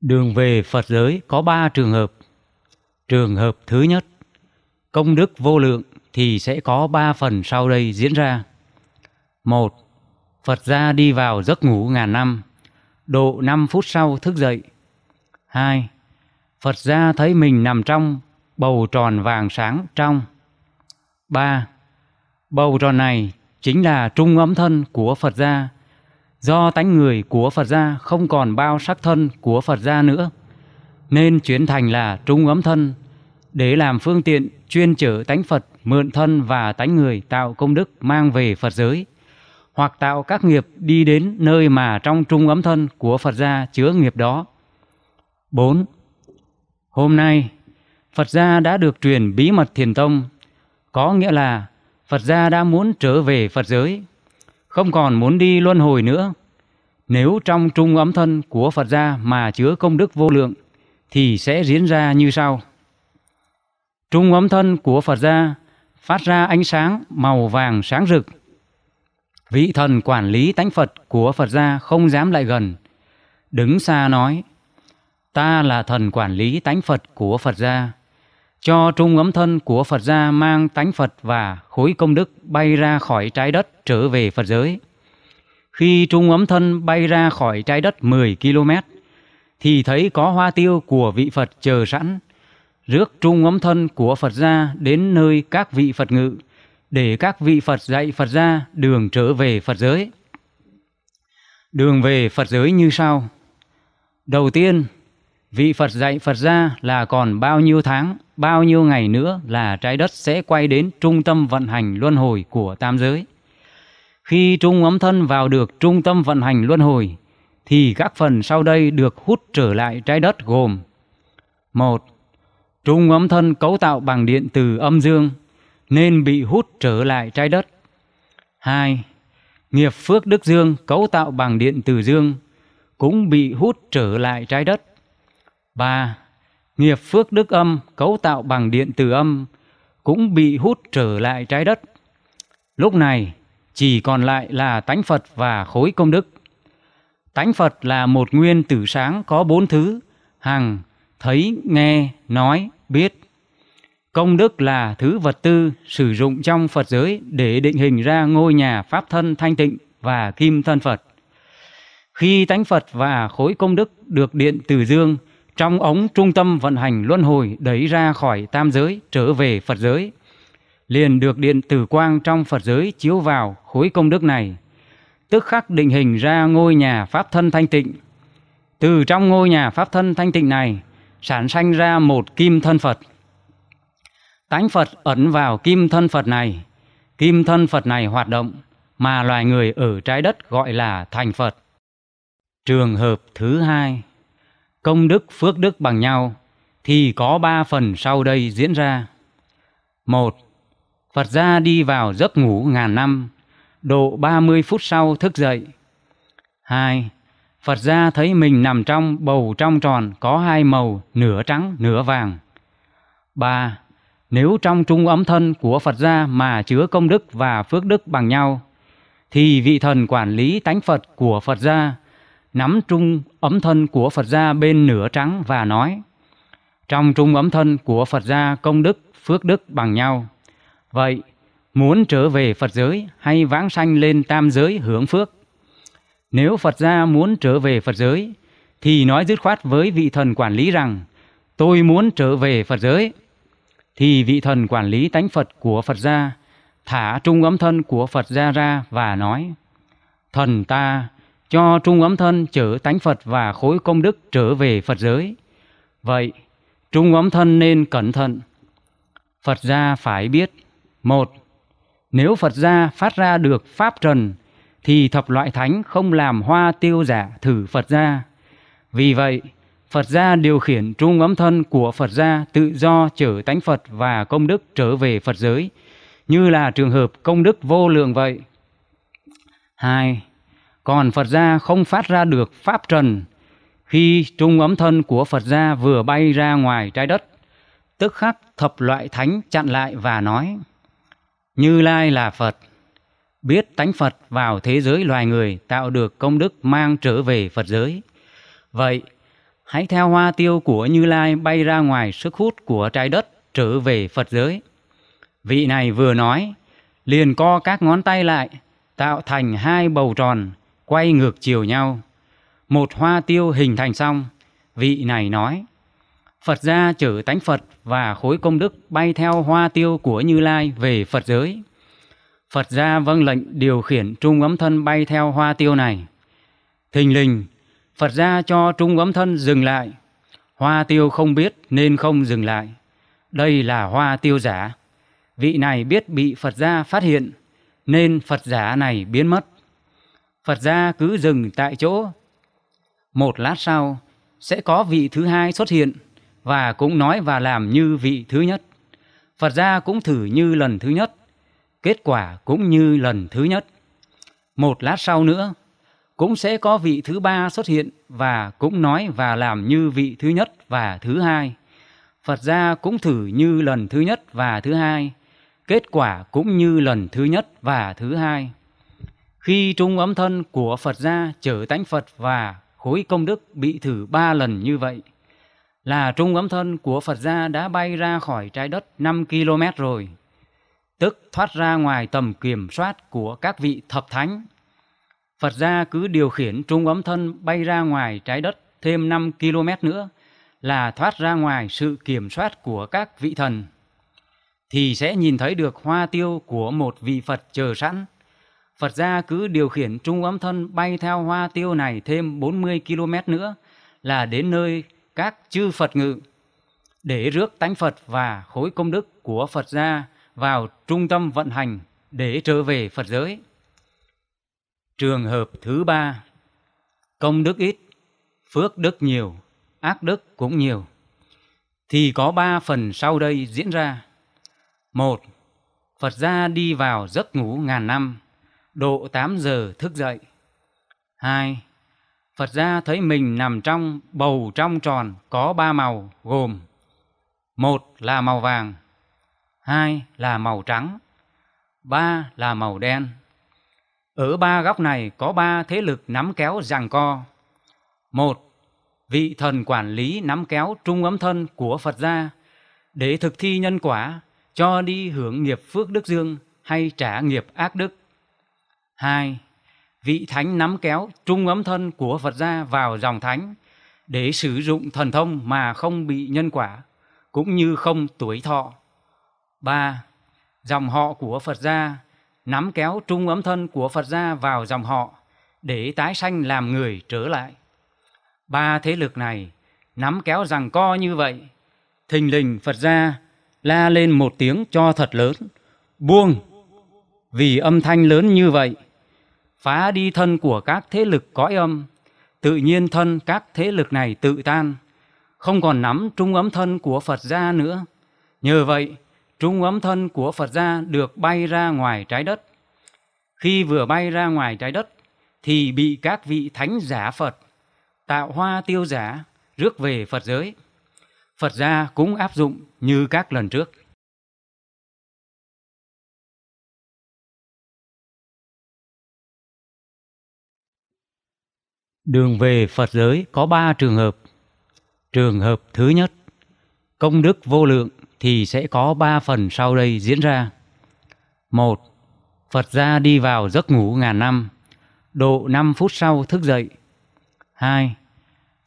Đường về Phật giới có ba trường hợp. Trường hợp thứ nhất, công đức vô lượng thì sẽ có ba phần sau đây diễn ra. một Phật gia đi vào giấc ngủ ngàn năm, độ 5 phút sau thức dậy. hai Phật gia thấy mình nằm trong bầu tròn vàng sáng trong. ba Bầu tròn này chính là trung ấm thân của Phật gia do tánh người của Phật gia không còn bao sắc thân của Phật gia nữa, nên chuyển thành là trung ấm thân để làm phương tiện chuyên chở tánh Phật mượn thân và tánh người tạo công đức mang về Phật giới hoặc tạo các nghiệp đi đến nơi mà trong trung ấm thân của Phật gia chứa nghiệp đó. 4. Hôm nay, Phật gia đã được truyền bí mật thiền tông, có nghĩa là Phật gia đã muốn trở về Phật giới không còn muốn đi luân hồi nữa. Nếu trong trung ấm thân của Phật gia mà chứa công đức vô lượng, thì sẽ diễn ra như sau. Trung ấm thân của Phật gia phát ra ánh sáng màu vàng sáng rực. Vị thần quản lý tánh Phật của Phật gia không dám lại gần. Đứng xa nói, ta là thần quản lý tánh Phật của Phật gia cho trung ấm thân của Phật gia mang tánh Phật và khối công đức bay ra khỏi trái đất trở về Phật giới. Khi trung ấm thân bay ra khỏi trái đất 10 km, thì thấy có hoa tiêu của vị Phật chờ sẵn, rước trung ấm thân của Phật gia đến nơi các vị Phật ngự, để các vị Phật dạy Phật gia đường trở về Phật giới. Đường về Phật giới như sau. Đầu tiên, Vị Phật dạy Phật ra là còn bao nhiêu tháng, bao nhiêu ngày nữa là trái đất sẽ quay đến trung tâm vận hành luân hồi của tam giới. Khi trung ấm thân vào được trung tâm vận hành luân hồi, thì các phần sau đây được hút trở lại trái đất gồm một Trung ấm thân cấu tạo bằng điện từ âm dương nên bị hút trở lại trái đất. 2. Nghiệp phước đức dương cấu tạo bằng điện từ dương cũng bị hút trở lại trái đất. 3. Nghiệp phước đức âm cấu tạo bằng điện từ âm cũng bị hút trở lại trái đất. Lúc này chỉ còn lại là tánh Phật và khối công đức. Tánh Phật là một nguyên tử sáng có bốn thứ, hằng, thấy, nghe, nói, biết. Công đức là thứ vật tư sử dụng trong Phật giới để định hình ra ngôi nhà Pháp thân thanh tịnh và kim thân Phật. Khi tánh Phật và khối công đức được điện từ dương – trong ống trung tâm vận hành luân hồi đẩy ra khỏi tam giới trở về Phật giới. Liền được điện tử quang trong Phật giới chiếu vào khối công đức này, tức khắc định hình ra ngôi nhà Pháp thân thanh tịnh. Từ trong ngôi nhà Pháp thân thanh tịnh này, sản sanh ra một kim thân Phật. Tánh Phật ẩn vào kim thân Phật này, kim thân Phật này hoạt động mà loài người ở trái đất gọi là thành Phật. Trường hợp thứ hai công đức phước đức bằng nhau thì có ba phần sau đây diễn ra. một Phật gia đi vào giấc ngủ ngàn năm, độ ba mươi phút sau thức dậy. hai Phật gia thấy mình nằm trong bầu trong tròn có hai màu nửa trắng nửa vàng. ba Nếu trong trung ấm thân của Phật gia mà chứa công đức và phước đức bằng nhau, thì vị thần quản lý tánh Phật của Phật gia nắm trung ấm thân của Phật gia bên nửa trắng và nói Trong trung ấm thân của Phật gia công đức, phước đức bằng nhau. Vậy, muốn trở về Phật giới hay vãng sanh lên tam giới hưởng phước? Nếu Phật gia muốn trở về Phật giới, thì nói dứt khoát với vị thần quản lý rằng tôi muốn trở về Phật giới. Thì vị thần quản lý tánh Phật của Phật gia thả trung ấm thân của Phật gia ra và nói Thần ta cho trung ấm thân chở tánh Phật và khối công đức trở về Phật giới. Vậy, trung ấm thân nên cẩn thận. Phật gia phải biết, một, nếu Phật gia phát ra được pháp trần, thì thập loại thánh không làm hoa tiêu giả thử Phật gia. Vì vậy, Phật gia điều khiển trung ấm thân của Phật gia tự do chở tánh Phật và công đức trở về Phật giới, như là trường hợp công đức vô lượng vậy. 2 còn Phật gia không phát ra được pháp trần. Khi trung ấm thân của Phật gia vừa bay ra ngoài trái đất, tức khắc thập loại thánh chặn lại và nói: Như Lai là Phật, biết tánh Phật vào thế giới loài người tạo được công đức mang trở về Phật giới. Vậy, hãy theo hoa tiêu của Như Lai bay ra ngoài sức hút của trái đất trở về Phật giới. Vị này vừa nói, liền co các ngón tay lại, tạo thành hai bầu tròn, quay ngược chiều nhau. Một hoa tiêu hình thành xong, vị này nói, Phật gia chở tánh Phật và khối công đức bay theo hoa tiêu của Như Lai về Phật giới. Phật gia vâng lệnh điều khiển trung ấm thân bay theo hoa tiêu này. Thình lình, Phật gia cho trung ấm thân dừng lại. Hoa tiêu không biết nên không dừng lại. Đây là hoa tiêu giả. Vị này biết bị Phật gia phát hiện, nên Phật giả này biến mất. Phật gia cứ dừng tại chỗ. Một lát sau, sẽ có vị thứ hai xuất hiện và cũng nói và làm như vị thứ nhất. Phật gia cũng thử như lần thứ nhất, kết quả cũng như lần thứ nhất. Một lát sau nữa, cũng sẽ có vị thứ ba xuất hiện và cũng nói và làm như vị thứ nhất và thứ hai. Phật gia cũng thử như lần thứ nhất và thứ hai, kết quả cũng như lần thứ nhất và thứ hai. Khi trung ấm thân của Phật ra trở tánh Phật và khối công đức bị thử ba lần như vậy, là trung ấm thân của Phật gia đã bay ra khỏi trái đất 5 km rồi, tức thoát ra ngoài tầm kiểm soát của các vị thập thánh. Phật gia cứ điều khiển trung ấm thân bay ra ngoài trái đất thêm 5 km nữa là thoát ra ngoài sự kiểm soát của các vị thần thì sẽ nhìn thấy được hoa tiêu của một vị Phật chờ sẵn Phật gia cứ điều khiển trung ấm thân bay theo hoa tiêu này thêm 40 km nữa là đến nơi các chư Phật ngự để rước tánh Phật và khối công đức của Phật gia vào trung tâm vận hành để trở về Phật giới. Trường hợp thứ ba, công đức ít, phước đức nhiều, ác đức cũng nhiều, thì có ba phần sau đây diễn ra. Một, Phật gia đi vào giấc ngủ ngàn năm độ 8 giờ thức dậy. 2. Phật gia thấy mình nằm trong bầu trong tròn có ba màu gồm một là màu vàng, hai là màu trắng, ba là màu đen. Ở ba góc này có ba thế lực nắm kéo giằng co. Một, vị thần quản lý nắm kéo trung ấm thân của Phật gia để thực thi nhân quả, cho đi hưởng nghiệp phước đức dương hay trả nghiệp ác đức. 2. Vị thánh nắm kéo trung ấm thân của Phật gia vào dòng thánh để sử dụng thần thông mà không bị nhân quả cũng như không tuổi thọ. 3. Dòng họ của Phật gia nắm kéo trung ấm thân của Phật gia vào dòng họ để tái sanh làm người trở lại. Ba thế lực này nắm kéo rằng co như vậy, thình lình Phật gia la lên một tiếng cho thật lớn, buông. Vì âm thanh lớn như vậy, phá đi thân của các thế lực cõi âm, tự nhiên thân các thế lực này tự tan, không còn nắm trung ấm thân của Phật gia nữa. Nhờ vậy, trung ấm thân của Phật gia được bay ra ngoài trái đất. Khi vừa bay ra ngoài trái đất, thì bị các vị thánh giả Phật tạo hoa tiêu giả rước về Phật giới. Phật gia cũng áp dụng như các lần trước. Đường về Phật giới có ba trường hợp. Trường hợp thứ nhất, công đức vô lượng thì sẽ có ba phần sau đây diễn ra. một Phật gia đi vào giấc ngủ ngàn năm, độ 5 phút sau thức dậy. hai,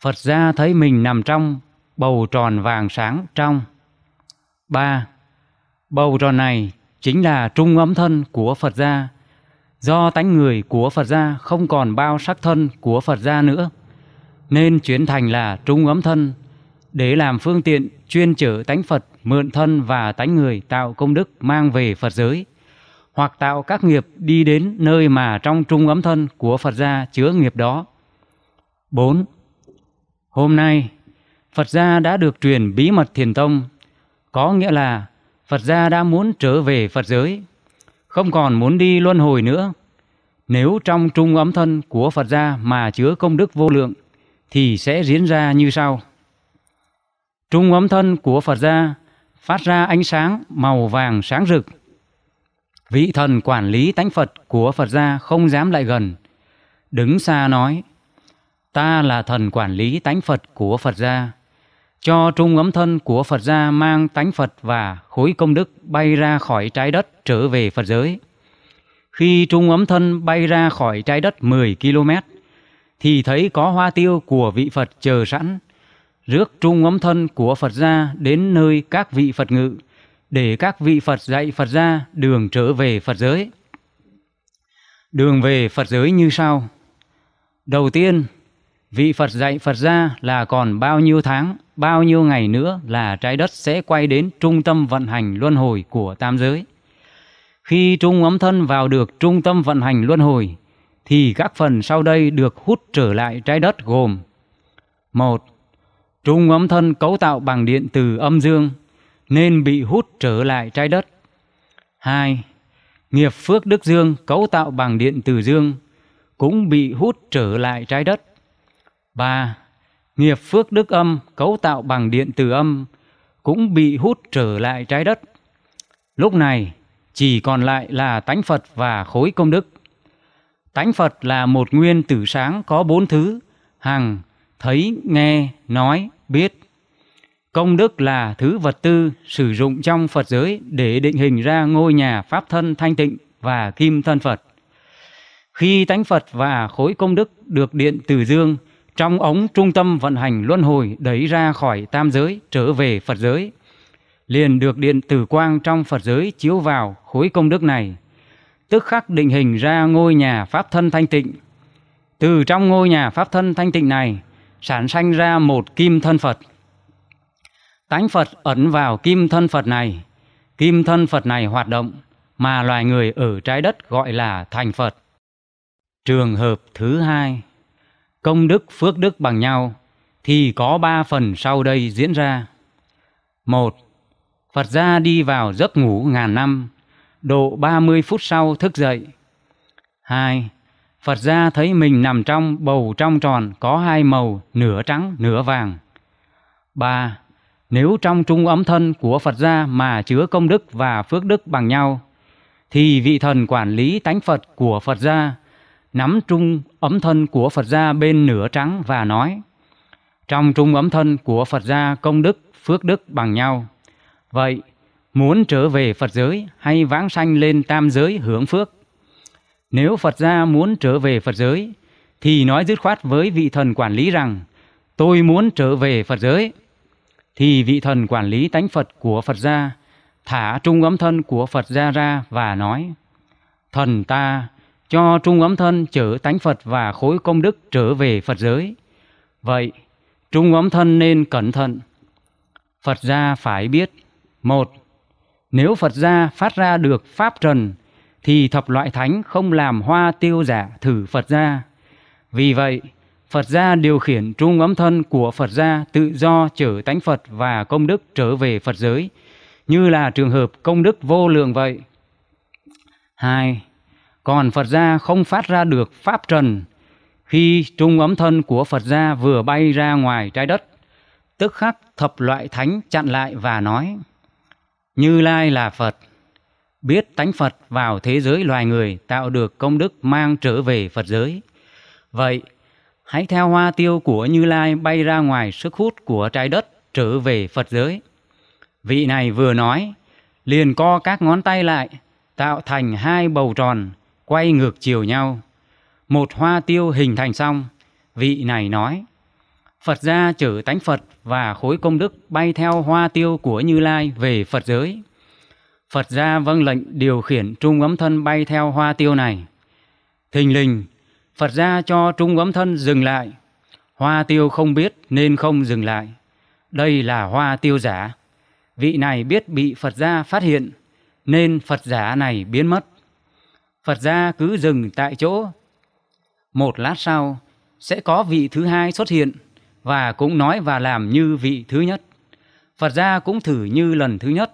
Phật gia thấy mình nằm trong bầu tròn vàng sáng trong. ba, Bầu tròn này chính là trung ấm thân của Phật gia do tánh người của Phật gia không còn bao sắc thân của Phật gia nữa, nên chuyển thành là trung ấm thân, để làm phương tiện chuyên chở tánh Phật mượn thân và tánh người tạo công đức mang về Phật giới, hoặc tạo các nghiệp đi đến nơi mà trong trung ấm thân của Phật gia chứa nghiệp đó. 4. Hôm nay, Phật gia đã được truyền bí mật thiền tông, có nghĩa là Phật gia đã muốn trở về Phật giới không còn muốn đi luân hồi nữa. Nếu trong trung ấm thân của Phật gia mà chứa công đức vô lượng, thì sẽ diễn ra như sau. Trung ấm thân của Phật gia phát ra ánh sáng màu vàng sáng rực. Vị thần quản lý tánh Phật của Phật gia không dám lại gần. Đứng xa nói, ta là thần quản lý tánh Phật của Phật gia cho trung ấm thân của Phật gia mang tánh Phật và khối công đức bay ra khỏi trái đất trở về Phật giới. Khi trung ấm thân bay ra khỏi trái đất 10 km, thì thấy có hoa tiêu của vị Phật chờ sẵn, rước trung ấm thân của Phật gia đến nơi các vị Phật ngự, để các vị Phật dạy Phật gia đường trở về Phật giới. Đường về Phật giới như sau. Đầu tiên, Vị Phật dạy Phật ra là còn bao nhiêu tháng, bao nhiêu ngày nữa là trái đất sẽ quay đến trung tâm vận hành luân hồi của tam giới. Khi trung ấm thân vào được trung tâm vận hành luân hồi, thì các phần sau đây được hút trở lại trái đất gồm một Trung ấm thân cấu tạo bằng điện từ âm dương nên bị hút trở lại trái đất. 2. Nghiệp phước đức dương cấu tạo bằng điện từ dương cũng bị hút trở lại trái đất. 3. Nghiệp phước đức âm cấu tạo bằng điện từ âm cũng bị hút trở lại trái đất. Lúc này chỉ còn lại là tánh Phật và khối công đức. Tánh Phật là một nguyên tử sáng có bốn thứ, hằng, thấy, nghe, nói, biết. Công đức là thứ vật tư sử dụng trong Phật giới để định hình ra ngôi nhà Pháp thân thanh tịnh và kim thân Phật. Khi tánh Phật và khối công đức được điện từ dương, trong ống trung tâm vận hành luân hồi đẩy ra khỏi tam giới trở về Phật giới. Liền được điện tử quang trong Phật giới chiếu vào khối công đức này, tức khắc định hình ra ngôi nhà Pháp thân thanh tịnh. Từ trong ngôi nhà Pháp thân thanh tịnh này, sản sanh ra một kim thân Phật. Tánh Phật ẩn vào kim thân Phật này, kim thân Phật này hoạt động mà loài người ở trái đất gọi là thành Phật. Trường hợp thứ hai công đức phước đức bằng nhau thì có ba phần sau đây diễn ra. một Phật gia đi vào giấc ngủ ngàn năm, độ ba mươi phút sau thức dậy. hai Phật gia thấy mình nằm trong bầu trong tròn có hai màu nửa trắng nửa vàng. ba Nếu trong trung ấm thân của Phật gia mà chứa công đức và phước đức bằng nhau, thì vị thần quản lý tánh Phật của Phật gia nắm trung ấm thân của Phật gia bên nửa trắng và nói Trong trung ấm thân của Phật gia công đức, phước đức bằng nhau. Vậy, muốn trở về Phật giới hay vãng sanh lên tam giới hưởng phước? Nếu Phật gia muốn trở về Phật giới, thì nói dứt khoát với vị thần quản lý rằng tôi muốn trở về Phật giới. Thì vị thần quản lý tánh Phật của Phật gia thả trung ấm thân của Phật gia ra và nói Thần ta cho trung ấm thân chở tánh Phật và khối công đức trở về Phật giới. Vậy, trung ấm thân nên cẩn thận. Phật gia phải biết. Một, nếu Phật gia phát ra được Pháp Trần, thì thập loại thánh không làm hoa tiêu giả thử Phật gia. Vì vậy, Phật gia điều khiển trung ấm thân của Phật gia tự do chở tánh Phật và công đức trở về Phật giới, như là trường hợp công đức vô lượng vậy. 2 còn Phật gia không phát ra được pháp trần khi trung ấm thân của Phật gia vừa bay ra ngoài trái đất, tức khắc thập loại thánh chặn lại và nói: Như Lai là Phật, biết tánh Phật vào thế giới loài người tạo được công đức mang trở về Phật giới. Vậy, hãy theo hoa tiêu của Như Lai bay ra ngoài sức hút của trái đất trở về Phật giới. Vị này vừa nói, liền co các ngón tay lại, tạo thành hai bầu tròn, quay ngược chiều nhau. Một hoa tiêu hình thành xong, vị này nói, Phật gia chở tánh Phật và khối công đức bay theo hoa tiêu của Như Lai về Phật giới. Phật gia vâng lệnh điều khiển trung ấm thân bay theo hoa tiêu này. Thình lình, Phật gia cho trung ấm thân dừng lại. Hoa tiêu không biết nên không dừng lại. Đây là hoa tiêu giả. Vị này biết bị Phật gia phát hiện, nên Phật giả này biến mất. Phật gia cứ dừng tại chỗ. Một lát sau, sẽ có vị thứ hai xuất hiện và cũng nói và làm như vị thứ nhất. Phật gia cũng thử như lần thứ nhất,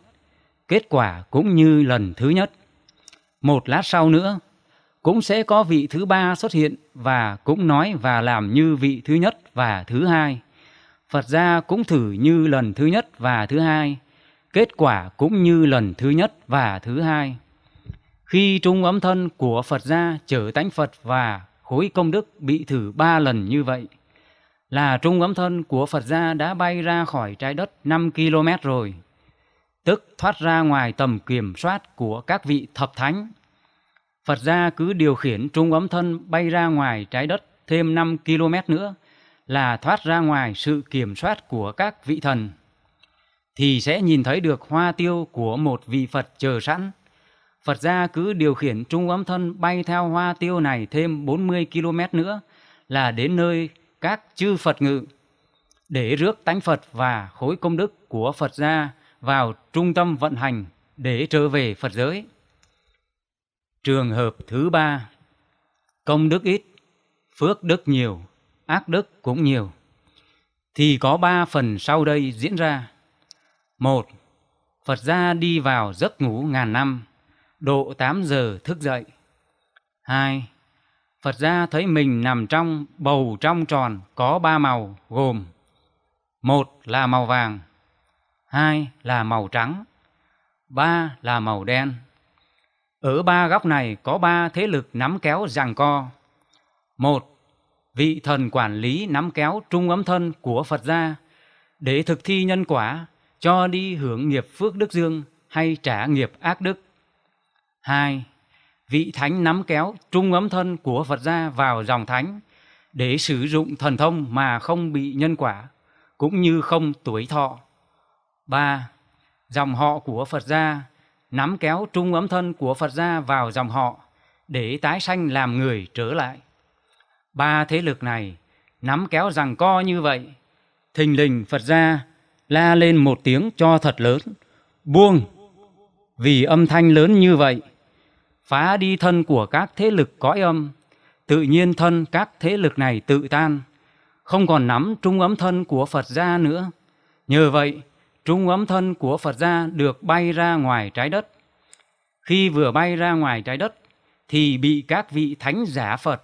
kết quả cũng như lần thứ nhất. Một lát sau nữa, cũng sẽ có vị thứ ba xuất hiện và cũng nói và làm như vị thứ nhất và thứ hai. Phật gia cũng thử như lần thứ nhất và thứ hai, kết quả cũng như lần thứ nhất và thứ hai. Khi trung ấm thân của Phật gia trở tánh Phật và khối công đức bị thử ba lần như vậy, là trung ấm thân của Phật gia đã bay ra khỏi trái đất 5 km rồi, tức thoát ra ngoài tầm kiểm soát của các vị thập thánh. Phật gia cứ điều khiển trung ấm thân bay ra ngoài trái đất thêm 5 km nữa là thoát ra ngoài sự kiểm soát của các vị thần thì sẽ nhìn thấy được hoa tiêu của một vị Phật chờ sẵn Phật gia cứ điều khiển trung ấm thân bay theo hoa tiêu này thêm 40 km nữa là đến nơi các chư Phật ngự để rước tánh Phật và khối công đức của Phật gia vào trung tâm vận hành để trở về Phật giới. Trường hợp thứ ba, công đức ít, phước đức nhiều, ác đức cũng nhiều, thì có ba phần sau đây diễn ra. Một, Phật gia đi vào giấc ngủ ngàn năm độ 8 giờ thức dậy. 2. Phật gia thấy mình nằm trong bầu trong tròn có ba màu gồm một là màu vàng, hai là màu trắng, ba là màu đen. Ở ba góc này có ba thế lực nắm kéo giằng co. Một, vị thần quản lý nắm kéo trung ấm thân của Phật gia để thực thi nhân quả, cho đi hưởng nghiệp phước đức dương hay trả nghiệp ác đức. 2. Vị thánh nắm kéo trung ấm thân của Phật gia vào dòng thánh để sử dụng thần thông mà không bị nhân quả cũng như không tuổi thọ. 3. Dòng họ của Phật gia nắm kéo trung ấm thân của Phật gia vào dòng họ để tái sanh làm người trở lại. Ba thế lực này nắm kéo rằng co như vậy, thình lình Phật gia la lên một tiếng cho thật lớn, buông. Vì âm thanh lớn như vậy, phá đi thân của các thế lực cõi âm, tự nhiên thân các thế lực này tự tan, không còn nắm trung ấm thân của Phật gia nữa. Nhờ vậy, trung ấm thân của Phật gia được bay ra ngoài trái đất. Khi vừa bay ra ngoài trái đất, thì bị các vị thánh giả Phật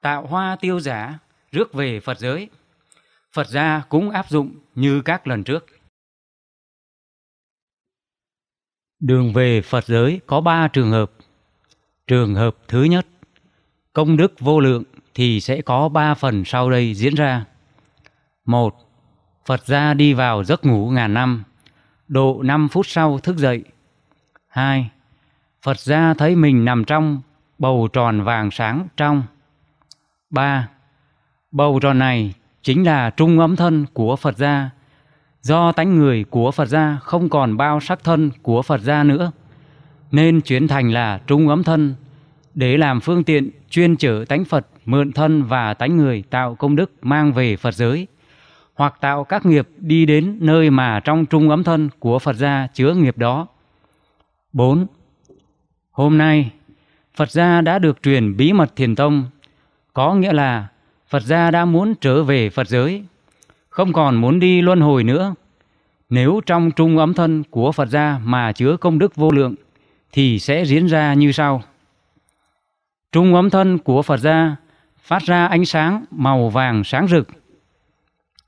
tạo hoa tiêu giả rước về Phật giới. Phật gia cũng áp dụng như các lần trước. Đường về Phật giới có ba trường hợp. Trường hợp thứ nhất, công đức vô lượng thì sẽ có ba phần sau đây diễn ra. một Phật gia đi vào giấc ngủ ngàn năm, độ 5 phút sau thức dậy. 2. Phật gia thấy mình nằm trong bầu tròn vàng sáng trong. 3. Bầu tròn này chính là trung ấm thân của Phật gia. Do tánh người của Phật gia không còn bao sắc thân của Phật gia nữa nên chuyển thành là trung ấm thân để làm phương tiện chuyên chở tánh Phật mượn thân và tánh người tạo công đức mang về Phật giới hoặc tạo các nghiệp đi đến nơi mà trong trung ấm thân của Phật gia chứa nghiệp đó. 4. Hôm nay, Phật gia đã được truyền bí mật thiền tông, có nghĩa là Phật gia đã muốn trở về Phật giới, không còn muốn đi luân hồi nữa. Nếu trong trung ấm thân của Phật gia mà chứa công đức vô lượng, thì sẽ diễn ra như sau. Trung ấm thân của Phật gia phát ra ánh sáng màu vàng sáng rực.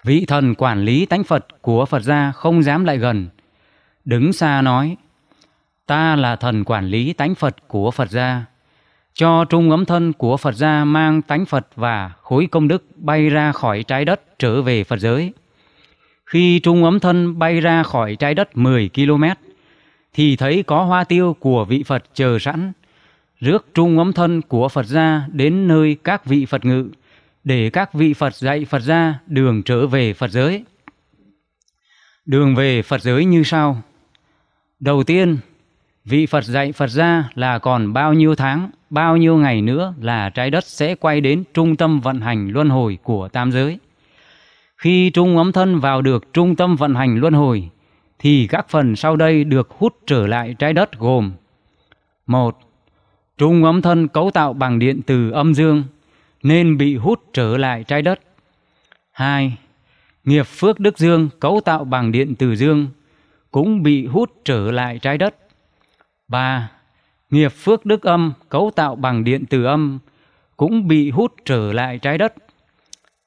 Vị thần quản lý tánh Phật của Phật gia không dám lại gần, đứng xa nói: "Ta là thần quản lý tánh Phật của Phật gia." Cho trung ấm thân của Phật gia mang tánh Phật và khối công đức bay ra khỏi trái đất trở về Phật giới. Khi trung ấm thân bay ra khỏi trái đất 10 km, thì thấy có hoa tiêu của vị Phật chờ sẵn. Rước trung ấm thân của Phật ra đến nơi các vị Phật ngự, để các vị Phật dạy Phật ra đường trở về Phật giới. Đường về Phật giới như sau. Đầu tiên, vị Phật dạy Phật ra là còn bao nhiêu tháng, bao nhiêu ngày nữa là trái đất sẽ quay đến trung tâm vận hành luân hồi của tam giới. Khi trung ấm thân vào được trung tâm vận hành luân hồi thì các phần sau đây được hút trở lại trái đất gồm một Trung ấm thân cấu tạo bằng điện từ âm dương nên bị hút trở lại trái đất. hai Nghiệp phước đức dương cấu tạo bằng điện từ dương cũng bị hút trở lại trái đất. ba Nghiệp phước đức âm cấu tạo bằng điện từ âm cũng bị hút trở lại trái đất.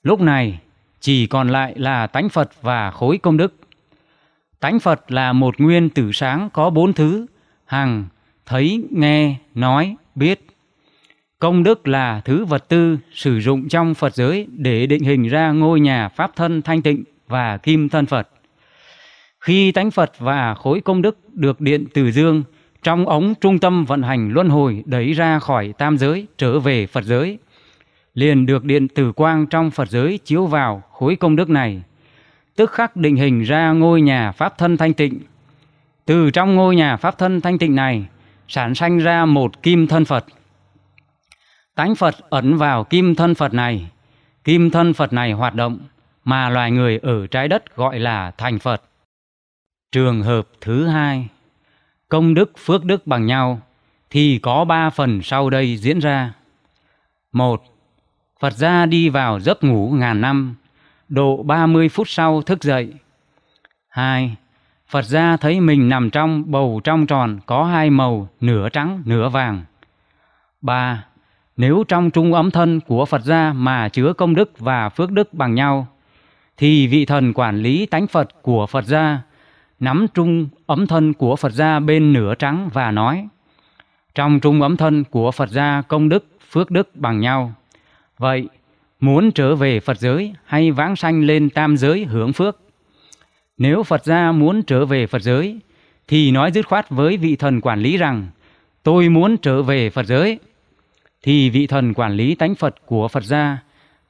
Lúc này chỉ còn lại là tánh Phật và khối công đức. Tánh Phật là một nguyên tử sáng có bốn thứ, hằng, thấy, nghe, nói, biết. Công đức là thứ vật tư sử dụng trong Phật giới để định hình ra ngôi nhà Pháp thân thanh tịnh và kim thân Phật. Khi tánh Phật và khối công đức được điện từ dương, trong ống trung tâm vận hành luân hồi đẩy ra khỏi tam giới trở về Phật giới, liền được điện tử quang trong Phật giới chiếu vào khối công đức này – tức khắc định hình ra ngôi nhà pháp thân thanh tịnh. Từ trong ngôi nhà pháp thân thanh tịnh này, sản sanh ra một kim thân Phật. Tánh Phật ẩn vào kim thân Phật này, kim thân Phật này hoạt động mà loài người ở trái đất gọi là thành Phật. Trường hợp thứ hai, công đức phước đức bằng nhau thì có ba phần sau đây diễn ra. Một, Phật gia đi vào giấc ngủ ngàn năm, độ 30 phút sau thức dậy. 2. Phật gia thấy mình nằm trong bầu trong tròn có hai màu nửa trắng nửa vàng. 3. Nếu trong trung ấm thân của Phật gia mà chứa công đức và phước đức bằng nhau, thì vị thần quản lý tánh Phật của Phật gia nắm trung ấm thân của Phật gia bên nửa trắng và nói Trong trung ấm thân của Phật gia công đức, phước đức bằng nhau. Vậy, muốn trở về Phật giới hay vãng sanh lên tam giới hưởng phước. Nếu Phật gia muốn trở về Phật giới, thì nói dứt khoát với vị thần quản lý rằng, tôi muốn trở về Phật giới. Thì vị thần quản lý tánh Phật của Phật gia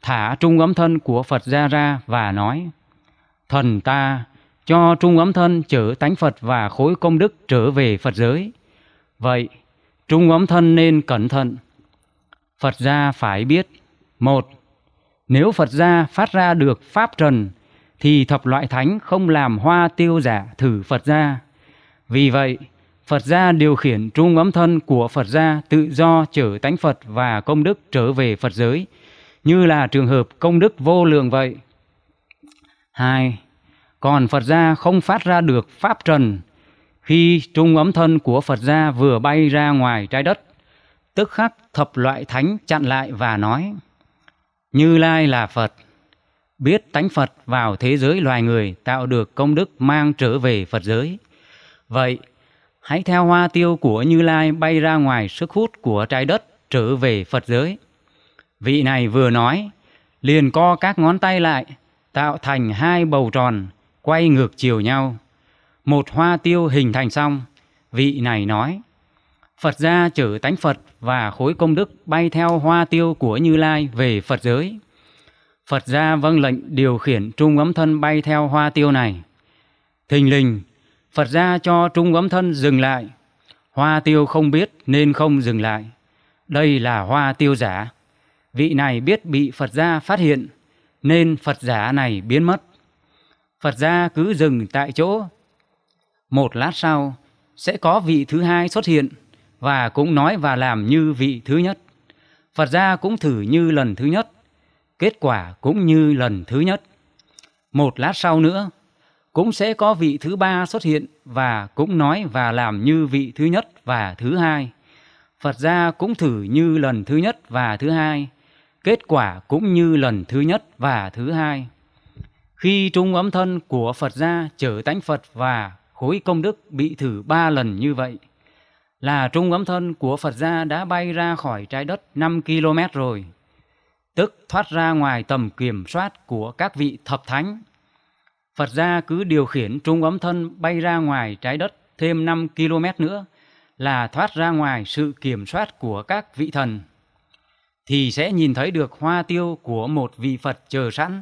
thả trung ấm thân của Phật gia ra và nói, thần ta cho trung ấm thân trở tánh Phật và khối công đức trở về Phật giới. Vậy, trung ấm thân nên cẩn thận. Phật gia phải biết, một nếu Phật gia phát ra được pháp trần thì thập loại thánh không làm hoa tiêu giả thử Phật gia. Vì vậy, Phật gia điều khiển trung ấm thân của Phật gia tự do trở tánh Phật và công đức trở về Phật giới, như là trường hợp công đức vô lượng vậy. 2. Còn Phật gia không phát ra được pháp trần khi trung ấm thân của Phật gia vừa bay ra ngoài trái đất, tức khắc thập loại thánh chặn lại và nói: như Lai là Phật, biết tánh Phật vào thế giới loài người tạo được công đức mang trở về Phật giới. Vậy, hãy theo hoa tiêu của Như Lai bay ra ngoài sức hút của trái đất trở về Phật giới. Vị này vừa nói, liền co các ngón tay lại, tạo thành hai bầu tròn, quay ngược chiều nhau. Một hoa tiêu hình thành xong, vị này nói, Phật gia chở tánh Phật và khối công đức bay theo hoa tiêu của Như Lai về Phật giới. Phật gia vâng lệnh điều khiển trung ấm thân bay theo hoa tiêu này. Thình lình, Phật gia cho trung ấm thân dừng lại. Hoa tiêu không biết nên không dừng lại. Đây là hoa tiêu giả. Vị này biết bị Phật gia phát hiện, nên Phật giả này biến mất. Phật gia cứ dừng tại chỗ. Một lát sau, sẽ có vị thứ hai xuất hiện và cũng nói và làm như vị thứ nhất. Phật gia cũng thử như lần thứ nhất, kết quả cũng như lần thứ nhất. Một lát sau nữa, cũng sẽ có vị thứ ba xuất hiện và cũng nói và làm như vị thứ nhất và thứ hai. Phật gia cũng thử như lần thứ nhất và thứ hai, kết quả cũng như lần thứ nhất và thứ hai. Khi trung ấm thân của Phật gia trở tánh Phật và khối công đức bị thử ba lần như vậy, là trung ấm thân của Phật gia đã bay ra khỏi trái đất 5 km rồi, tức thoát ra ngoài tầm kiểm soát của các vị thập thánh. Phật gia cứ điều khiển trung ấm thân bay ra ngoài trái đất thêm 5 km nữa là thoát ra ngoài sự kiểm soát của các vị thần thì sẽ nhìn thấy được hoa tiêu của một vị Phật chờ sẵn.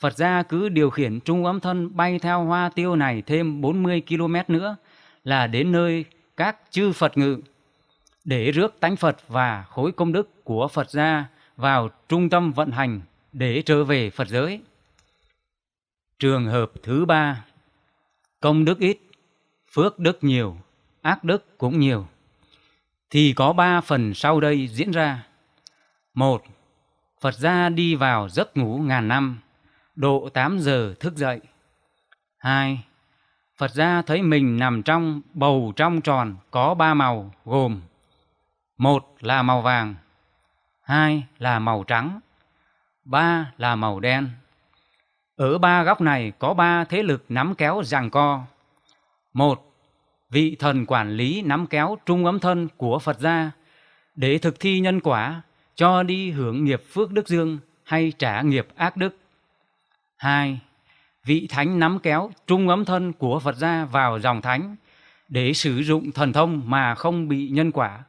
Phật gia cứ điều khiển trung ấm thân bay theo hoa tiêu này thêm 40 km nữa là đến nơi các chư Phật ngự để rước tánh Phật và khối công đức của Phật gia vào trung tâm vận hành để trở về Phật giới. Trường hợp thứ ba, công đức ít, phước đức nhiều, ác đức cũng nhiều, thì có ba phần sau đây diễn ra. Một, Phật gia đi vào giấc ngủ ngàn năm, độ 8 giờ thức dậy. Hai, Phật gia thấy mình nằm trong bầu trong tròn có ba màu gồm một là màu vàng, hai là màu trắng, ba là màu đen. Ở ba góc này có ba thế lực nắm kéo giằng co. Một, vị thần quản lý nắm kéo trung ấm thân của Phật gia để thực thi nhân quả cho đi hưởng nghiệp phước đức dương hay trả nghiệp ác đức. Hai, vị thánh nắm kéo trung ấm thân của Phật gia vào dòng thánh để sử dụng thần thông mà không bị nhân quả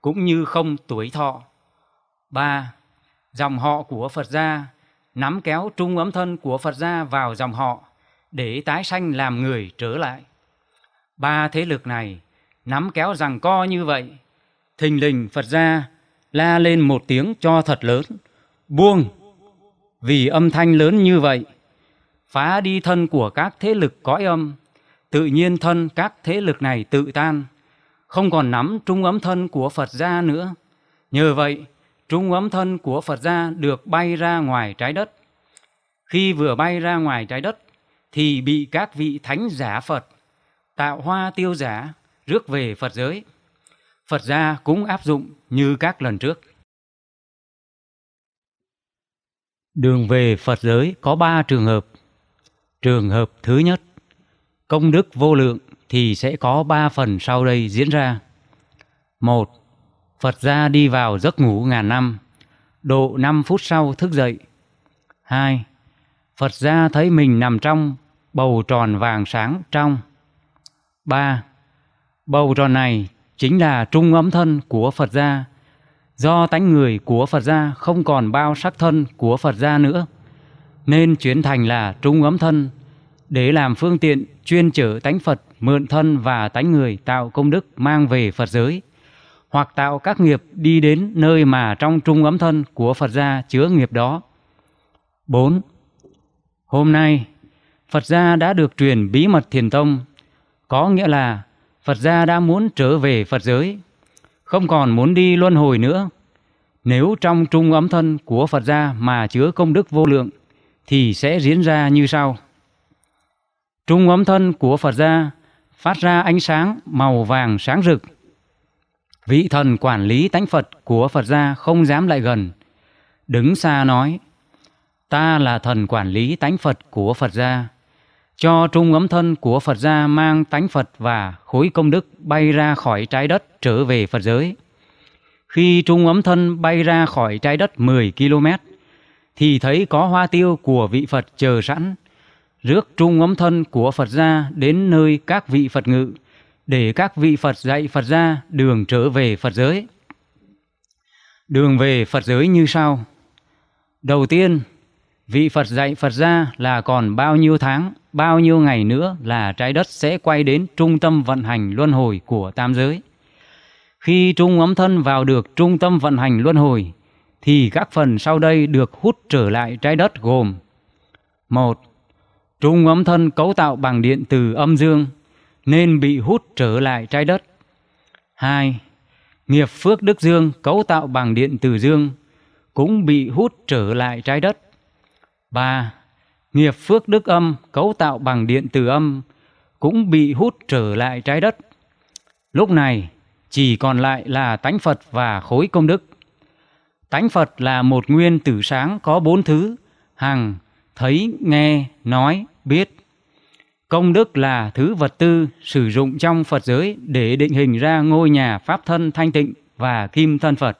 cũng như không tuổi thọ. 3. Dòng họ của Phật gia nắm kéo trung ấm thân của Phật gia vào dòng họ để tái sanh làm người trở lại. Ba thế lực này nắm kéo rằng co như vậy, thình lình Phật gia la lên một tiếng cho thật lớn, buông. Vì âm thanh lớn như vậy, phá đi thân của các thế lực cõi âm, tự nhiên thân các thế lực này tự tan, không còn nắm trung ấm thân của Phật gia nữa. Nhờ vậy, trung ấm thân của Phật gia được bay ra ngoài trái đất. Khi vừa bay ra ngoài trái đất, thì bị các vị thánh giả Phật, tạo hoa tiêu giả, rước về Phật giới. Phật gia cũng áp dụng như các lần trước. Đường về Phật giới có ba trường hợp. Trường hợp thứ nhất, công đức vô lượng thì sẽ có ba phần sau đây diễn ra. một Phật gia đi vào giấc ngủ ngàn năm, độ 5 phút sau thức dậy. 2. Phật gia thấy mình nằm trong bầu tròn vàng sáng trong. 3. Bầu tròn này chính là trung ấm thân của Phật gia. Do tánh người của Phật gia không còn bao sắc thân của Phật gia nữa, nên chuyển thành là trung ấm thân để làm phương tiện chuyên chở tánh Phật mượn thân và tánh người tạo công đức mang về Phật giới, hoặc tạo các nghiệp đi đến nơi mà trong trung ấm thân của Phật gia chứa nghiệp đó. 4. Hôm nay, Phật gia đã được truyền bí mật thiền tông, có nghĩa là Phật gia đã muốn trở về Phật giới, không còn muốn đi luân hồi nữa. Nếu trong trung ấm thân của Phật gia mà chứa công đức vô lượng, thì sẽ diễn ra như sau. Trung ấm thân của Phật gia phát ra ánh sáng màu vàng sáng rực. Vị thần quản lý tánh Phật của Phật gia không dám lại gần, đứng xa nói: "Ta là thần quản lý tánh Phật của Phật gia." Cho trung ấm thân của Phật gia mang tánh Phật và khối công đức bay ra khỏi trái đất trở về Phật giới. Khi trung ấm thân bay ra khỏi trái đất 10 km thì thấy có hoa tiêu của vị Phật chờ sẵn rước trung ấm thân của Phật gia đến nơi các vị Phật ngự, để các vị Phật dạy Phật gia đường trở về Phật giới. Đường về Phật giới như sau. Đầu tiên, vị Phật dạy Phật gia là còn bao nhiêu tháng, bao nhiêu ngày nữa là trái đất sẽ quay đến trung tâm vận hành luân hồi của tam giới. Khi trung ấm thân vào được trung tâm vận hành luân hồi, thì các phần sau đây được hút trở lại trái đất gồm một trung ấm thân cấu tạo bằng điện từ âm dương nên bị hút trở lại trái đất. 2. Nghiệp phước đức dương cấu tạo bằng điện từ dương cũng bị hút trở lại trái đất. 3. Nghiệp phước đức âm cấu tạo bằng điện từ âm cũng bị hút trở lại trái đất. Lúc này chỉ còn lại là tánh Phật và khối công đức. Tánh Phật là một nguyên tử sáng có bốn thứ, hằng, thấy, nghe, nói, biết. Công đức là thứ vật tư sử dụng trong Phật giới để định hình ra ngôi nhà pháp thân thanh tịnh và kim thân Phật.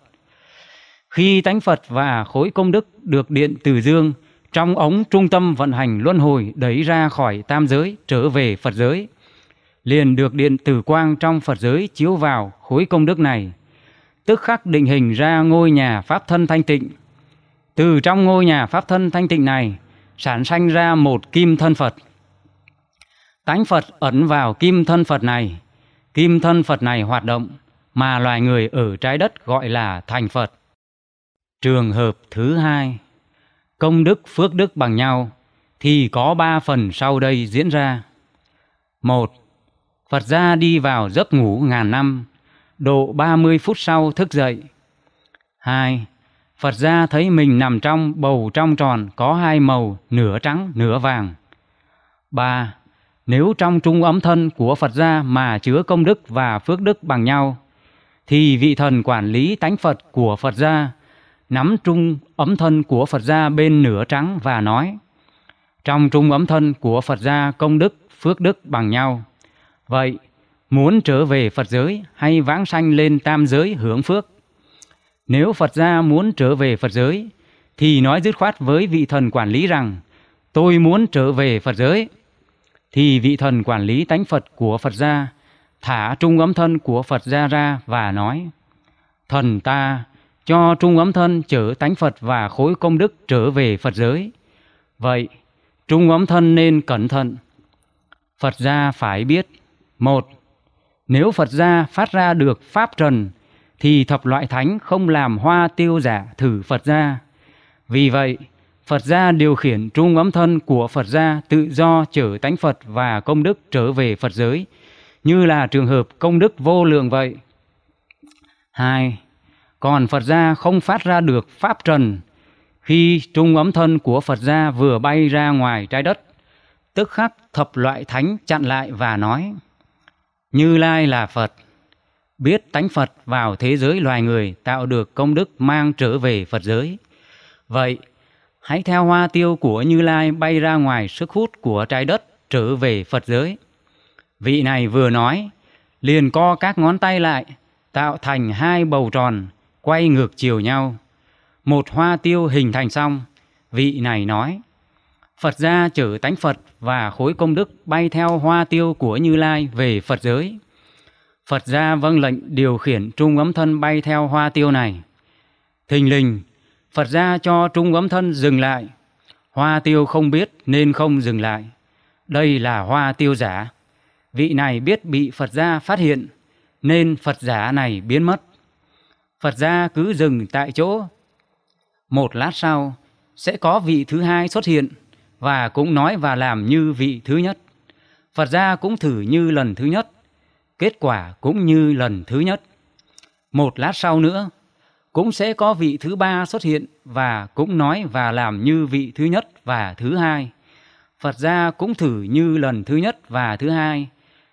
Khi tánh Phật và khối công đức được điện từ dương trong ống trung tâm vận hành luân hồi đẩy ra khỏi tam giới trở về Phật giới, liền được điện tử quang trong Phật giới chiếu vào khối công đức này, tức khắc định hình ra ngôi nhà pháp thân thanh tịnh. Từ trong ngôi nhà pháp thân thanh tịnh này, sản sanh ra một kim thân Phật. Tánh Phật ẩn vào kim thân Phật này, kim thân Phật này hoạt động mà loài người ở trái đất gọi là thành Phật. Trường hợp thứ hai, công đức phước đức bằng nhau thì có ba phần sau đây diễn ra. Một, Phật gia đi vào giấc ngủ ngàn năm, độ 30 phút sau thức dậy. hai, Phật gia thấy mình nằm trong bầu trong tròn có hai màu nửa trắng nửa vàng. 3. Nếu trong trung ấm thân của Phật gia mà chứa công đức và phước đức bằng nhau, thì vị thần quản lý tánh Phật của Phật gia nắm trung ấm thân của Phật gia bên nửa trắng và nói Trong trung ấm thân của Phật gia công đức, phước đức bằng nhau. Vậy, muốn trở về Phật giới hay vãng sanh lên tam giới hưởng phước nếu Phật gia muốn trở về Phật giới, thì nói dứt khoát với vị thần quản lý rằng tôi muốn trở về Phật giới. Thì vị thần quản lý tánh Phật của Phật gia thả trung ấm thân của Phật gia ra và nói Thần ta cho trung ấm thân chở tánh Phật và khối công đức trở về Phật giới. Vậy, trung ấm thân nên cẩn thận. Phật gia phải biết. một Nếu Phật gia phát ra được pháp trần thì thập loại thánh không làm hoa tiêu giả thử Phật gia. Vì vậy, Phật gia điều khiển trung ấm thân của Phật gia tự do trở tánh Phật và công đức trở về Phật giới, như là trường hợp công đức vô lượng vậy. 2. Còn Phật gia không phát ra được pháp trần khi trung ấm thân của Phật gia vừa bay ra ngoài trái đất, tức khắc thập loại thánh chặn lại và nói: Như Lai là Phật, biết tánh Phật vào thế giới loài người tạo được công đức mang trở về Phật giới. Vậy, hãy theo hoa tiêu của Như Lai bay ra ngoài sức hút của trái đất trở về Phật giới. Vị này vừa nói, liền co các ngón tay lại, tạo thành hai bầu tròn, quay ngược chiều nhau. Một hoa tiêu hình thành xong, vị này nói, Phật gia chở tánh Phật và khối công đức bay theo hoa tiêu của Như Lai về Phật giới. Phật gia vâng lệnh điều khiển trung ấm thân bay theo hoa tiêu này. Thình lình, Phật gia cho trung ấm thân dừng lại. Hoa tiêu không biết nên không dừng lại. Đây là hoa tiêu giả. Vị này biết bị Phật gia phát hiện, nên Phật giả này biến mất. Phật gia cứ dừng tại chỗ. Một lát sau, sẽ có vị thứ hai xuất hiện và cũng nói và làm như vị thứ nhất. Phật gia cũng thử như lần thứ nhất kết quả cũng như lần thứ nhất. Một lát sau nữa, cũng sẽ có vị thứ ba xuất hiện và cũng nói và làm như vị thứ nhất và thứ hai. Phật gia cũng thử như lần thứ nhất và thứ hai,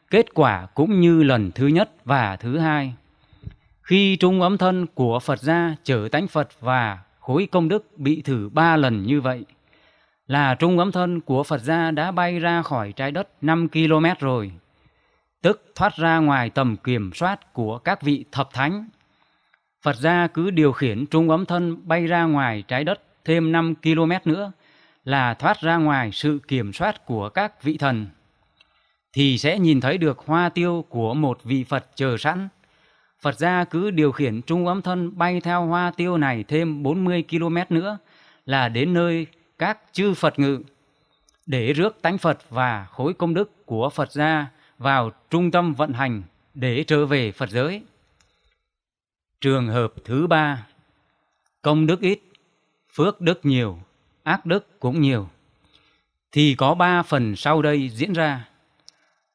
kết quả cũng như lần thứ nhất và thứ hai. Khi trung ấm thân của Phật gia trở tánh Phật và khối công đức bị thử ba lần như vậy, là trung ấm thân của Phật gia đã bay ra khỏi trái đất 5 km rồi tức thoát ra ngoài tầm kiểm soát của các vị thập thánh. Phật gia cứ điều khiển trung ấm thân bay ra ngoài trái đất thêm 5 km nữa là thoát ra ngoài sự kiểm soát của các vị thần. Thì sẽ nhìn thấy được hoa tiêu của một vị Phật chờ sẵn. Phật gia cứ điều khiển trung ấm thân bay theo hoa tiêu này thêm 40 km nữa là đến nơi các chư Phật ngự để rước tánh Phật và khối công đức của Phật gia vào trung tâm vận hành để trở về Phật giới. Trường hợp thứ ba, công đức ít, phước đức nhiều, ác đức cũng nhiều, thì có ba phần sau đây diễn ra.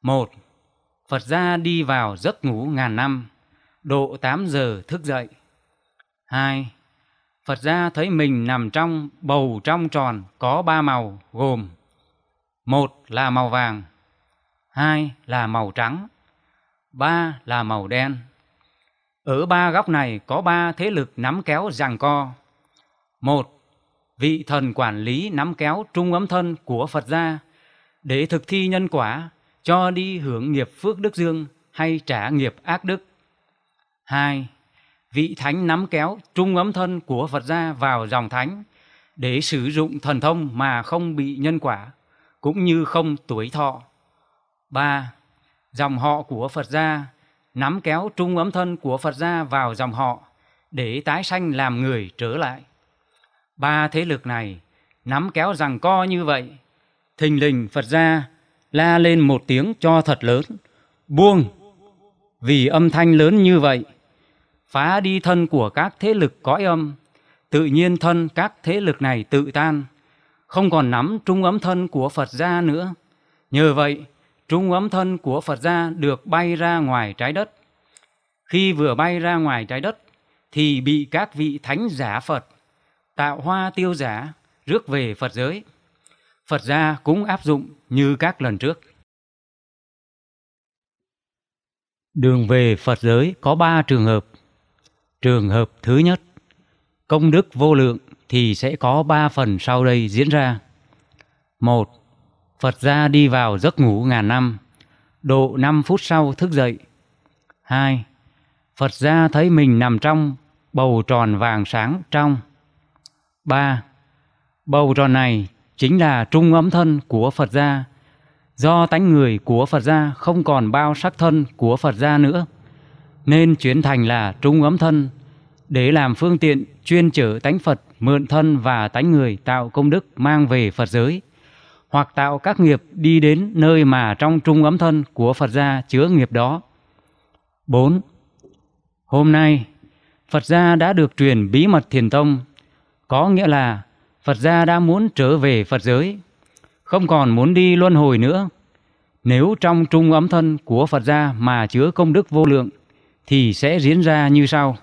Một, Phật gia đi vào giấc ngủ ngàn năm, độ 8 giờ thức dậy. Hai, Phật gia thấy mình nằm trong bầu trong tròn có ba màu gồm một là màu vàng, hai là màu trắng, ba là màu đen. Ở ba góc này có ba thế lực nắm kéo giằng co. Một, vị thần quản lý nắm kéo trung ấm thân của Phật gia để thực thi nhân quả cho đi hưởng nghiệp phước đức dương hay trả nghiệp ác đức. Hai, vị thánh nắm kéo trung ấm thân của Phật gia vào dòng thánh để sử dụng thần thông mà không bị nhân quả cũng như không tuổi thọ. 3. Dòng họ của Phật gia nắm kéo trung ấm thân của Phật gia vào dòng họ để tái sanh làm người trở lại. Ba thế lực này nắm kéo rằng co như vậy, thình lình Phật gia la lên một tiếng cho thật lớn, buông. Vì âm thanh lớn như vậy, phá đi thân của các thế lực cõi âm, tự nhiên thân các thế lực này tự tan, không còn nắm trung ấm thân của Phật gia nữa. Nhờ vậy, trung ấm thân của Phật gia được bay ra ngoài trái đất. Khi vừa bay ra ngoài trái đất thì bị các vị thánh giả Phật tạo hoa tiêu giả rước về Phật giới. Phật gia cũng áp dụng như các lần trước. Đường về Phật giới có ba trường hợp. Trường hợp thứ nhất, công đức vô lượng thì sẽ có ba phần sau đây diễn ra. một Phật gia đi vào giấc ngủ ngàn năm, độ 5 phút sau thức dậy. 2. Phật gia thấy mình nằm trong bầu tròn vàng sáng trong. 3. Bầu tròn này chính là trung ấm thân của Phật gia. Do tánh người của Phật gia không còn bao sắc thân của Phật gia nữa, nên chuyển thành là trung ấm thân để làm phương tiện chuyên chở tánh Phật mượn thân và tánh người tạo công đức mang về Phật giới hoặc tạo các nghiệp đi đến nơi mà trong trung ấm thân của Phật gia chứa nghiệp đó. 4. Hôm nay, Phật gia đã được truyền bí mật thiền tông, có nghĩa là Phật gia đã muốn trở về Phật giới, không còn muốn đi luân hồi nữa. Nếu trong trung ấm thân của Phật gia mà chứa công đức vô lượng, thì sẽ diễn ra như sau.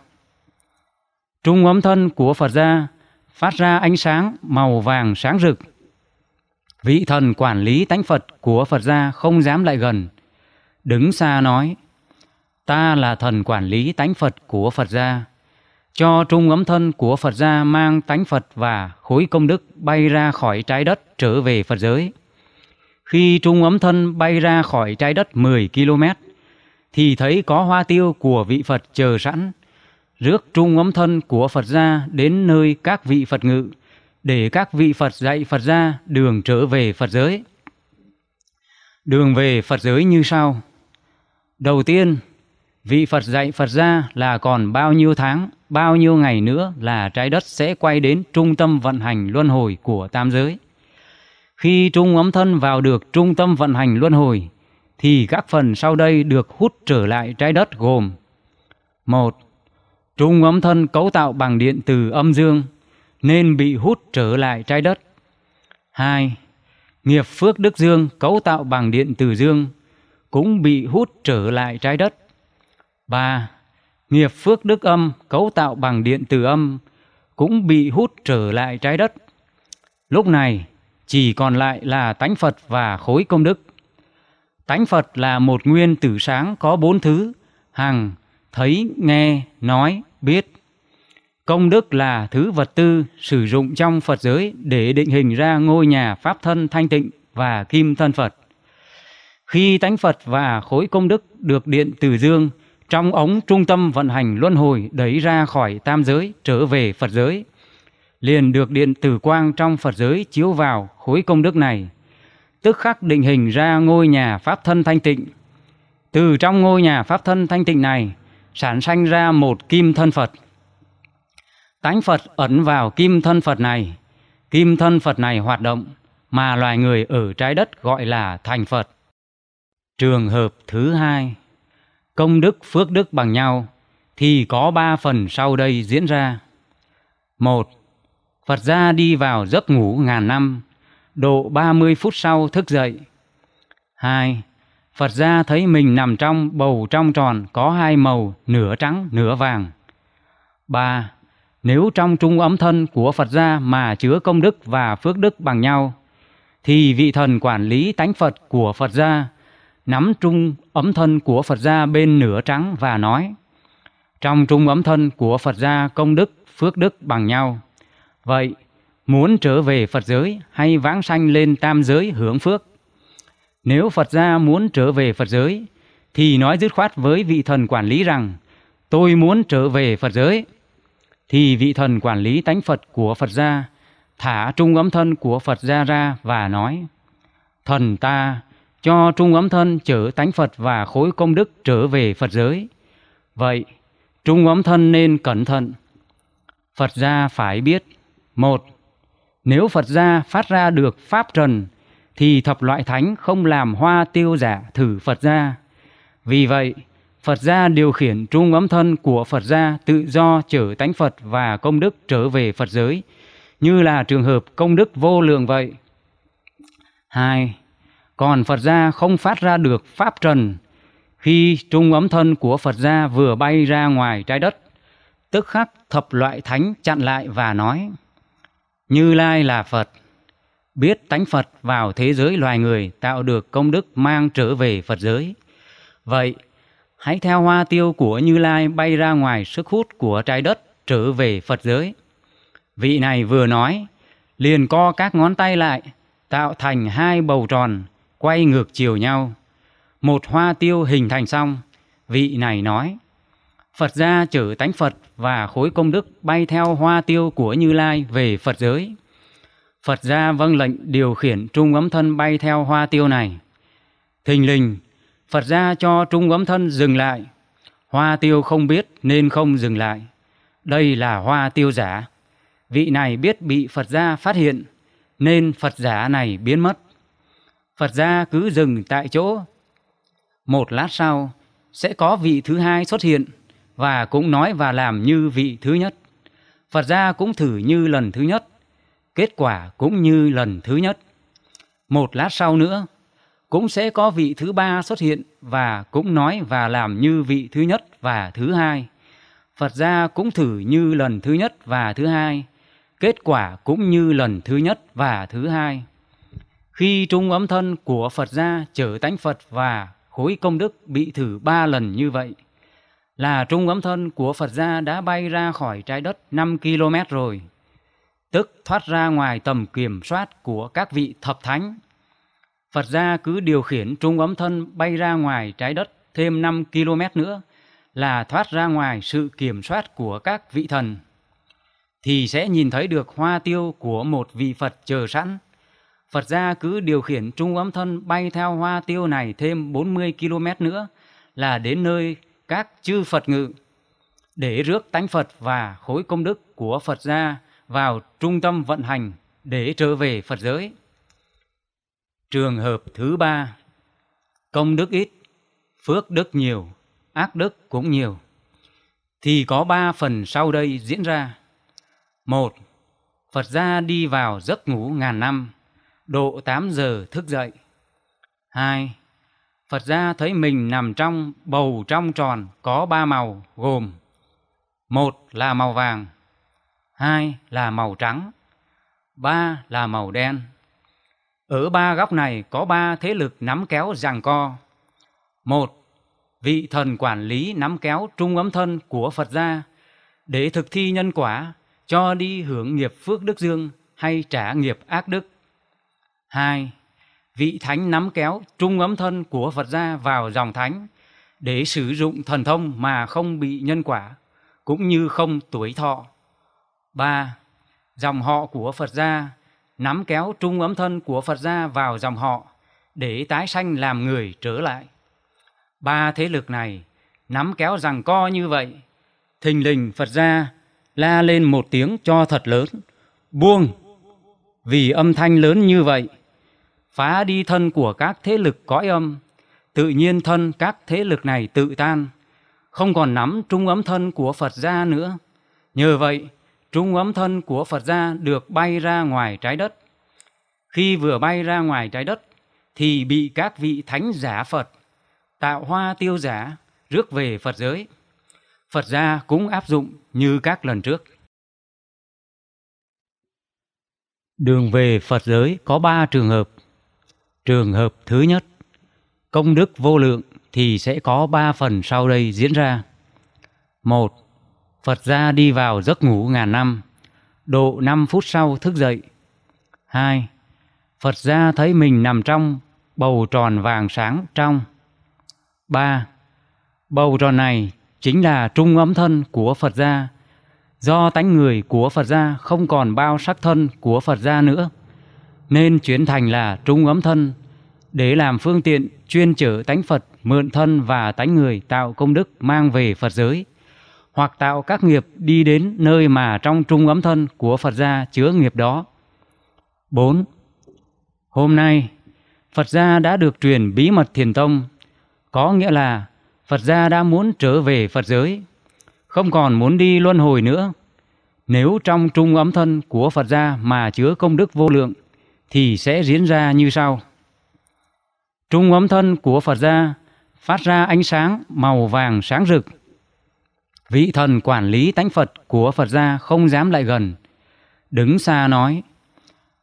Trung ấm thân của Phật gia phát ra ánh sáng màu vàng sáng rực, Vị thần quản lý tánh Phật của Phật gia không dám lại gần. Đứng xa nói, ta là thần quản lý tánh Phật của Phật gia. Cho trung ấm thân của Phật gia mang tánh Phật và khối công đức bay ra khỏi trái đất trở về Phật giới. Khi trung ấm thân bay ra khỏi trái đất 10 km, thì thấy có hoa tiêu của vị Phật chờ sẵn. Rước trung ấm thân của Phật gia đến nơi các vị Phật ngự, để các vị Phật dạy Phật ra đường trở về Phật giới. Đường về Phật giới như sau. Đầu tiên, vị Phật dạy Phật ra là còn bao nhiêu tháng, bao nhiêu ngày nữa là trái đất sẽ quay đến trung tâm vận hành luân hồi của tam giới. Khi trung ấm thân vào được trung tâm vận hành luân hồi, thì các phần sau đây được hút trở lại trái đất gồm một Trung ấm thân cấu tạo bằng điện từ âm dương nên bị hút trở lại trái đất. 2. Nghiệp phước đức dương cấu tạo bằng điện từ dương cũng bị hút trở lại trái đất. 3. Nghiệp phước đức âm cấu tạo bằng điện từ âm cũng bị hút trở lại trái đất. Lúc này chỉ còn lại là tánh Phật và khối công đức. Tánh Phật là một nguyên tử sáng có bốn thứ, hằng, thấy, nghe, nói, biết. Công đức là thứ vật tư sử dụng trong Phật giới để định hình ra ngôi nhà pháp thân thanh tịnh và kim thân Phật. Khi tánh Phật và khối công đức được điện từ dương trong ống trung tâm vận hành luân hồi đẩy ra khỏi tam giới trở về Phật giới, liền được điện tử quang trong Phật giới chiếu vào khối công đức này, tức khắc định hình ra ngôi nhà pháp thân thanh tịnh. Từ trong ngôi nhà pháp thân thanh tịnh này, sản sanh ra một kim thân Phật – tánh Phật ẩn vào kim thân Phật này, kim thân Phật này hoạt động mà loài người ở trái đất gọi là thành Phật. Trường hợp thứ hai, công đức phước đức bằng nhau thì có ba phần sau đây diễn ra. Một, Phật gia đi vào giấc ngủ ngàn năm, độ ba mươi phút sau thức dậy. Hai, Phật gia thấy mình nằm trong bầu trong tròn có hai màu nửa trắng nửa vàng. Ba, nếu trong trung ấm thân của Phật gia mà chứa công đức và phước đức bằng nhau, thì vị thần quản lý tánh Phật của Phật gia nắm trung ấm thân của Phật gia bên nửa trắng và nói: Trong trung ấm thân của Phật gia công đức, phước đức bằng nhau. Vậy, muốn trở về Phật giới hay vãng sanh lên tam giới hưởng phước? Nếu Phật gia muốn trở về Phật giới thì nói dứt khoát với vị thần quản lý rằng: Tôi muốn trở về Phật giới thì vị thần quản lý tánh Phật của Phật gia thả trung ấm thân của Phật gia ra và nói: Thần ta cho trung ấm thân chở tánh Phật và khối công đức trở về Phật giới. Vậy, trung ấm thân nên cẩn thận. Phật gia phải biết, một, nếu Phật gia phát ra được pháp trần thì thập loại thánh không làm hoa tiêu giả thử Phật gia. Vì vậy, Phật gia điều khiển trung ấm thân của Phật gia tự do trở tánh Phật và công đức trở về Phật giới, như là trường hợp công đức vô lượng vậy. 2. Còn Phật gia không phát ra được pháp trần khi trung ấm thân của Phật gia vừa bay ra ngoài trái đất, tức khắc thập loại thánh chặn lại và nói: Như Lai là Phật, biết tánh Phật vào thế giới loài người tạo được công đức mang trở về Phật giới. Vậy hãy theo hoa tiêu của Như Lai bay ra ngoài sức hút của trái đất trở về Phật giới. Vị này vừa nói, liền co các ngón tay lại, tạo thành hai bầu tròn, quay ngược chiều nhau. Một hoa tiêu hình thành xong, vị này nói, Phật gia chở tánh Phật và khối công đức bay theo hoa tiêu của Như Lai về Phật giới. Phật gia vâng lệnh điều khiển trung ấm thân bay theo hoa tiêu này. Thình lình, Phật ra cho trung ấm thân dừng lại. Hoa tiêu không biết nên không dừng lại. Đây là hoa tiêu giả. Vị này biết bị Phật gia phát hiện, nên Phật giả này biến mất. Phật gia cứ dừng tại chỗ. Một lát sau, sẽ có vị thứ hai xuất hiện và cũng nói và làm như vị thứ nhất. Phật gia cũng thử như lần thứ nhất, kết quả cũng như lần thứ nhất. Một lát sau nữa, cũng sẽ có vị thứ ba xuất hiện và cũng nói và làm như vị thứ nhất và thứ hai. Phật gia cũng thử như lần thứ nhất và thứ hai, kết quả cũng như lần thứ nhất và thứ hai. Khi trung ấm thân của Phật gia trở tánh Phật và khối công đức bị thử ba lần như vậy, là trung ấm thân của Phật gia đã bay ra khỏi trái đất 5 km rồi, tức thoát ra ngoài tầm kiểm soát của các vị thập thánh Phật gia cứ điều khiển trung ấm thân bay ra ngoài trái đất thêm 5 km nữa là thoát ra ngoài sự kiểm soát của các vị thần thì sẽ nhìn thấy được hoa tiêu của một vị Phật chờ sẵn. Phật gia cứ điều khiển trung ấm thân bay theo hoa tiêu này thêm 40 km nữa là đến nơi các chư Phật ngự để rước tánh Phật và khối công đức của Phật gia vào trung tâm vận hành để trở về Phật giới. Trường hợp thứ ba, công đức ít, phước đức nhiều, ác đức cũng nhiều. Thì có ba phần sau đây diễn ra. Một, Phật gia đi vào giấc ngủ ngàn năm, độ 8 giờ thức dậy. Hai, Phật gia thấy mình nằm trong bầu trong tròn có ba màu gồm một là màu vàng, hai là màu trắng, ba là màu đen. Ở ba góc này có ba thế lực nắm kéo giằng co. Một, vị thần quản lý nắm kéo trung ấm thân của Phật gia để thực thi nhân quả, cho đi hưởng nghiệp phước đức dương hay trả nghiệp ác đức. Hai, vị thánh nắm kéo trung ấm thân của Phật gia vào dòng thánh để sử dụng thần thông mà không bị nhân quả, cũng như không tuổi thọ. ba Dòng họ của Phật gia nắm kéo trung ấm thân của Phật gia vào dòng họ để tái sanh làm người trở lại. Ba thế lực này nắm kéo rằng co như vậy, thình lình Phật gia la lên một tiếng cho thật lớn, buông. Vì âm thanh lớn như vậy, phá đi thân của các thế lực cõi âm, tự nhiên thân các thế lực này tự tan, không còn nắm trung ấm thân của Phật gia nữa. Nhờ vậy, trung ấm thân của Phật gia được bay ra ngoài trái đất. Khi vừa bay ra ngoài trái đất thì bị các vị thánh giả Phật tạo hoa tiêu giả rước về Phật giới. Phật gia cũng áp dụng như các lần trước. Đường về Phật giới có ba trường hợp. Trường hợp thứ nhất, công đức vô lượng thì sẽ có ba phần sau đây diễn ra. một Phật gia đi vào giấc ngủ ngàn năm, độ 5 phút sau thức dậy. 2. Phật gia thấy mình nằm trong bầu tròn vàng sáng trong. 3. Bầu tròn này chính là trung ấm thân của Phật gia. Do tánh người của Phật gia không còn bao sắc thân của Phật gia nữa, nên chuyển thành là trung ấm thân để làm phương tiện chuyên chở tánh Phật mượn thân và tánh người tạo công đức mang về Phật giới hoặc tạo các nghiệp đi đến nơi mà trong trung ấm thân của Phật gia chứa nghiệp đó. 4. Hôm nay, Phật gia đã được truyền bí mật thiền tông, có nghĩa là Phật gia đã muốn trở về Phật giới, không còn muốn đi luân hồi nữa. Nếu trong trung ấm thân của Phật gia mà chứa công đức vô lượng, thì sẽ diễn ra như sau. Trung ấm thân của Phật gia phát ra ánh sáng màu vàng sáng rực, Vị thần quản lý tánh Phật của Phật gia không dám lại gần. Đứng xa nói,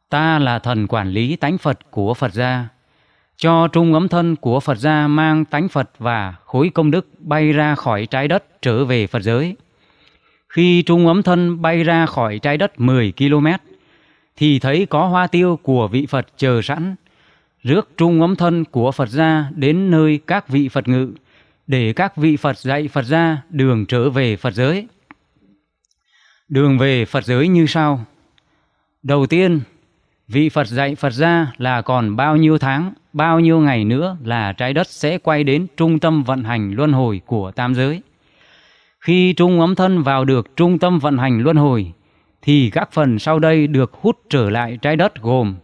ta là thần quản lý tánh Phật của Phật gia. Cho trung ấm thân của Phật gia mang tánh Phật và khối công đức bay ra khỏi trái đất trở về Phật giới. Khi trung ấm thân bay ra khỏi trái đất 10 km, thì thấy có hoa tiêu của vị Phật chờ sẵn, rước trung ấm thân của Phật gia đến nơi các vị Phật ngự để các vị Phật dạy Phật ra đường trở về Phật giới. Đường về Phật giới như sau. Đầu tiên, vị Phật dạy Phật ra là còn bao nhiêu tháng, bao nhiêu ngày nữa là trái đất sẽ quay đến trung tâm vận hành luân hồi của tam giới. Khi trung ấm thân vào được trung tâm vận hành luân hồi, thì các phần sau đây được hút trở lại trái đất gồm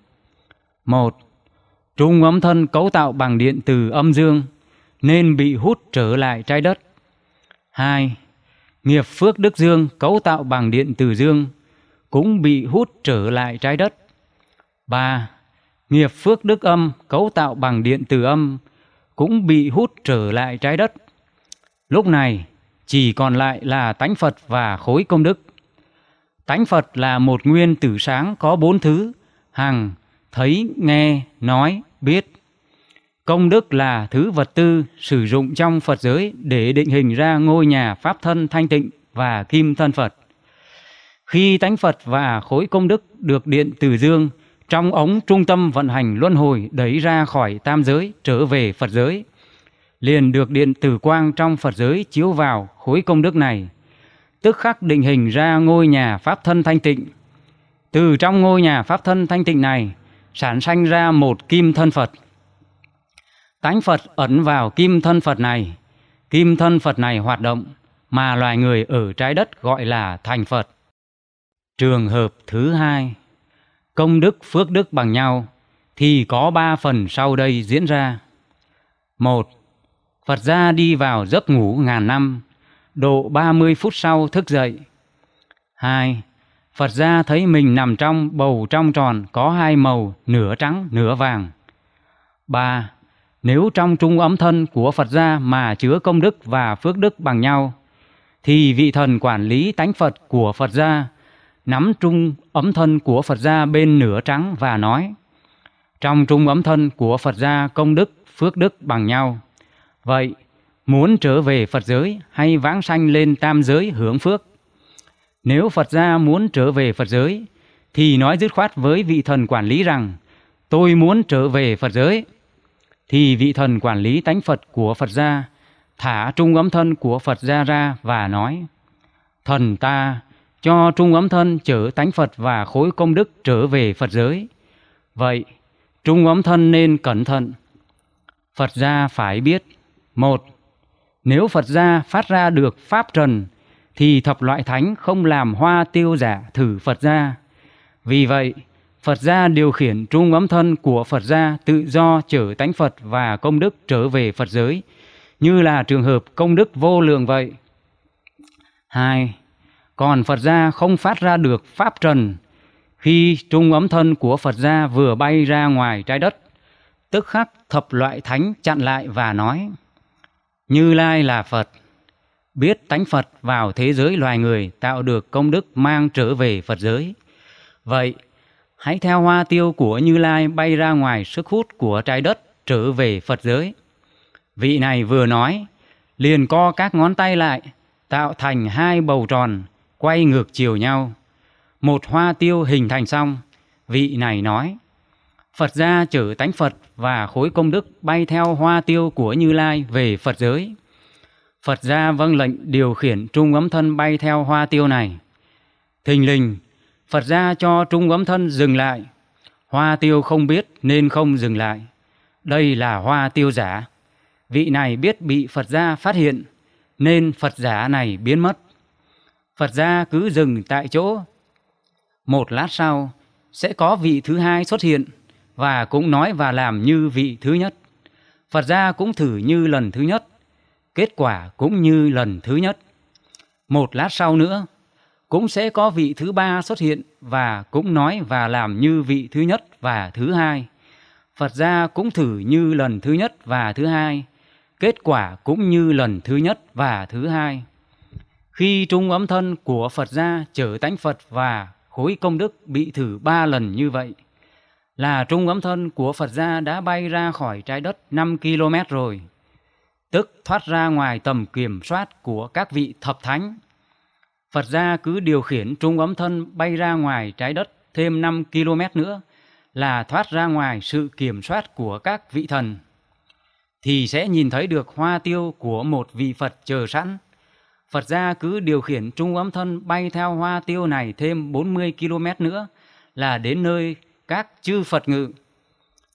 một Trung ấm thân cấu tạo bằng điện từ âm dương nên bị hút trở lại trái đất. 2. Nghiệp phước đức dương cấu tạo bằng điện từ dương cũng bị hút trở lại trái đất. 3. Nghiệp phước đức âm cấu tạo bằng điện từ âm cũng bị hút trở lại trái đất. Lúc này chỉ còn lại là tánh Phật và khối công đức. Tánh Phật là một nguyên tử sáng có bốn thứ, hằng, thấy, nghe, nói, biết. Công đức là thứ vật tư sử dụng trong Phật giới để định hình ra ngôi nhà pháp thân thanh tịnh và kim thân Phật. Khi tánh Phật và khối công đức được điện từ dương trong ống trung tâm vận hành luân hồi đẩy ra khỏi tam giới trở về Phật giới, liền được điện tử quang trong Phật giới chiếu vào khối công đức này, tức khắc định hình ra ngôi nhà pháp thân thanh tịnh. Từ trong ngôi nhà pháp thân thanh tịnh này, sản sanh ra một kim thân Phật – tánh Phật ẩn vào kim thân Phật này. Kim thân Phật này hoạt động mà loài người ở trái đất gọi là thành Phật. Trường hợp thứ hai, công đức phước đức bằng nhau thì có ba phần sau đây diễn ra. Một, Phật gia đi vào giấc ngủ ngàn năm, độ ba mươi phút sau thức dậy. Hai, Phật gia thấy mình nằm trong bầu trong tròn có hai màu nửa trắng nửa vàng. Ba, nếu trong trung ấm thân của Phật gia mà chứa công đức và phước đức bằng nhau, thì vị thần quản lý tánh Phật của Phật gia nắm trung ấm thân của Phật gia bên nửa trắng và nói: Trong trung ấm thân của Phật gia công đức, phước đức bằng nhau. Vậy, muốn trở về Phật giới hay vãng sanh lên tam giới hướng phước? Nếu Phật gia muốn trở về Phật giới thì nói dứt khoát với vị thần quản lý rằng: Tôi muốn trở về Phật giới thì vị thần quản lý tánh Phật của Phật gia thả trung ấm thân của Phật gia ra và nói: Thần ta cho trung ấm thân chở tánh Phật và khối công đức trở về Phật giới. Vậy, trung ấm thân nên cẩn thận. Phật gia phải biết, một, nếu Phật gia phát ra được pháp trần thì thập loại thánh không làm hoa tiêu giả thử Phật gia. Vì vậy, Phật gia điều khiển trung ấm thân của Phật gia tự do trở tánh Phật và công đức trở về Phật giới, như là trường hợp công đức vô lượng vậy. 2. Còn Phật gia không phát ra được pháp trần khi trung ấm thân của Phật gia vừa bay ra ngoài trái đất, tức khắc thập loại thánh chặn lại và nói: Như Lai là Phật, biết tánh Phật vào thế giới loài người tạo được công đức mang trở về Phật giới. Vậy hãy theo hoa tiêu của Như Lai bay ra ngoài sức hút của trái đất trở về Phật giới. Vị này vừa nói, liền co các ngón tay lại, tạo thành hai bầu tròn, quay ngược chiều nhau. Một hoa tiêu hình thành xong, vị này nói, Phật gia chở tánh Phật và khối công đức bay theo hoa tiêu của Như Lai về Phật giới. Phật gia vâng lệnh điều khiển trung ấm thân bay theo hoa tiêu này. Thình lình, Phật ra cho trung ấm thân dừng lại. Hoa tiêu không biết nên không dừng lại. Đây là hoa tiêu giả. Vị này biết bị Phật gia phát hiện nên Phật giả này biến mất. Phật gia cứ dừng tại chỗ. Một lát sau sẽ có vị thứ hai xuất hiện và cũng nói và làm như vị thứ nhất. Phật gia cũng thử như lần thứ nhất, kết quả cũng như lần thứ nhất. Một lát sau nữa cũng sẽ có vị thứ ba xuất hiện và cũng nói và làm như vị thứ nhất và thứ hai. Phật gia cũng thử như lần thứ nhất và thứ hai, kết quả cũng như lần thứ nhất và thứ hai. Khi trung ấm thân của Phật gia trở tánh Phật và khối công đức bị thử ba lần như vậy, là trung ấm thân của Phật gia đã bay ra khỏi trái đất 5 km rồi, tức thoát ra ngoài tầm kiểm soát của các vị thập thánh Phật gia cứ điều khiển trung ấm thân bay ra ngoài trái đất thêm 5 km nữa là thoát ra ngoài sự kiểm soát của các vị thần thì sẽ nhìn thấy được hoa tiêu của một vị Phật chờ sẵn. Phật gia cứ điều khiển trung ấm thân bay theo hoa tiêu này thêm 40 km nữa là đến nơi các chư Phật ngự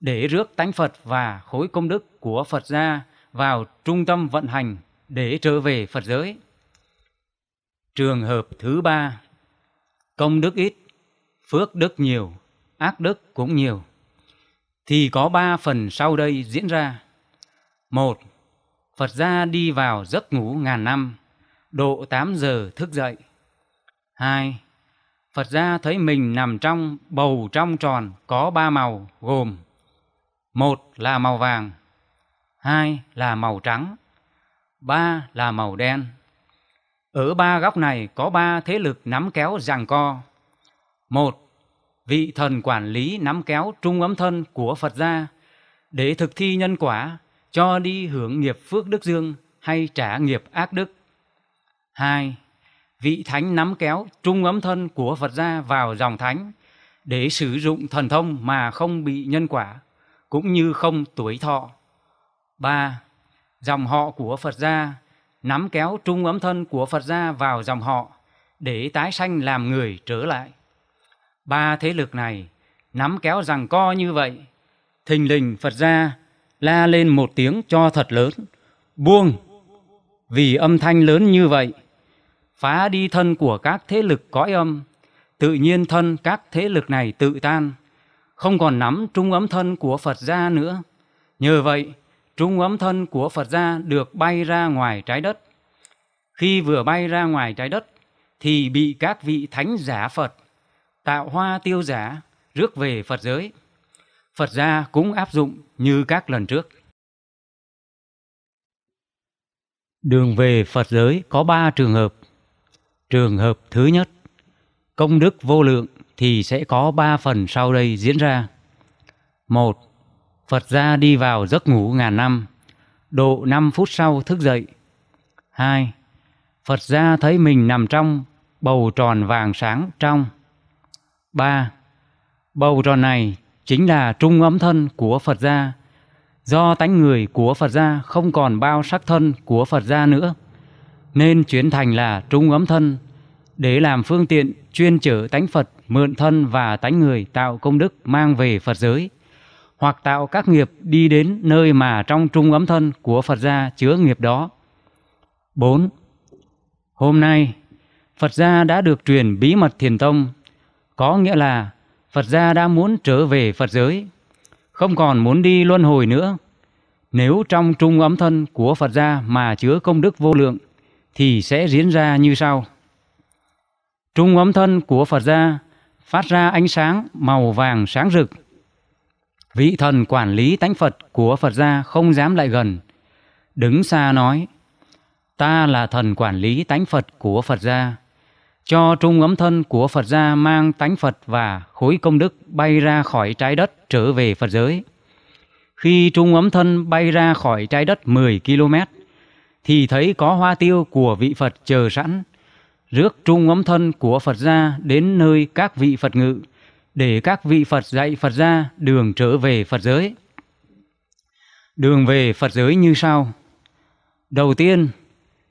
để rước tánh Phật và khối công đức của Phật gia vào trung tâm vận hành để trở về Phật giới. Trường hợp thứ ba, công đức ít, phước đức nhiều, ác đức cũng nhiều. Thì có ba phần sau đây diễn ra. Một, Phật gia đi vào giấc ngủ ngàn năm, độ 8 giờ thức dậy. Hai, Phật gia thấy mình nằm trong bầu trong tròn có ba màu gồm một là màu vàng, hai là màu trắng, ba là màu đen. Ở ba góc này có ba thế lực nắm kéo giằng co. Một, vị thần quản lý nắm kéo trung ấm thân của Phật gia để thực thi nhân quả, cho đi hưởng nghiệp phước đức dương hay trả nghiệp ác đức. Hai, vị thánh nắm kéo trung ấm thân của Phật gia vào dòng thánh để sử dụng thần thông mà không bị nhân quả, cũng như không tuổi thọ. ba Dòng họ của Phật gia nắm kéo trung ấm thân của Phật gia vào dòng họ để tái sanh làm người trở lại. Ba thế lực này nắm kéo rằng co như vậy, thình lình Phật gia la lên một tiếng cho thật lớn, buông. Vì âm thanh lớn như vậy, phá đi thân của các thế lực cõi âm, tự nhiên thân các thế lực này tự tan, không còn nắm trung ấm thân của Phật gia nữa. Nhờ vậy, trung ấm thân của Phật gia được bay ra ngoài trái đất. Khi vừa bay ra ngoài trái đất thì bị các vị thánh giả Phật tạo hoa tiêu giả rước về Phật giới. Phật gia cũng áp dụng như các lần trước. Đường về Phật giới có ba trường hợp. Trường hợp thứ nhất, công đức vô lượng thì sẽ có ba phần sau đây diễn ra. một Phật gia đi vào giấc ngủ ngàn năm, độ 5 phút sau thức dậy. 2. Phật gia thấy mình nằm trong bầu tròn vàng sáng trong. 3. Bầu tròn này chính là trung ấm thân của Phật gia. Do tánh người của Phật gia không còn bao sắc thân của Phật gia nữa, nên chuyển thành là trung ấm thân để làm phương tiện chuyên chở tánh Phật mượn thân và tánh người tạo công đức mang về Phật giới hoặc tạo các nghiệp đi đến nơi mà trong trung ấm thân của Phật gia chứa nghiệp đó. 4. Hôm nay, Phật gia đã được truyền bí mật thiền tông, có nghĩa là Phật gia đã muốn trở về Phật giới, không còn muốn đi luân hồi nữa. Nếu trong trung ấm thân của Phật gia mà chứa công đức vô lượng, thì sẽ diễn ra như sau. Trung ấm thân của Phật gia phát ra ánh sáng màu vàng sáng rực, Vị thần quản lý tánh Phật của Phật gia không dám lại gần. Đứng xa nói, ta là thần quản lý tánh Phật của Phật gia. Cho trung ấm thân của Phật gia mang tánh Phật và khối công đức bay ra khỏi trái đất trở về Phật giới. Khi trung ấm thân bay ra khỏi trái đất 10 km, thì thấy có hoa tiêu của vị Phật chờ sẵn. Rước trung ấm thân của Phật gia đến nơi các vị Phật ngự để các vị Phật dạy Phật ra đường trở về Phật giới. Đường về Phật giới như sau. Đầu tiên,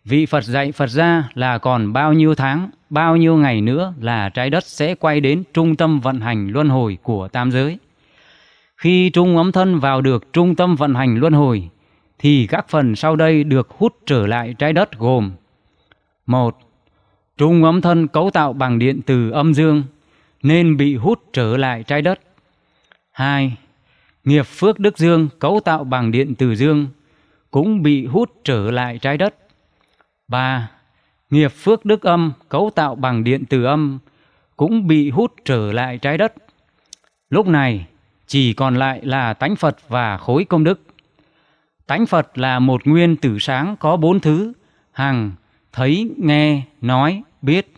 vị Phật dạy Phật ra là còn bao nhiêu tháng, bao nhiêu ngày nữa là trái đất sẽ quay đến trung tâm vận hành luân hồi của tam giới. Khi trung ấm thân vào được trung tâm vận hành luân hồi, thì các phần sau đây được hút trở lại trái đất gồm một Trung ấm thân cấu tạo bằng điện từ âm dương nên bị hút trở lại trái đất. 2. Nghiệp phước đức dương cấu tạo bằng điện từ dương cũng bị hút trở lại trái đất. 3. Nghiệp phước đức âm cấu tạo bằng điện từ âm cũng bị hút trở lại trái đất. Lúc này chỉ còn lại là tánh Phật và khối công đức. Tánh Phật là một nguyên tử sáng có bốn thứ, hằng, thấy, nghe, nói, biết.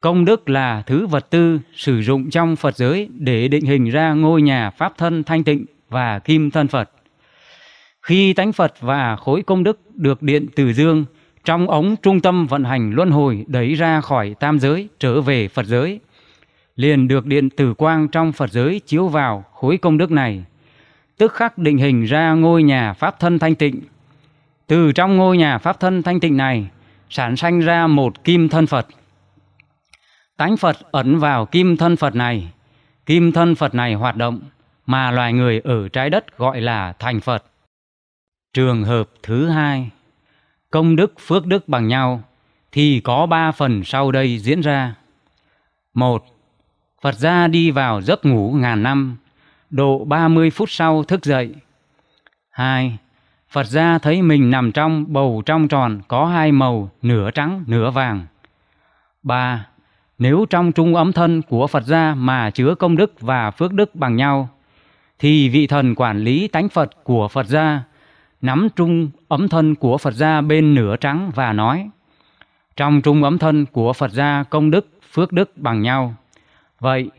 Công đức là thứ vật tư sử dụng trong Phật giới để định hình ra ngôi nhà pháp thân thanh tịnh và kim thân Phật. Khi tánh Phật và khối công đức được điện từ dương trong ống trung tâm vận hành luân hồi đẩy ra khỏi tam giới trở về Phật giới, liền được điện tử quang trong Phật giới chiếu vào khối công đức này, tức khắc định hình ra ngôi nhà pháp thân thanh tịnh. Từ trong ngôi nhà pháp thân thanh tịnh này sản sanh ra một kim thân Phật tánh Phật ẩn vào kim thân Phật này. Kim thân Phật này hoạt động mà loài người ở trái đất gọi là thành Phật. Trường hợp thứ hai, công đức phước đức bằng nhau thì có ba phần sau đây diễn ra. Một, Phật gia đi vào giấc ngủ ngàn năm, độ ba mươi phút sau thức dậy. Hai, Phật gia thấy mình nằm trong bầu trong tròn có hai màu nửa trắng nửa vàng. Ba, nếu trong trung ấm thân của Phật gia mà chứa công đức và phước đức bằng nhau, thì vị thần quản lý tánh Phật của Phật gia nắm trung ấm thân của Phật gia bên nửa trắng và nói, trong trung ấm thân của Phật gia công đức, phước đức bằng nhau. Vậy,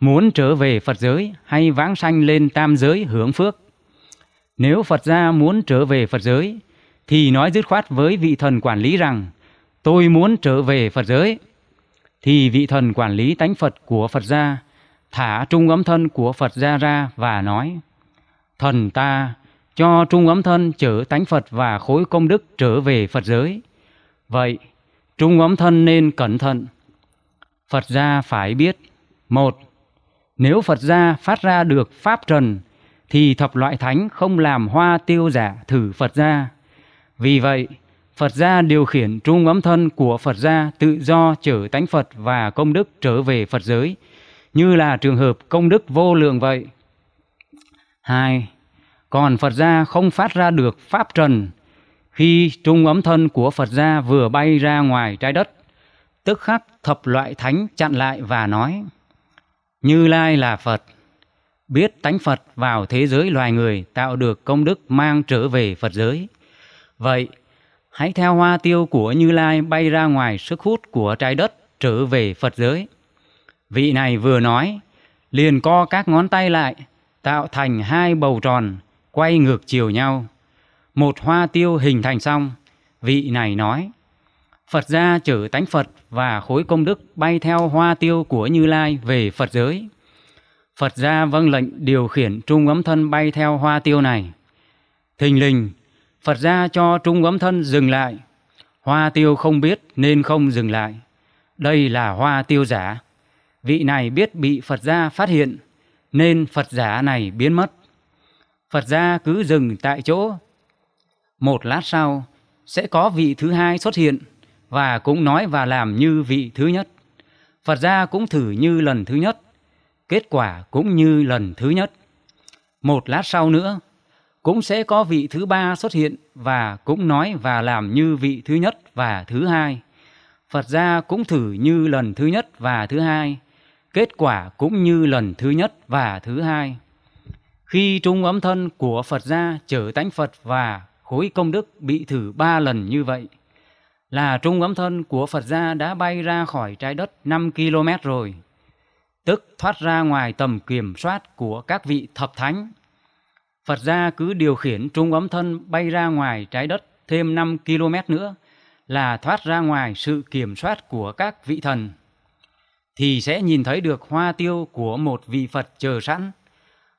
muốn trở về Phật giới hay vãng sanh lên tam giới hướng phước? Nếu Phật gia muốn trở về Phật giới, thì nói dứt khoát với vị thần quản lý rằng, tôi muốn trở về Phật giới thì vị thần quản lý tánh Phật của Phật gia thả trung ấm thân của Phật gia ra và nói Thần ta cho trung ấm thân chở tánh Phật và khối công đức trở về Phật giới. Vậy, trung ấm thân nên cẩn thận. Phật gia phải biết một Nếu Phật gia phát ra được Pháp trần thì thập loại thánh không làm hoa tiêu giả thử Phật gia. Vì vậy, Phật gia điều khiển trung ấm thân của Phật gia tự do trở tánh Phật và công đức trở về Phật giới, như là trường hợp công đức vô lượng vậy. 2. Còn Phật gia không phát ra được pháp trần khi trung ấm thân của Phật gia vừa bay ra ngoài trái đất, tức khắc thập loại thánh chặn lại và nói: Như Lai là Phật, biết tánh Phật vào thế giới loài người tạo được công đức mang trở về Phật giới. Vậy hãy theo hoa tiêu của Như Lai bay ra ngoài sức hút của trái đất trở về Phật giới. Vị này vừa nói, liền co các ngón tay lại, tạo thành hai bầu tròn, quay ngược chiều nhau. Một hoa tiêu hình thành xong, vị này nói, Phật gia chở tánh Phật và khối công đức bay theo hoa tiêu của Như Lai về Phật giới. Phật gia vâng lệnh điều khiển trung ấm thân bay theo hoa tiêu này. Thình lình, Phật ra cho trung ấm thân dừng lại. Hoa tiêu không biết nên không dừng lại. Đây là hoa tiêu giả. Vị này biết bị Phật gia phát hiện nên Phật giả này biến mất. Phật gia cứ dừng tại chỗ. Một lát sau sẽ có vị thứ hai xuất hiện và cũng nói và làm như vị thứ nhất. Phật gia cũng thử như lần thứ nhất, kết quả cũng như lần thứ nhất. Một lát sau nữa cũng sẽ có vị thứ ba xuất hiện và cũng nói và làm như vị thứ nhất và thứ hai. Phật gia cũng thử như lần thứ nhất và thứ hai, kết quả cũng như lần thứ nhất và thứ hai. Khi trung ấm thân của Phật gia trở tánh Phật và khối công đức bị thử ba lần như vậy, là trung ấm thân của Phật gia đã bay ra khỏi trái đất 5 km rồi, tức thoát ra ngoài tầm kiểm soát của các vị thập thánh Phật gia cứ điều khiển trung ấm thân bay ra ngoài trái đất thêm 5 km nữa là thoát ra ngoài sự kiểm soát của các vị thần thì sẽ nhìn thấy được hoa tiêu của một vị Phật chờ sẵn.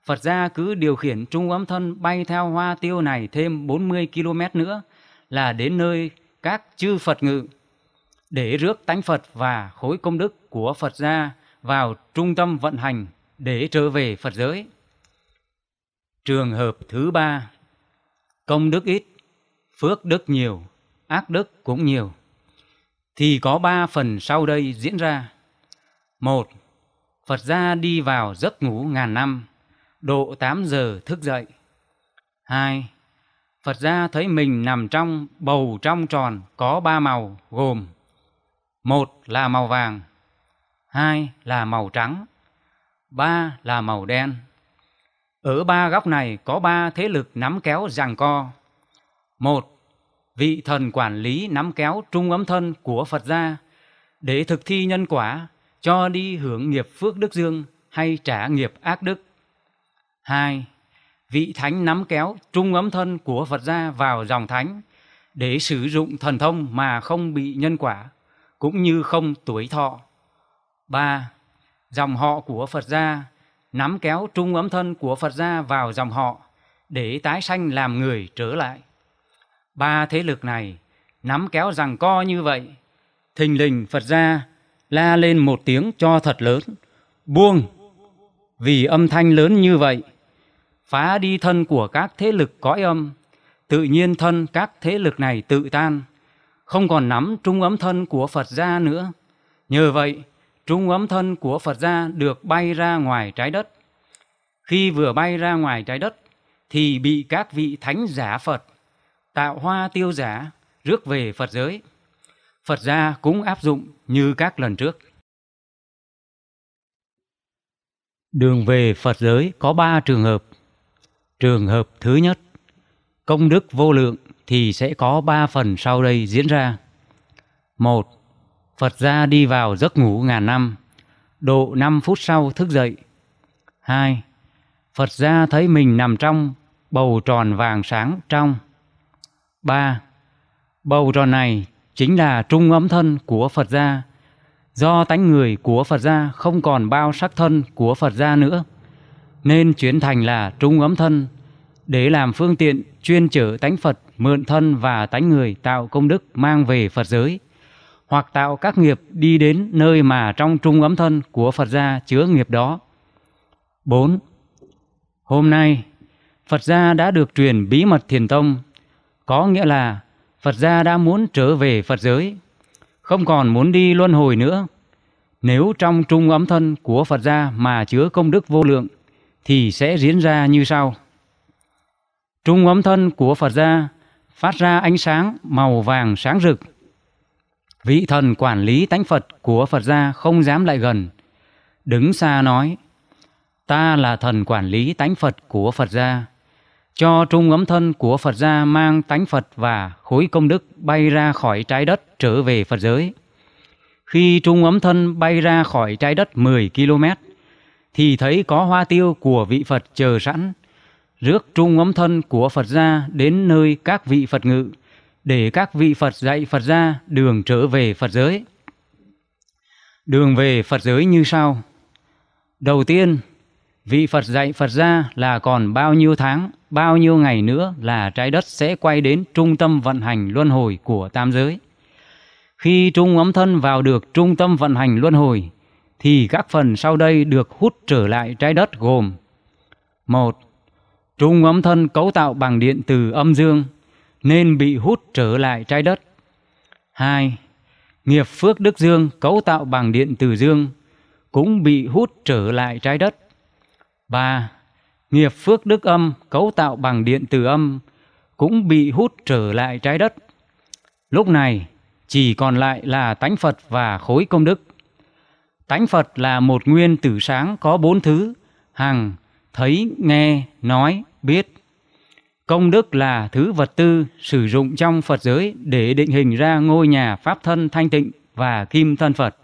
Phật gia cứ điều khiển trung ấm thân bay theo hoa tiêu này thêm 40 km nữa là đến nơi các chư Phật ngự để rước tánh Phật và khối công đức của Phật gia vào trung tâm vận hành để trở về Phật giới. Trường hợp thứ ba, công đức ít, phước đức nhiều, ác đức cũng nhiều. Thì có ba phần sau đây diễn ra. Một, Phật gia đi vào giấc ngủ ngàn năm, độ 8 giờ thức dậy. Hai, Phật gia thấy mình nằm trong bầu trong tròn có ba màu gồm một là màu vàng, hai là màu trắng, ba là màu đen. Ở ba góc này có ba thế lực nắm kéo giằng co. Một, vị thần quản lý nắm kéo trung ấm thân của Phật gia để thực thi nhân quả, cho đi hưởng nghiệp phước đức dương hay trả nghiệp ác đức. Hai, vị thánh nắm kéo trung ấm thân của Phật gia vào dòng thánh để sử dụng thần thông mà không bị nhân quả, cũng như không tuổi thọ. ba Dòng họ của Phật gia nắm kéo trung ấm thân của Phật gia vào dòng họ để tái sanh làm người trở lại. Ba thế lực này nắm kéo rằng co như vậy, thình lình Phật gia la lên một tiếng cho thật lớn, buông. Vì âm thanh lớn như vậy, phá đi thân của các thế lực cõi âm, tự nhiên thân các thế lực này tự tan, không còn nắm trung ấm thân của Phật gia nữa. Nhờ vậy, trung ấm thân của Phật gia được bay ra ngoài trái đất. Khi vừa bay ra ngoài trái đất thì bị các vị thánh giả Phật tạo hoa tiêu giả rước về Phật giới. Phật gia cũng áp dụng như các lần trước. Đường về Phật giới có ba trường hợp. Trường hợp thứ nhất, công đức vô lượng thì sẽ có ba phần sau đây diễn ra. một Phật gia đi vào giấc ngủ ngàn năm, độ 5 phút sau thức dậy. 2. Phật gia thấy mình nằm trong bầu tròn vàng sáng trong. 3. Bầu tròn này chính là trung ấm thân của Phật gia. Do tánh người của Phật gia không còn bao sắc thân của Phật gia nữa, nên chuyển thành là trung ấm thân để làm phương tiện chuyên chở tánh Phật mượn thân và tánh người tạo công đức mang về Phật giới hoặc tạo các nghiệp đi đến nơi mà trong trung ấm thân của Phật gia chứa nghiệp đó. 4. Hôm nay, Phật gia đã được truyền bí mật thiền tông, có nghĩa là Phật gia đã muốn trở về Phật giới, không còn muốn đi luân hồi nữa. Nếu trong trung ấm thân của Phật gia mà chứa công đức vô lượng, thì sẽ diễn ra như sau. Trung ấm thân của Phật gia phát ra ánh sáng màu vàng sáng rực, Vị thần quản lý tánh Phật của Phật gia không dám lại gần. Đứng xa nói, ta là thần quản lý tánh Phật của Phật gia. Cho trung ấm thân của Phật gia mang tánh Phật và khối công đức bay ra khỏi trái đất trở về Phật giới. Khi trung ấm thân bay ra khỏi trái đất 10 km, thì thấy có hoa tiêu của vị Phật chờ sẵn. Rước trung ấm thân của Phật gia đến nơi các vị Phật ngự, để các vị Phật dạy Phật gia đường trở về Phật giới. Đường về Phật giới như sau. Đầu tiên, vị Phật dạy Phật gia là còn bao nhiêu tháng, bao nhiêu ngày nữa là trái đất sẽ quay đến trung tâm vận hành luân hồi của tam giới. Khi trung ấm thân vào được trung tâm vận hành luân hồi, thì các phần sau đây được hút trở lại trái đất gồm một Trung ấm thân cấu tạo bằng điện từ âm dương nên bị hút trở lại trái đất. 2. Nghiệp phước đức dương cấu tạo bằng điện từ dương cũng bị hút trở lại trái đất. 3. Nghiệp phước đức âm cấu tạo bằng điện từ âm cũng bị hút trở lại trái đất. Lúc này chỉ còn lại là tánh Phật và khối công đức. Tánh Phật là một nguyên tử sáng có bốn thứ, hằng, thấy, nghe, nói, biết. Công đức là thứ vật tư sử dụng trong Phật giới để định hình ra ngôi nhà pháp thân thanh tịnh và kim thân Phật.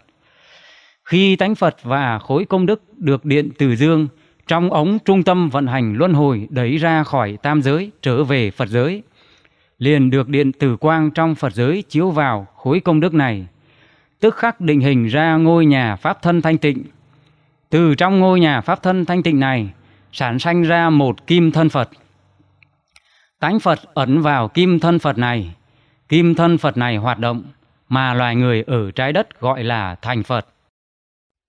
Khi tánh Phật và khối công đức được điện từ dương trong ống trung tâm vận hành luân hồi đẩy ra khỏi tam giới trở về Phật giới, liền được điện từ quang trong Phật giới chiếu vào khối công đức này, tức khắc định hình ra ngôi nhà pháp thân thanh tịnh. Từ trong ngôi nhà pháp thân thanh tịnh này, sản sanh ra một kim thân Phật – tánh Phật ẩn vào kim thân Phật này, kim thân Phật này hoạt động mà loài người ở trái đất gọi là thành Phật.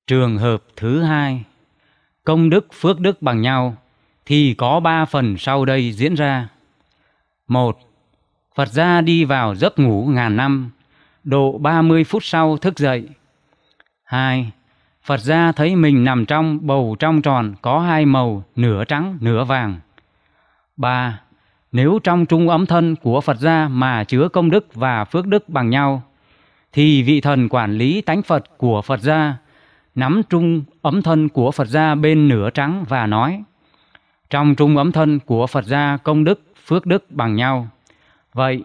Trường hợp thứ hai, công đức phước đức bằng nhau thì có ba phần sau đây diễn ra. Một, Phật gia đi vào giấc ngủ ngàn năm, độ ba mươi phút sau thức dậy. Hai, Phật gia thấy mình nằm trong bầu trong tròn có hai màu nửa trắng nửa vàng. Ba, nếu trong trung ấm thân của Phật gia mà chứa công đức và phước đức bằng nhau, thì vị thần quản lý tánh Phật của Phật gia nắm trung ấm thân của Phật gia bên nửa trắng và nói: Trong trung ấm thân của Phật gia công đức, phước đức bằng nhau. Vậy,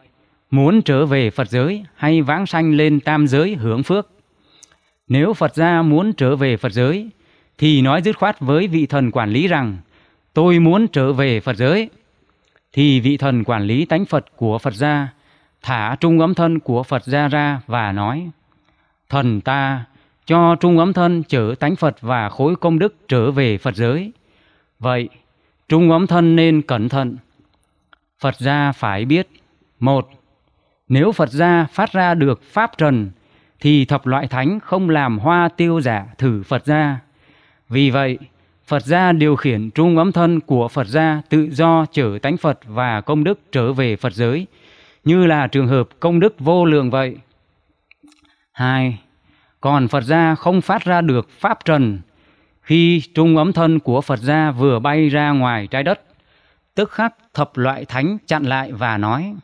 muốn trở về Phật giới hay vãng sanh lên tam giới hưởng phước? Nếu Phật gia muốn trở về Phật giới thì nói dứt khoát với vị thần quản lý rằng: Tôi muốn trở về Phật giới thì vị thần quản lý tánh Phật của Phật gia thả trung ấm thân của Phật gia ra và nói: Thần ta cho trung ấm thân chở tánh Phật và khối công đức trở về Phật giới. Vậy, trung ấm thân nên cẩn thận. Phật gia phải biết, một, nếu Phật gia phát ra được pháp trần thì thập loại thánh không làm hoa tiêu giả thử Phật gia. Vì vậy, Phật gia điều khiển trung ấm thân của Phật gia tự do trở tánh Phật và công đức trở về Phật giới, như là trường hợp công đức vô lượng vậy. 2. Còn Phật gia không phát ra được pháp trần khi trung ấm thân của Phật gia vừa bay ra ngoài trái đất, tức khắc thập loại thánh chặn lại và nói: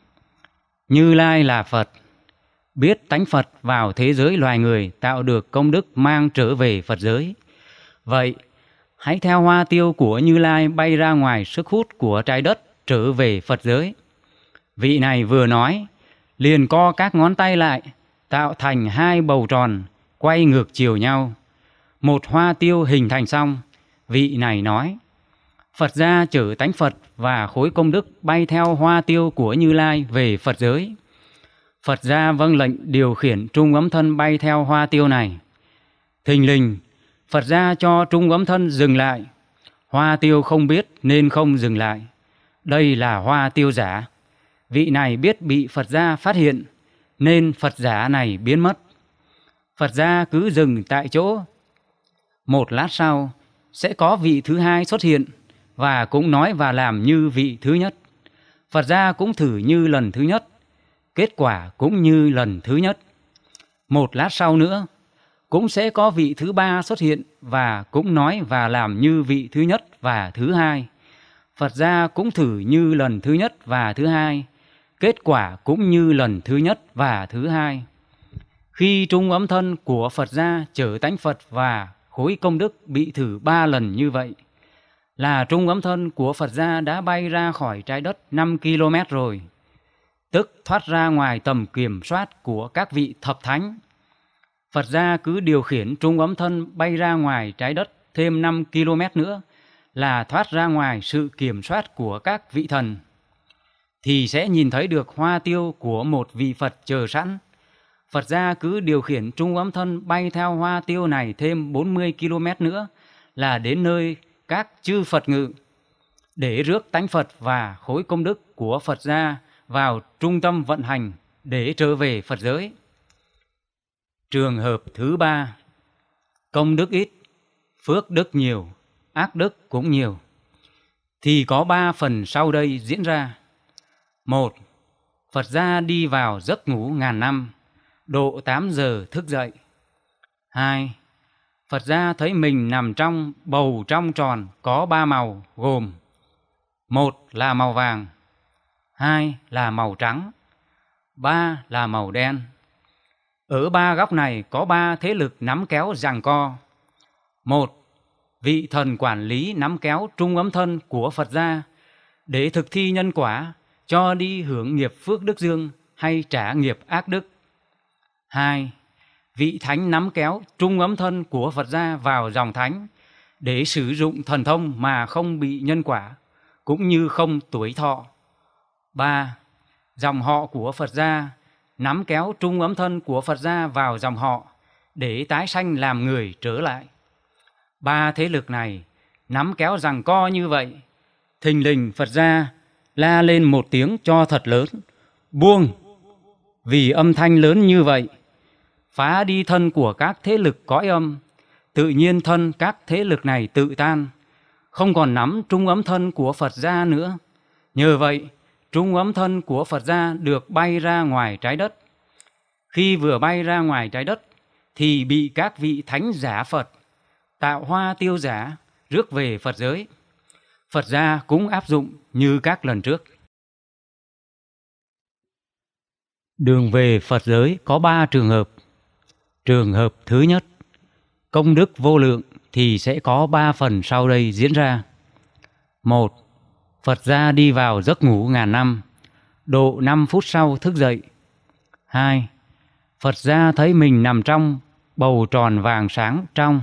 Như Lai là Phật, biết tánh Phật vào thế giới loài người tạo được công đức mang trở về Phật giới. Vậy, hãy theo hoa tiêu của Như Lai bay ra ngoài sức hút của trái đất trở về Phật giới. Vị này vừa nói, liền co các ngón tay lại, tạo thành hai bầu tròn, quay ngược chiều nhau. Một hoa tiêu hình thành xong, vị này nói, Phật gia chở tánh Phật và khối công đức bay theo hoa tiêu của Như Lai về Phật giới. Phật gia vâng lệnh điều khiển trung ấm thân bay theo hoa tiêu này. Thình lình, Phật ra cho trung ấm thân dừng lại. Hoa tiêu không biết nên không dừng lại. Đây là hoa tiêu giả. Vị này biết bị Phật gia phát hiện, nên Phật giả này biến mất. Phật gia cứ dừng tại chỗ. Một lát sau, sẽ có vị thứ hai xuất hiện và cũng nói và làm như vị thứ nhất. Phật gia cũng thử như lần thứ nhất, kết quả cũng như lần thứ nhất. Một lát sau nữa, cũng sẽ có vị thứ ba xuất hiện và cũng nói và làm như vị thứ nhất và thứ hai. Phật gia cũng thử như lần thứ nhất và thứ hai, kết quả cũng như lần thứ nhất và thứ hai. Khi trung ấm thân của Phật gia trở tánh Phật và khối công đức bị thử ba lần như vậy, là trung ấm thân của Phật gia đã bay ra khỏi trái đất 5 km rồi, tức thoát ra ngoài tầm kiểm soát của các vị thập thánh Phật gia cứ điều khiển trung ấm thân bay ra ngoài trái đất thêm 5 km nữa là thoát ra ngoài sự kiểm soát của các vị thần thì sẽ nhìn thấy được hoa tiêu của một vị Phật chờ sẵn. Phật gia cứ điều khiển trung ấm thân bay theo hoa tiêu này thêm 40 km nữa là đến nơi các chư Phật ngự để rước tánh Phật và khối công đức của Phật gia vào trung tâm vận hành để trở về Phật giới. Trường hợp thứ ba, công đức ít, phước đức nhiều, ác đức cũng nhiều. Thì có ba phần sau đây diễn ra. Một, Phật gia đi vào giấc ngủ ngàn năm, độ 8 giờ thức dậy. Hai, Phật gia thấy mình nằm trong bầu trong tròn có ba màu gồm một là màu vàng, hai là màu trắng, ba là màu đen. Ở ba góc này có ba thế lực nắm kéo giằng co. Một, vị thần quản lý nắm kéo trung ấm thân của Phật gia để thực thi nhân quả, cho đi hưởng nghiệp phước đức dương hay trả nghiệp ác đức. Hai, vị thánh nắm kéo trung ấm thân của Phật gia vào dòng thánh để sử dụng thần thông mà không bị nhân quả, cũng như không tuổi thọ. ba Dòng họ của Phật gia nắm kéo trung ấm thân của Phật gia vào dòng họ để tái sanh làm người trở lại. Ba thế lực này nắm kéo rằng co như vậy, thình lình Phật gia la lên một tiếng cho thật lớn, buông. Vì âm thanh lớn như vậy, phá đi thân của các thế lực cõi âm, tự nhiên thân các thế lực này tự tan, không còn nắm trung ấm thân của Phật gia nữa. Nhờ vậy, trung ấm thân của Phật gia được bay ra ngoài trái đất. Khi vừa bay ra ngoài trái đất thì bị các vị thánh giả Phật tạo hoa tiêu giả rước về Phật giới. Phật gia cũng áp dụng như các lần trước. Đường về Phật giới có ba trường hợp. Trường hợp thứ nhất, công đức vô lượng thì sẽ có ba phần sau đây diễn ra. một Phật gia đi vào giấc ngủ ngàn năm, độ 5 phút sau thức dậy. 2. Phật gia thấy mình nằm trong bầu tròn vàng sáng trong.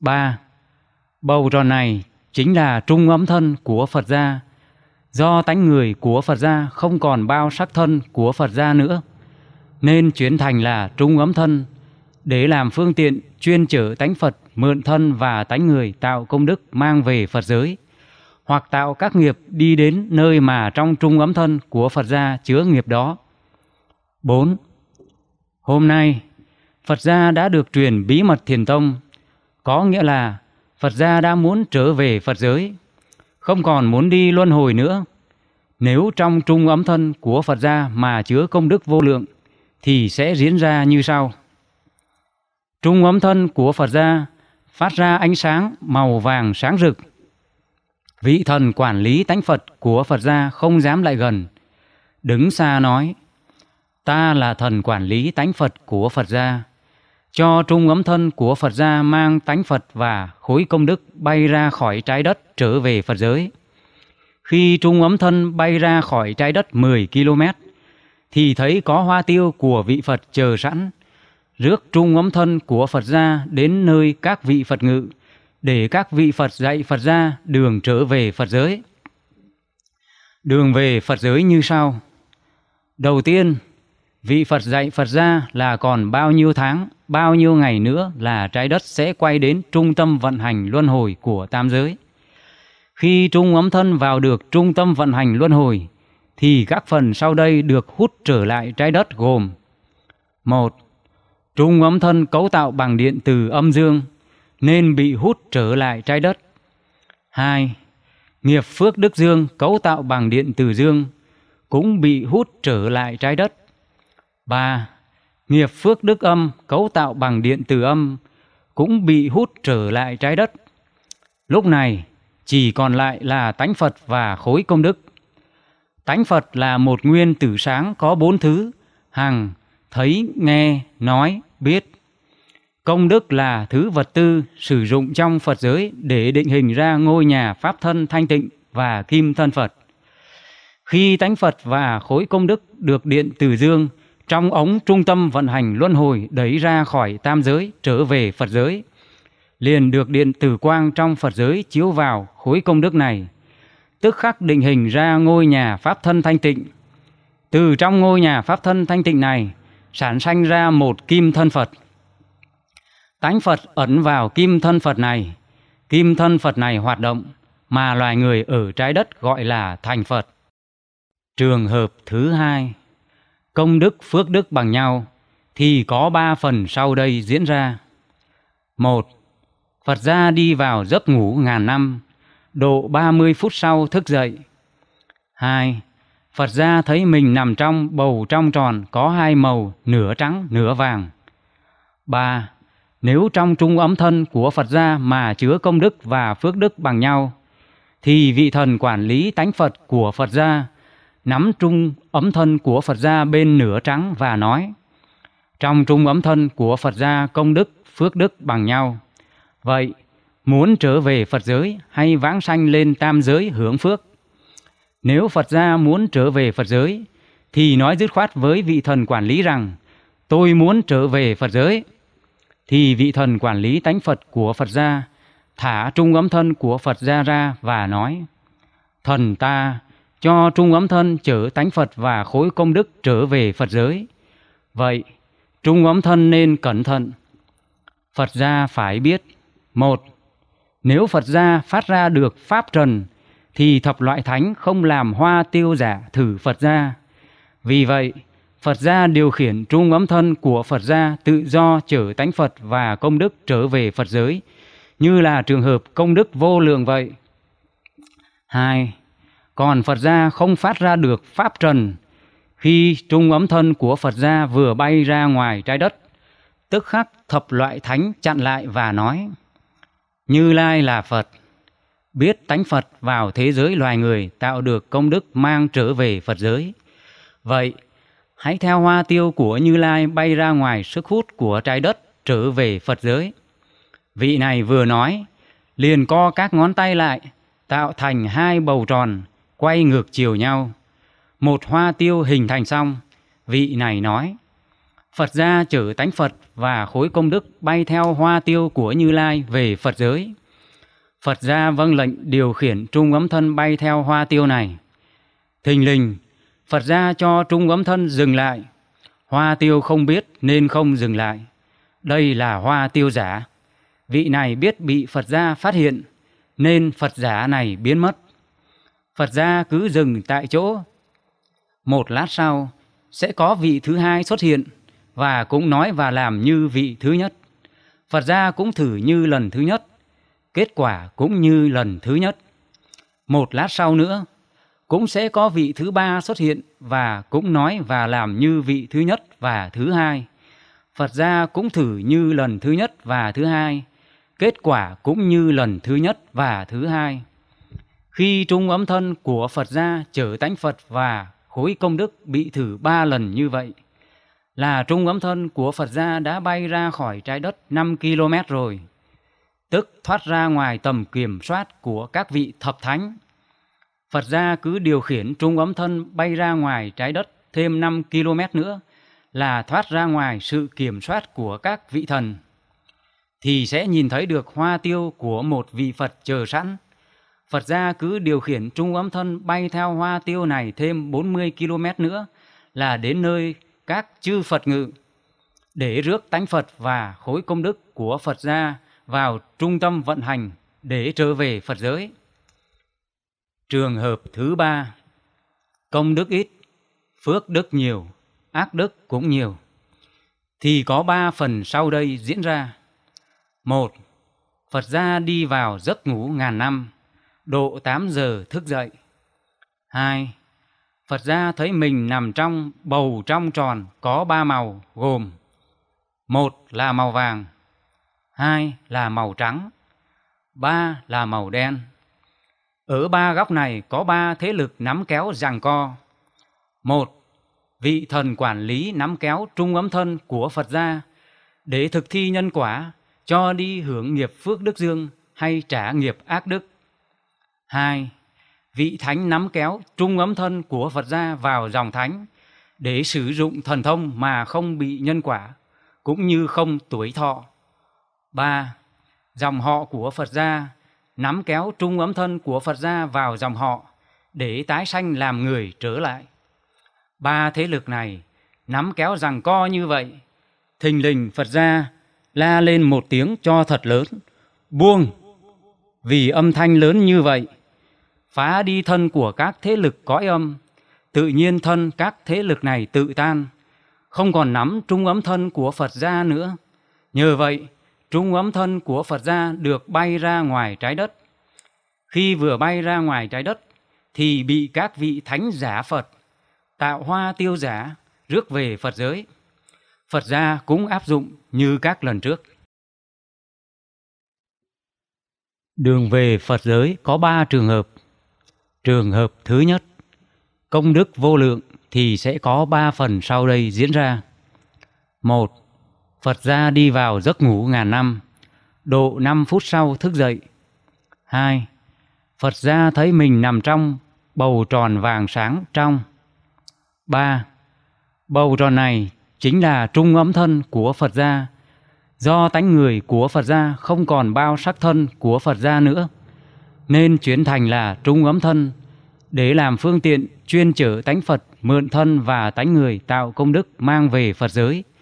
3. Bầu tròn này chính là trung ấm thân của Phật gia. Do tánh người của Phật gia không còn bao sắc thân của Phật gia nữa, nên chuyển thành là trung ấm thân để làm phương tiện chuyên chở tánh Phật mượn thân và tánh người tạo công đức mang về Phật giới hoặc tạo các nghiệp đi đến nơi mà trong trung ấm thân của Phật gia chứa nghiệp đó. 4. Hôm nay, Phật gia đã được truyền bí mật thiền tông, có nghĩa là Phật gia đã muốn trở về Phật giới, không còn muốn đi luân hồi nữa. Nếu trong trung ấm thân của Phật gia mà chứa công đức vô lượng, thì sẽ diễn ra như sau. Trung ấm thân của Phật gia phát ra ánh sáng màu vàng sáng rực, Vị thần quản lý tánh Phật của Phật gia không dám lại gần. Đứng xa nói, ta là thần quản lý tánh Phật của Phật gia. Cho trung ấm thân của Phật gia mang tánh Phật và khối công đức bay ra khỏi trái đất trở về Phật giới. Khi trung ấm thân bay ra khỏi trái đất 10 km, thì thấy có hoa tiêu của vị Phật chờ sẵn. Rước trung ấm thân của Phật gia đến nơi các vị Phật ngự để các vị Phật dạy Phật ra đường trở về Phật giới. Đường về Phật giới như sau. Đầu tiên, vị Phật dạy Phật ra là còn bao nhiêu tháng, bao nhiêu ngày nữa là trái đất sẽ quay đến trung tâm vận hành luân hồi của tam giới. Khi trung ấm thân vào được trung tâm vận hành luân hồi, thì các phần sau đây được hút trở lại trái đất gồm một Trung ấm thân cấu tạo bằng điện từ âm dương nên bị hút trở lại trái đất. 2. Nghiệp phước đức dương cấu tạo bằng điện từ dương cũng bị hút trở lại trái đất. 3. Nghiệp phước đức âm cấu tạo bằng điện từ âm cũng bị hút trở lại trái đất. Lúc này chỉ còn lại là tánh Phật và khối công đức. Tánh Phật là một nguyên tử sáng có bốn thứ, hằng, thấy, nghe, nói, biết. Công đức là thứ vật tư sử dụng trong Phật giới để định hình ra ngôi nhà pháp thân thanh tịnh và kim thân Phật. Khi tánh Phật và khối công đức được điện từ dương trong ống trung tâm vận hành luân hồi đẩy ra khỏi tam giới trở về Phật giới, liền được điện từ quang trong Phật giới chiếu vào khối công đức này, tức khắc định hình ra ngôi nhà pháp thân thanh tịnh. Từ trong ngôi nhà pháp thân thanh tịnh này sản sanh ra một kim thân Phật – tánh Phật ẩn vào kim thân Phật này. Kim thân Phật này hoạt động mà loài người ở trái đất gọi là thành Phật. Trường hợp thứ hai, công đức phước đức bằng nhau thì có ba phần sau đây diễn ra. Một, Phật gia đi vào giấc ngủ ngàn năm, độ ba mươi phút sau thức dậy. Hai, Phật gia thấy mình nằm trong bầu trong tròn có hai màu nửa trắng nửa vàng. Ba, nếu trong trung ấm thân của Phật gia mà chứa công đức và phước đức bằng nhau, thì vị thần quản lý tánh Phật của Phật gia nắm trung ấm thân của Phật gia bên nửa trắng và nói: Trong trung ấm thân của Phật gia công đức, phước đức bằng nhau. Vậy, muốn trở về Phật giới hay vãng sanh lên tam giới hưởng phước? Nếu Phật gia muốn trở về Phật giới thì nói dứt khoát với vị thần quản lý rằng: Tôi muốn trở về Phật giới thì vị thần quản lý tánh Phật của Phật gia thả trung ấm thân của Phật gia ra và nói: Thần ta cho trung ấm thân trở tánh Phật và khối công đức trở về Phật giới. Vậy, trung ấm thân nên cẩn thận. Phật gia phải biết, một, nếu Phật gia phát ra được pháp trần thì thập loại thánh không làm hoa tiêu giả thử Phật gia. Vì vậy, Phật gia điều khiển trung ấm thân của Phật gia tự do trở tánh Phật và công đức trở về Phật giới, như là trường hợp công đức vô lượng vậy. 2. Còn Phật gia không phát ra được pháp trần khi trung ấm thân của Phật gia vừa bay ra ngoài trái đất, tức khắc thập loại thánh chặn lại và nói: Như Lai là Phật, biết tánh Phật vào thế giới loài người tạo được công đức mang trở về Phật giới. Vậy hãy theo hoa tiêu của Như Lai bay ra ngoài sức hút của trái đất trở về Phật giới. Vị này vừa nói, liền co các ngón tay lại, tạo thành hai bầu tròn, quay ngược chiều nhau. Một hoa tiêu hình thành xong, vị này nói, Phật gia chở tánh Phật và khối công đức bay theo hoa tiêu của Như Lai về Phật giới. Phật gia vâng lệnh điều khiển trung ấm thân bay theo hoa tiêu này. Thình lình, Phật ra cho trung ấm thân dừng lại. Hoa tiêu không biết nên không dừng lại. Đây là hoa tiêu giả. Vị này biết bị Phật gia phát hiện nên Phật giả này biến mất. Phật gia cứ dừng tại chỗ. Một lát sau sẽ có vị thứ hai xuất hiện và cũng nói và làm như vị thứ nhất. Phật gia cũng thử như lần thứ nhất, kết quả cũng như lần thứ nhất. Một lát sau nữa cũng sẽ có vị thứ ba xuất hiện và cũng nói và làm như vị thứ nhất và thứ hai. Phật gia cũng thử như lần thứ nhất và thứ hai, kết quả cũng như lần thứ nhất và thứ hai. Khi trung ấm thân của Phật gia trở tánh Phật và khối công đức bị thử ba lần như vậy, là trung ấm thân của Phật gia đã bay ra khỏi trái đất 5 km rồi, tức thoát ra ngoài tầm kiểm soát của các vị thập thánh Phật gia cứ điều khiển trung ấm thân bay ra ngoài trái đất thêm 5 km nữa là thoát ra ngoài sự kiểm soát của các vị thần thì sẽ nhìn thấy được hoa tiêu của một vị Phật chờ sẵn. Phật gia cứ điều khiển trung ấm thân bay theo hoa tiêu này thêm 40 km nữa là đến nơi các chư Phật ngự để rước tánh Phật và khối công đức của Phật gia vào trung tâm vận hành để trở về Phật giới. Trường hợp thứ ba, công đức ít, phước đức nhiều, ác đức cũng nhiều. Thì có ba phần sau đây diễn ra. Một, Phật gia đi vào giấc ngủ ngàn năm, độ 8 giờ thức dậy. hai Phật gia thấy mình nằm trong bầu trong tròn có ba màu gồm một là màu vàng, hai là màu trắng, ba là màu đen. Ở ba góc này có ba thế lực nắm kéo giằng co. Một, vị thần quản lý nắm kéo trung ấm thân của Phật gia để thực thi nhân quả, cho đi hưởng nghiệp phước đức dương hay trả nghiệp ác đức. Hai, vị thánh nắm kéo trung ấm thân của Phật gia vào dòng thánh để sử dụng thần thông mà không bị nhân quả, cũng như không tuổi thọ. ba Dòng họ của Phật gia nắm kéo trung ấm thân của Phật gia vào dòng họ để tái sanh làm người trở lại. Ba thế lực này nắm kéo rằng co như vậy, thình lình Phật gia la lên một tiếng cho thật lớn, buông. Vì âm thanh lớn như vậy, phá đi thân của các thế lực cõi âm, tự nhiên thân các thế lực này tự tan, không còn nắm trung ấm thân của Phật gia nữa. Nhờ vậy, trung ấm thân của Phật gia được bay ra ngoài trái đất. Khi vừa bay ra ngoài trái đất thì bị các vị thánh giả Phật tạo hoa tiêu giả rước về Phật giới. Phật gia cũng áp dụng như các lần trước. Đường về Phật giới có ba trường hợp. Trường hợp thứ nhất, công đức vô lượng thì sẽ có ba phần sau đây diễn ra. một Phật gia đi vào giấc ngủ ngàn năm, độ 5 phút sau thức dậy. 2. Phật gia thấy mình nằm trong bầu tròn vàng sáng trong. 3. Bầu tròn này chính là trung ấm thân của Phật gia. Do tánh người của Phật gia không còn bao sắc thân của Phật gia nữa, nên chuyển thành là trung ấm thân để làm phương tiện chuyên chở tánh Phật mượn thân và tánh người tạo công đức mang về Phật giới –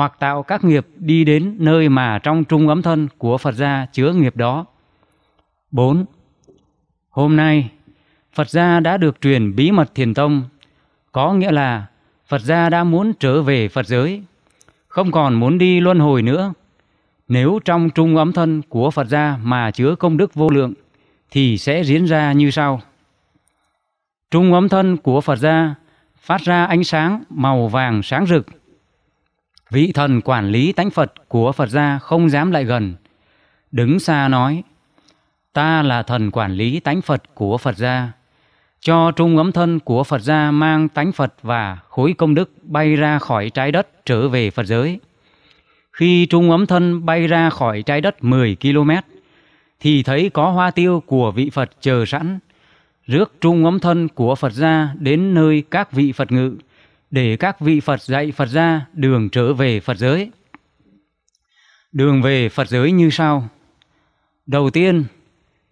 hoặc tạo các nghiệp đi đến nơi mà trong trung ấm thân của Phật gia chứa nghiệp đó. 4. Hôm nay, Phật gia đã được truyền bí mật thiền tông, có nghĩa là Phật gia đã muốn trở về Phật giới, không còn muốn đi luân hồi nữa. Nếu trong trung ấm thân của Phật gia mà chứa công đức vô lượng, thì sẽ diễn ra như sau. Trung ấm thân của Phật gia phát ra ánh sáng màu vàng sáng rực, Vị thần quản lý tánh Phật của Phật gia không dám lại gần. Đứng xa nói, ta là thần quản lý tánh Phật của Phật gia. Cho trung ấm thân của Phật gia mang tánh Phật và khối công đức bay ra khỏi trái đất trở về Phật giới. Khi trung ấm thân bay ra khỏi trái đất 10 km, thì thấy có hoa tiêu của vị Phật chờ sẵn. Rước trung ấm thân của Phật gia đến nơi các vị Phật ngự để các vị Phật dạy Phật ra đường trở về Phật giới. Đường về Phật giới như sau. Đầu tiên,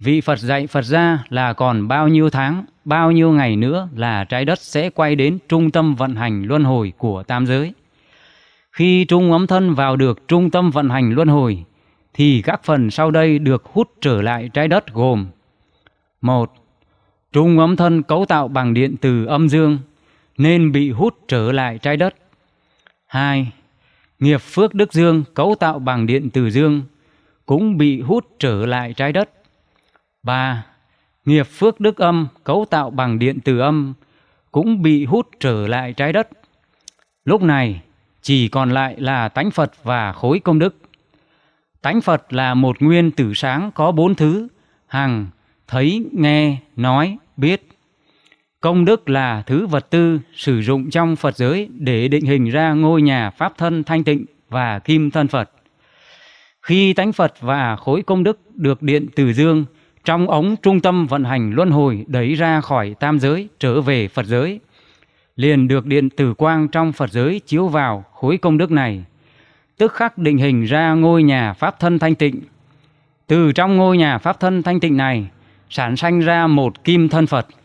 vị Phật dạy Phật ra là còn bao nhiêu tháng, bao nhiêu ngày nữa là trái đất sẽ quay đến trung tâm vận hành luân hồi của tam giới. Khi trung ấm thân vào được trung tâm vận hành luân hồi, thì các phần sau đây được hút trở lại trái đất gồm một Trung ấm thân cấu tạo bằng điện từ âm dương nên bị hút trở lại trái đất. 2. Nghiệp phước đức dương cấu tạo bằng điện từ dương cũng bị hút trở lại trái đất. 3. Nghiệp phước đức âm cấu tạo bằng điện từ âm cũng bị hút trở lại trái đất. Lúc này chỉ còn lại là tánh Phật và khối công đức. Tánh Phật là một nguyên tử sáng có bốn thứ, hằng, thấy, nghe, nói, biết. Công đức là thứ vật tư sử dụng trong Phật giới để định hình ra ngôi nhà Pháp thân thanh tịnh và kim thân Phật. Khi tánh Phật và khối công đức được điện từ dương trong ống trung tâm vận hành luân hồi đẩy ra khỏi tam giới trở về Phật giới, liền được điện tử quang trong Phật giới chiếu vào khối công đức này, tức khắc định hình ra ngôi nhà Pháp thân thanh tịnh. Từ trong ngôi nhà Pháp thân thanh tịnh này, sản sanh ra một kim thân Phật –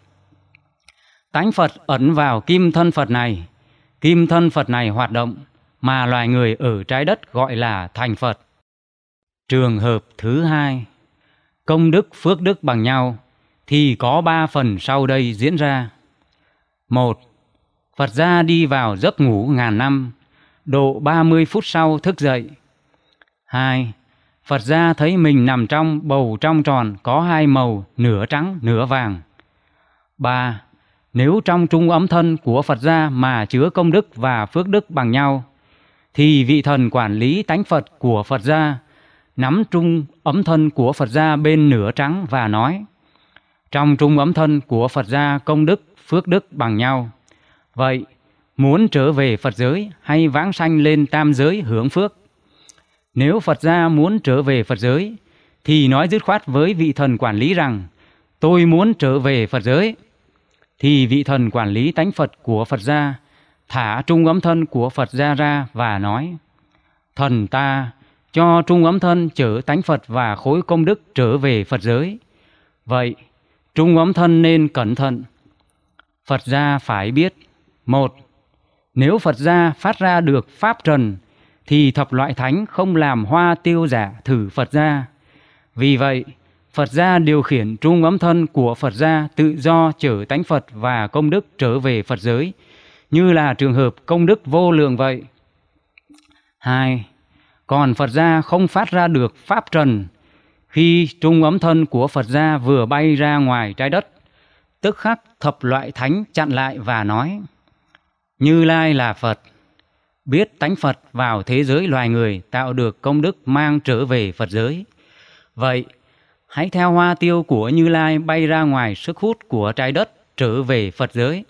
tánh Phật ẩn vào kim thân Phật này. Kim thân Phật này hoạt động mà loài người ở trái đất gọi là thành Phật. Trường hợp thứ hai, công đức phước đức bằng nhau thì có ba phần sau đây diễn ra. Một, Phật gia đi vào giấc ngủ ngàn năm, độ 30 phút sau thức dậy. Hai, Phật gia thấy mình nằm trong bầu trong tròn có hai màu nửa trắng nửa vàng. Ba, nếu trong trung ấm thân của Phật gia mà chứa công đức và phước đức bằng nhau, thì vị thần quản lý tánh Phật của Phật gia nắm trung ấm thân của Phật gia bên nửa trắng và nói, trong trung ấm thân của Phật gia công đức, phước đức bằng nhau. Vậy, muốn trở về Phật giới hay vãng sanh lên tam giới hướng phước? Nếu Phật gia muốn trở về Phật giới, thì nói dứt khoát với vị thần quản lý rằng, tôi muốn trở về Phật giới thì vị thần quản lý tánh Phật của Phật gia thả trung ấm thân của Phật gia ra và nói Thần ta cho trung ấm thân chở tánh Phật và khối công đức trở về Phật giới. Vậy, trung ấm thân nên cẩn thận. Phật gia phải biết một Nếu Phật gia phát ra được Pháp trần thì thập loại thánh không làm hoa tiêu giả thử Phật gia. Vì vậy, Phật gia điều khiển trung ấm thân của Phật gia tự do trở tánh Phật và công đức trở về Phật giới, như là trường hợp công đức vô lượng vậy. 2. Còn Phật gia không phát ra được pháp trần khi trung ấm thân của Phật gia vừa bay ra ngoài trái đất, tức khắc thập loại thánh chặn lại và nói: Như Lai là Phật, biết tánh Phật vào thế giới loài người tạo được công đức mang trở về Phật giới. Vậy hãy theo hoa tiêu của Như Lai bay ra ngoài sức hút của trái đất trở về Phật giới.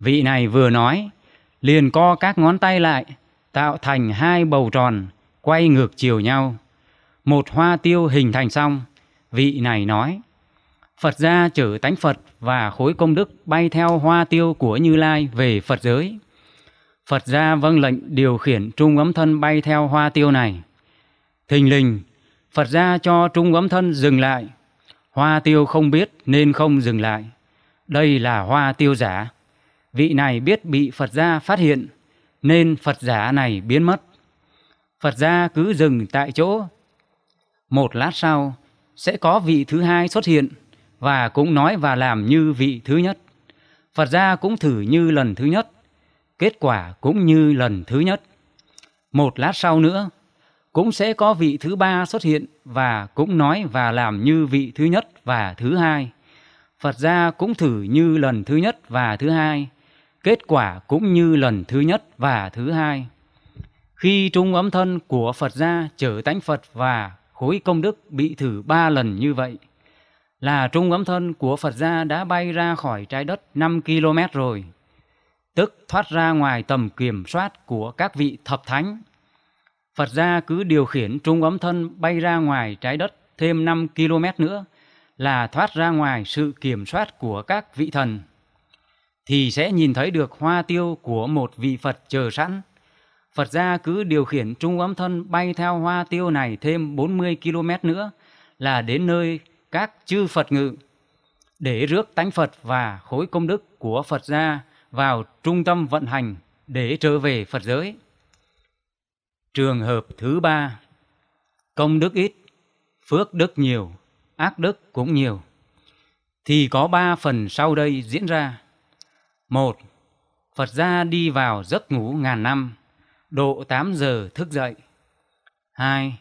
Vị này vừa nói, liền co các ngón tay lại, tạo thành hai bầu tròn, quay ngược chiều nhau. Một hoa tiêu hình thành xong, vị này nói, Phật gia chở tánh Phật và khối công đức bay theo hoa tiêu của Như Lai về Phật giới. Phật gia vâng lệnh điều khiển trung ấm thân bay theo hoa tiêu này. Thình lình, Phật ra cho trung ấm thân dừng lại. Hoa tiêu không biết nên không dừng lại. Đây là hoa tiêu giả. Vị này biết bị Phật gia phát hiện nên Phật giả này biến mất. Phật gia cứ dừng tại chỗ. Một lát sau sẽ có vị thứ hai xuất hiện và cũng nói và làm như vị thứ nhất. Phật gia cũng thử như lần thứ nhất, kết quả cũng như lần thứ nhất. Một lát sau nữa cũng sẽ có vị thứ ba xuất hiện và cũng nói và làm như vị thứ nhất và thứ hai. Phật gia cũng thử như lần thứ nhất và thứ hai, kết quả cũng như lần thứ nhất và thứ hai. Khi trung ấm thân của Phật gia trở tánh Phật và khối công đức bị thử ba lần như vậy, là trung ấm thân của Phật gia đã bay ra khỏi trái đất 5 km rồi, tức thoát ra ngoài tầm kiểm soát của các vị thập thánh Phật gia cứ điều khiển trung ấm thân bay ra ngoài trái đất thêm 5 km nữa là thoát ra ngoài sự kiểm soát của các vị thần thì sẽ nhìn thấy được hoa tiêu của một vị Phật chờ sẵn. Phật gia cứ điều khiển trung ấm thân bay theo hoa tiêu này thêm 40 km nữa là đến nơi các chư Phật ngự để rước tánh Phật và khối công đức của Phật gia vào trung tâm vận hành để trở về Phật giới. Trường hợp thứ ba, công đức ít, phước đức nhiều, ác đức cũng nhiều. Thì có ba phần sau đây diễn ra. Một, Phật gia đi vào giấc ngủ ngàn năm, độ 8 giờ thức dậy. Hai,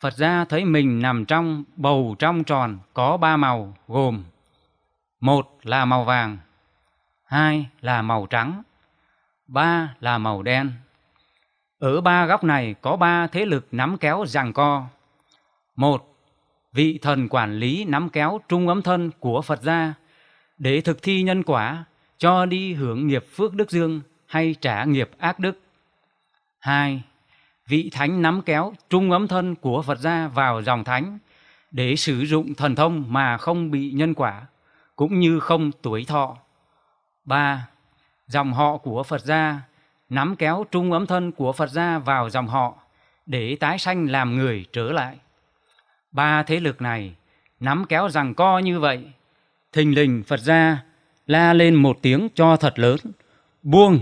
Phật gia thấy mình nằm trong bầu trong tròn có ba màu gồm một là màu vàng, hai là màu trắng, ba là màu đen. Ở ba góc này có ba thế lực nắm kéo giằng co. Một, vị thần quản lý nắm kéo trung ấm thân của Phật gia để thực thi nhân quả, cho đi hưởng nghiệp phước đức dương hay trả nghiệp ác đức. Hai, vị thánh nắm kéo trung ấm thân của Phật gia vào dòng thánh để sử dụng thần thông mà không bị nhân quả, cũng như không tuổi thọ. ba Dòng họ của Phật gia nắm kéo trung ấm thân của Phật gia vào dòng họ để tái sanh làm người trở lại. Ba thế lực này nắm kéo rằng co như vậy, thình lình Phật gia la lên một tiếng cho thật lớn, buông.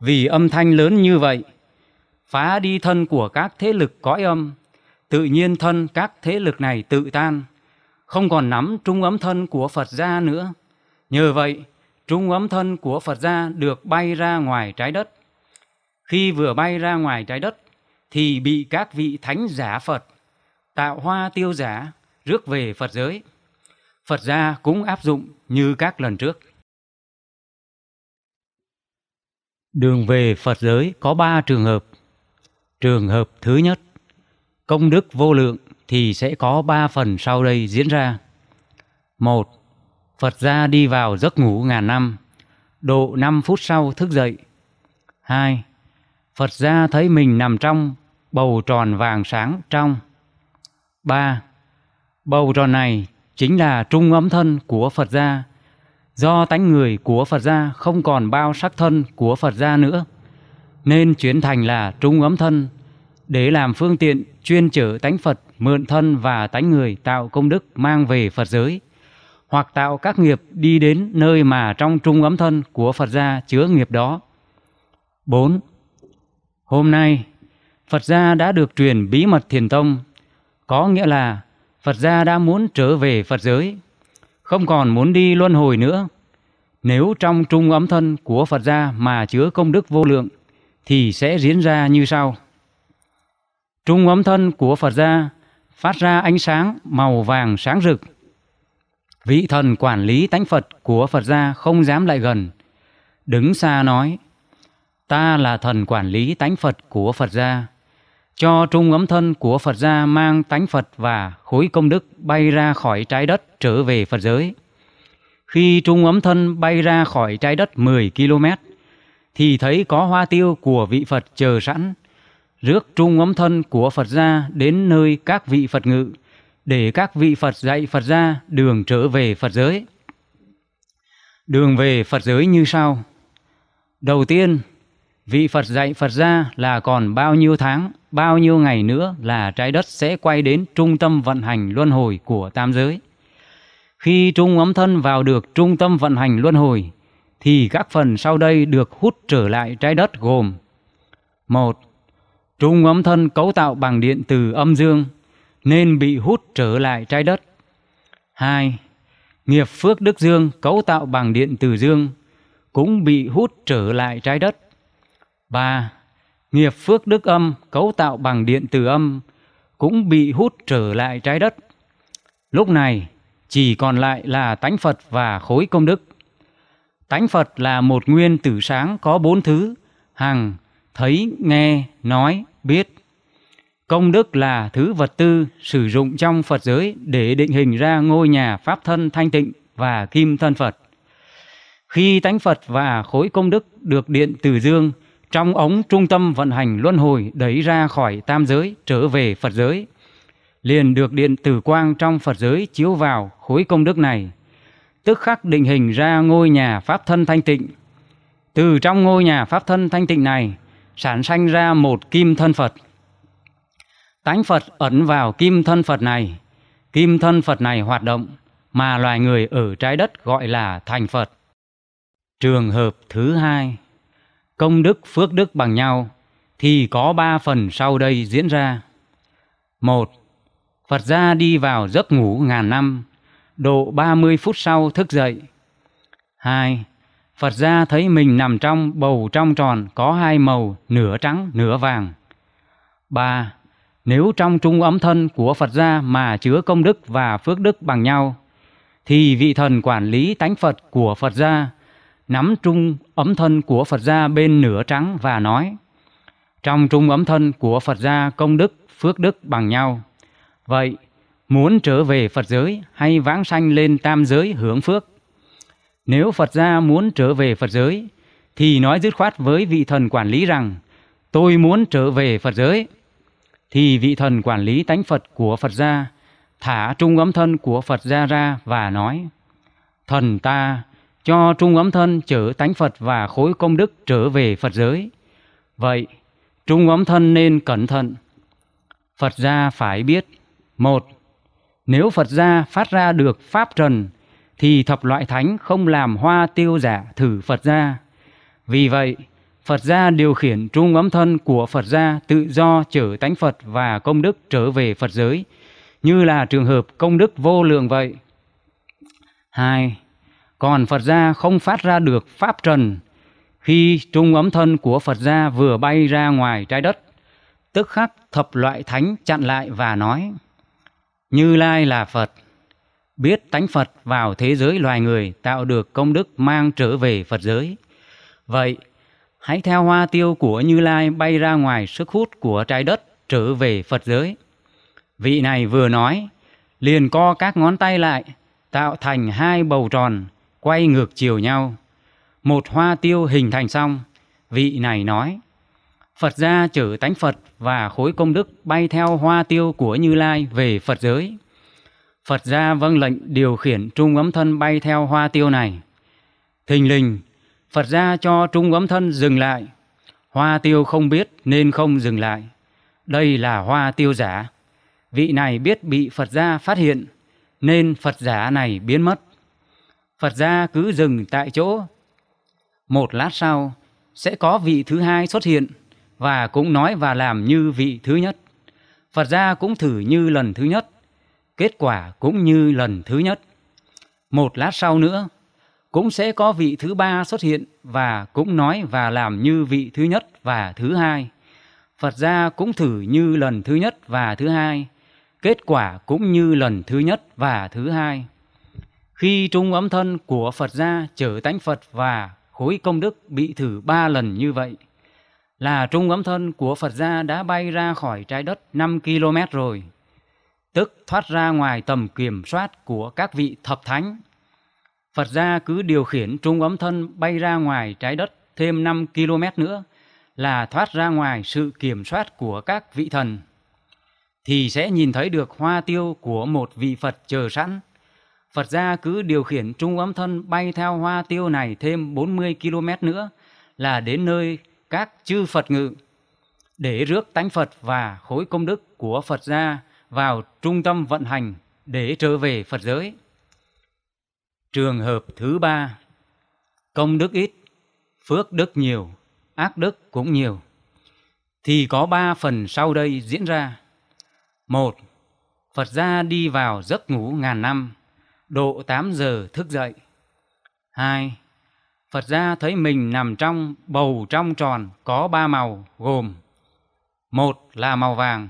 Vì âm thanh lớn như vậy, phá đi thân của các thế lực cõi âm, tự nhiên thân các thế lực này tự tan, không còn nắm trung ấm thân của Phật gia nữa. Nhờ vậy, trung ấm thân của Phật gia được bay ra ngoài trái đất. Khi vừa bay ra ngoài trái đất thì bị các vị thánh giả Phật tạo hoa tiêu giả rước về Phật giới. Phật gia cũng áp dụng như các lần trước. Đường về Phật giới có ba trường hợp. Trường hợp thứ nhất, công đức vô lượng thì sẽ có ba phần sau đây diễn ra. một Phật gia đi vào giấc ngủ ngàn năm, độ 5 phút sau thức dậy. 2. Phật gia thấy mình nằm trong bầu tròn vàng sáng trong. 3. Bầu tròn này chính là trung ấm thân của Phật gia. Do tánh người của Phật gia không còn bao sắc thân của Phật gia nữa, nên chuyển thành là trung ấm thân để làm phương tiện chuyên chở tánh Phật mượn thân và tánh người tạo công đức mang về Phật giới hoặc tạo các nghiệp đi đến nơi mà trong trung ấm thân của Phật gia chứa nghiệp đó. 4. Hôm nay, Phật gia đã được truyền bí mật thiền tông, có nghĩa là Phật gia đã muốn trở về Phật giới, không còn muốn đi luân hồi nữa. Nếu trong trung ấm thân của Phật gia mà chứa công đức vô lượng, thì sẽ diễn ra như sau. Trung ấm thân của Phật gia phát ra ánh sáng màu vàng sáng rực, Vị thần quản lý tánh Phật của Phật gia không dám lại gần. Đứng xa nói, ta là thần quản lý tánh Phật của Phật gia. Cho trung ấm thân của Phật gia mang tánh Phật và khối công đức bay ra khỏi trái đất trở về Phật giới. Khi trung ấm thân bay ra khỏi trái đất 10 km, thì thấy có hoa tiêu của vị Phật chờ sẵn. Rước trung ấm thân của Phật gia đến nơi các vị Phật ngự, để các vị Phật dạy Phật gia đường trở về Phật giới. Đường về Phật giới như sau. Đầu tiên, vị Phật dạy Phật gia là còn bao nhiêu tháng, bao nhiêu ngày nữa là trái đất sẽ quay đến trung tâm vận hành luân hồi của tam giới. Khi trung ấm thân vào được trung tâm vận hành luân hồi, thì các phần sau đây được hút trở lại trái đất gồm một Trung ấm thân cấu tạo bằng điện từ âm dương – nên bị hút trở lại trái đất. 2. Nghiệp phước đức dương cấu tạo bằng điện từ dương cũng bị hút trở lại trái đất. 3. Nghiệp phước đức âm cấu tạo bằng điện từ âm cũng bị hút trở lại trái đất. Lúc này chỉ còn lại là tánh Phật và khối công đức. Tánh Phật là một nguyên tử sáng có bốn thứ, hằng, thấy, nghe, nói, biết. Công đức là thứ vật tư sử dụng trong Phật giới để định hình ra ngôi nhà pháp thân thanh tịnh và kim thân Phật. Khi tánh Phật và khối công đức được điện từ dương trong ống trung tâm vận hành luân hồi đẩy ra khỏi tam giới trở về Phật giới, liền được điện từ quang trong Phật giới chiếu vào khối công đức này, tức khắc định hình ra ngôi nhà pháp thân thanh tịnh. Từ trong ngôi nhà pháp thân thanh tịnh này, sản sanh ra một kim thân Phật – tánh Phật ẩn vào kim thân Phật này, kim thân Phật này hoạt động mà loài người ở trái đất gọi là thành Phật. Trường hợp thứ hai, công đức phước đức bằng nhau thì có ba phần sau đây diễn ra. Một, Phật gia đi vào giấc ngủ ngàn năm, độ ba mươi phút sau thức dậy. Hai, Phật gia thấy mình nằm trong bầu trong tròn có hai màu nửa trắng nửa vàng. Ba, nếu trong trung ấm thân của Phật gia mà chứa công đức và phước đức bằng nhau, thì vị thần quản lý tánh Phật của Phật gia nắm trung ấm thân của Phật gia bên nửa trắng và nói: Trong trung ấm thân của Phật gia công đức, phước đức bằng nhau. Vậy, muốn trở về Phật giới hay vãng sanh lên tam giới hưởng phước? Nếu Phật gia muốn trở về Phật giới thì nói dứt khoát với vị thần quản lý rằng: Tôi muốn trở về Phật giới thì vị thần quản lý tánh Phật của Phật gia thả trung ấm thân của Phật gia ra và nói: Thần ta cho trung ấm thân chở tánh Phật và khối công đức trở về Phật giới. Vậy, trung ấm thân nên cẩn thận. Phật gia phải biết, một, nếu Phật gia phát ra được pháp trần thì thập loại thánh không làm hoa tiêu giả thử Phật gia. Vì vậy, Phật gia điều khiển trung ấm thân của Phật gia tự do trở tánh Phật và công đức trở về Phật giới, như là trường hợp công đức vô lượng vậy. 2. Còn Phật gia không phát ra được pháp trần khi trung ấm thân của Phật gia vừa bay ra ngoài trái đất, tức khắc thập loại thánh chặn lại và nói: Như Lai là Phật, biết tánh Phật vào thế giới loài người tạo được công đức mang trở về Phật giới. Vậy, hãy theo hoa tiêu của Như Lai bay ra ngoài sức hút của trái đất trở về Phật giới. Vị này vừa nói, liền co các ngón tay lại, tạo thành hai bầu tròn, quay ngược chiều nhau. Một hoa tiêu hình thành xong, vị này nói, Phật gia chở tánh Phật và khối công đức bay theo hoa tiêu của Như Lai về Phật giới. Phật gia vâng lệnh điều khiển trung ấm thân bay theo hoa tiêu này. Thình lình, Phật ra cho trung ấm thân dừng lại. Hoa tiêu không biết nên không dừng lại. Đây là hoa tiêu giả. Vị này biết bị Phật gia phát hiện, nên Phật giả này biến mất. Phật gia cứ dừng tại chỗ. Một lát sau, sẽ có vị thứ hai xuất hiện và cũng nói và làm như vị thứ nhất. Phật gia cũng thử như lần thứ nhất, kết quả cũng như lần thứ nhất. Một lát sau nữa, cũng sẽ có vị thứ ba xuất hiện và cũng nói và làm như vị thứ nhất và thứ hai. Phật gia cũng thử như lần thứ nhất và thứ hai, kết quả cũng như lần thứ nhất và thứ hai. Khi trung ấm thân của Phật gia trở tánh Phật và khối công đức bị thử ba lần như vậy, là trung ấm thân của Phật gia đã bay ra khỏi trái đất 5 km rồi, tức thoát ra ngoài tầm kiểm soát của các vị thập thánh Phật gia cứ điều khiển trung ấm thân bay ra ngoài trái đất thêm 5 km nữa là thoát ra ngoài sự kiểm soát của các vị thần thì sẽ nhìn thấy được hoa tiêu của một vị Phật chờ sẵn. Phật gia cứ điều khiển trung ấm thân bay theo hoa tiêu này thêm 40 km nữa là đến nơi các chư Phật ngự để rước tánh Phật và khối công đức của Phật gia vào trung tâm vận hành để trở về Phật giới. Trường hợp thứ ba, công đức ít, phước đức nhiều, ác đức cũng nhiều. Thì có ba phần sau đây diễn ra. Một, Phật gia đi vào giấc ngủ ngàn năm, độ 8 giờ thức dậy. Hai, Phật gia thấy mình nằm trong bầu trong tròn có ba màu gồm một là màu vàng,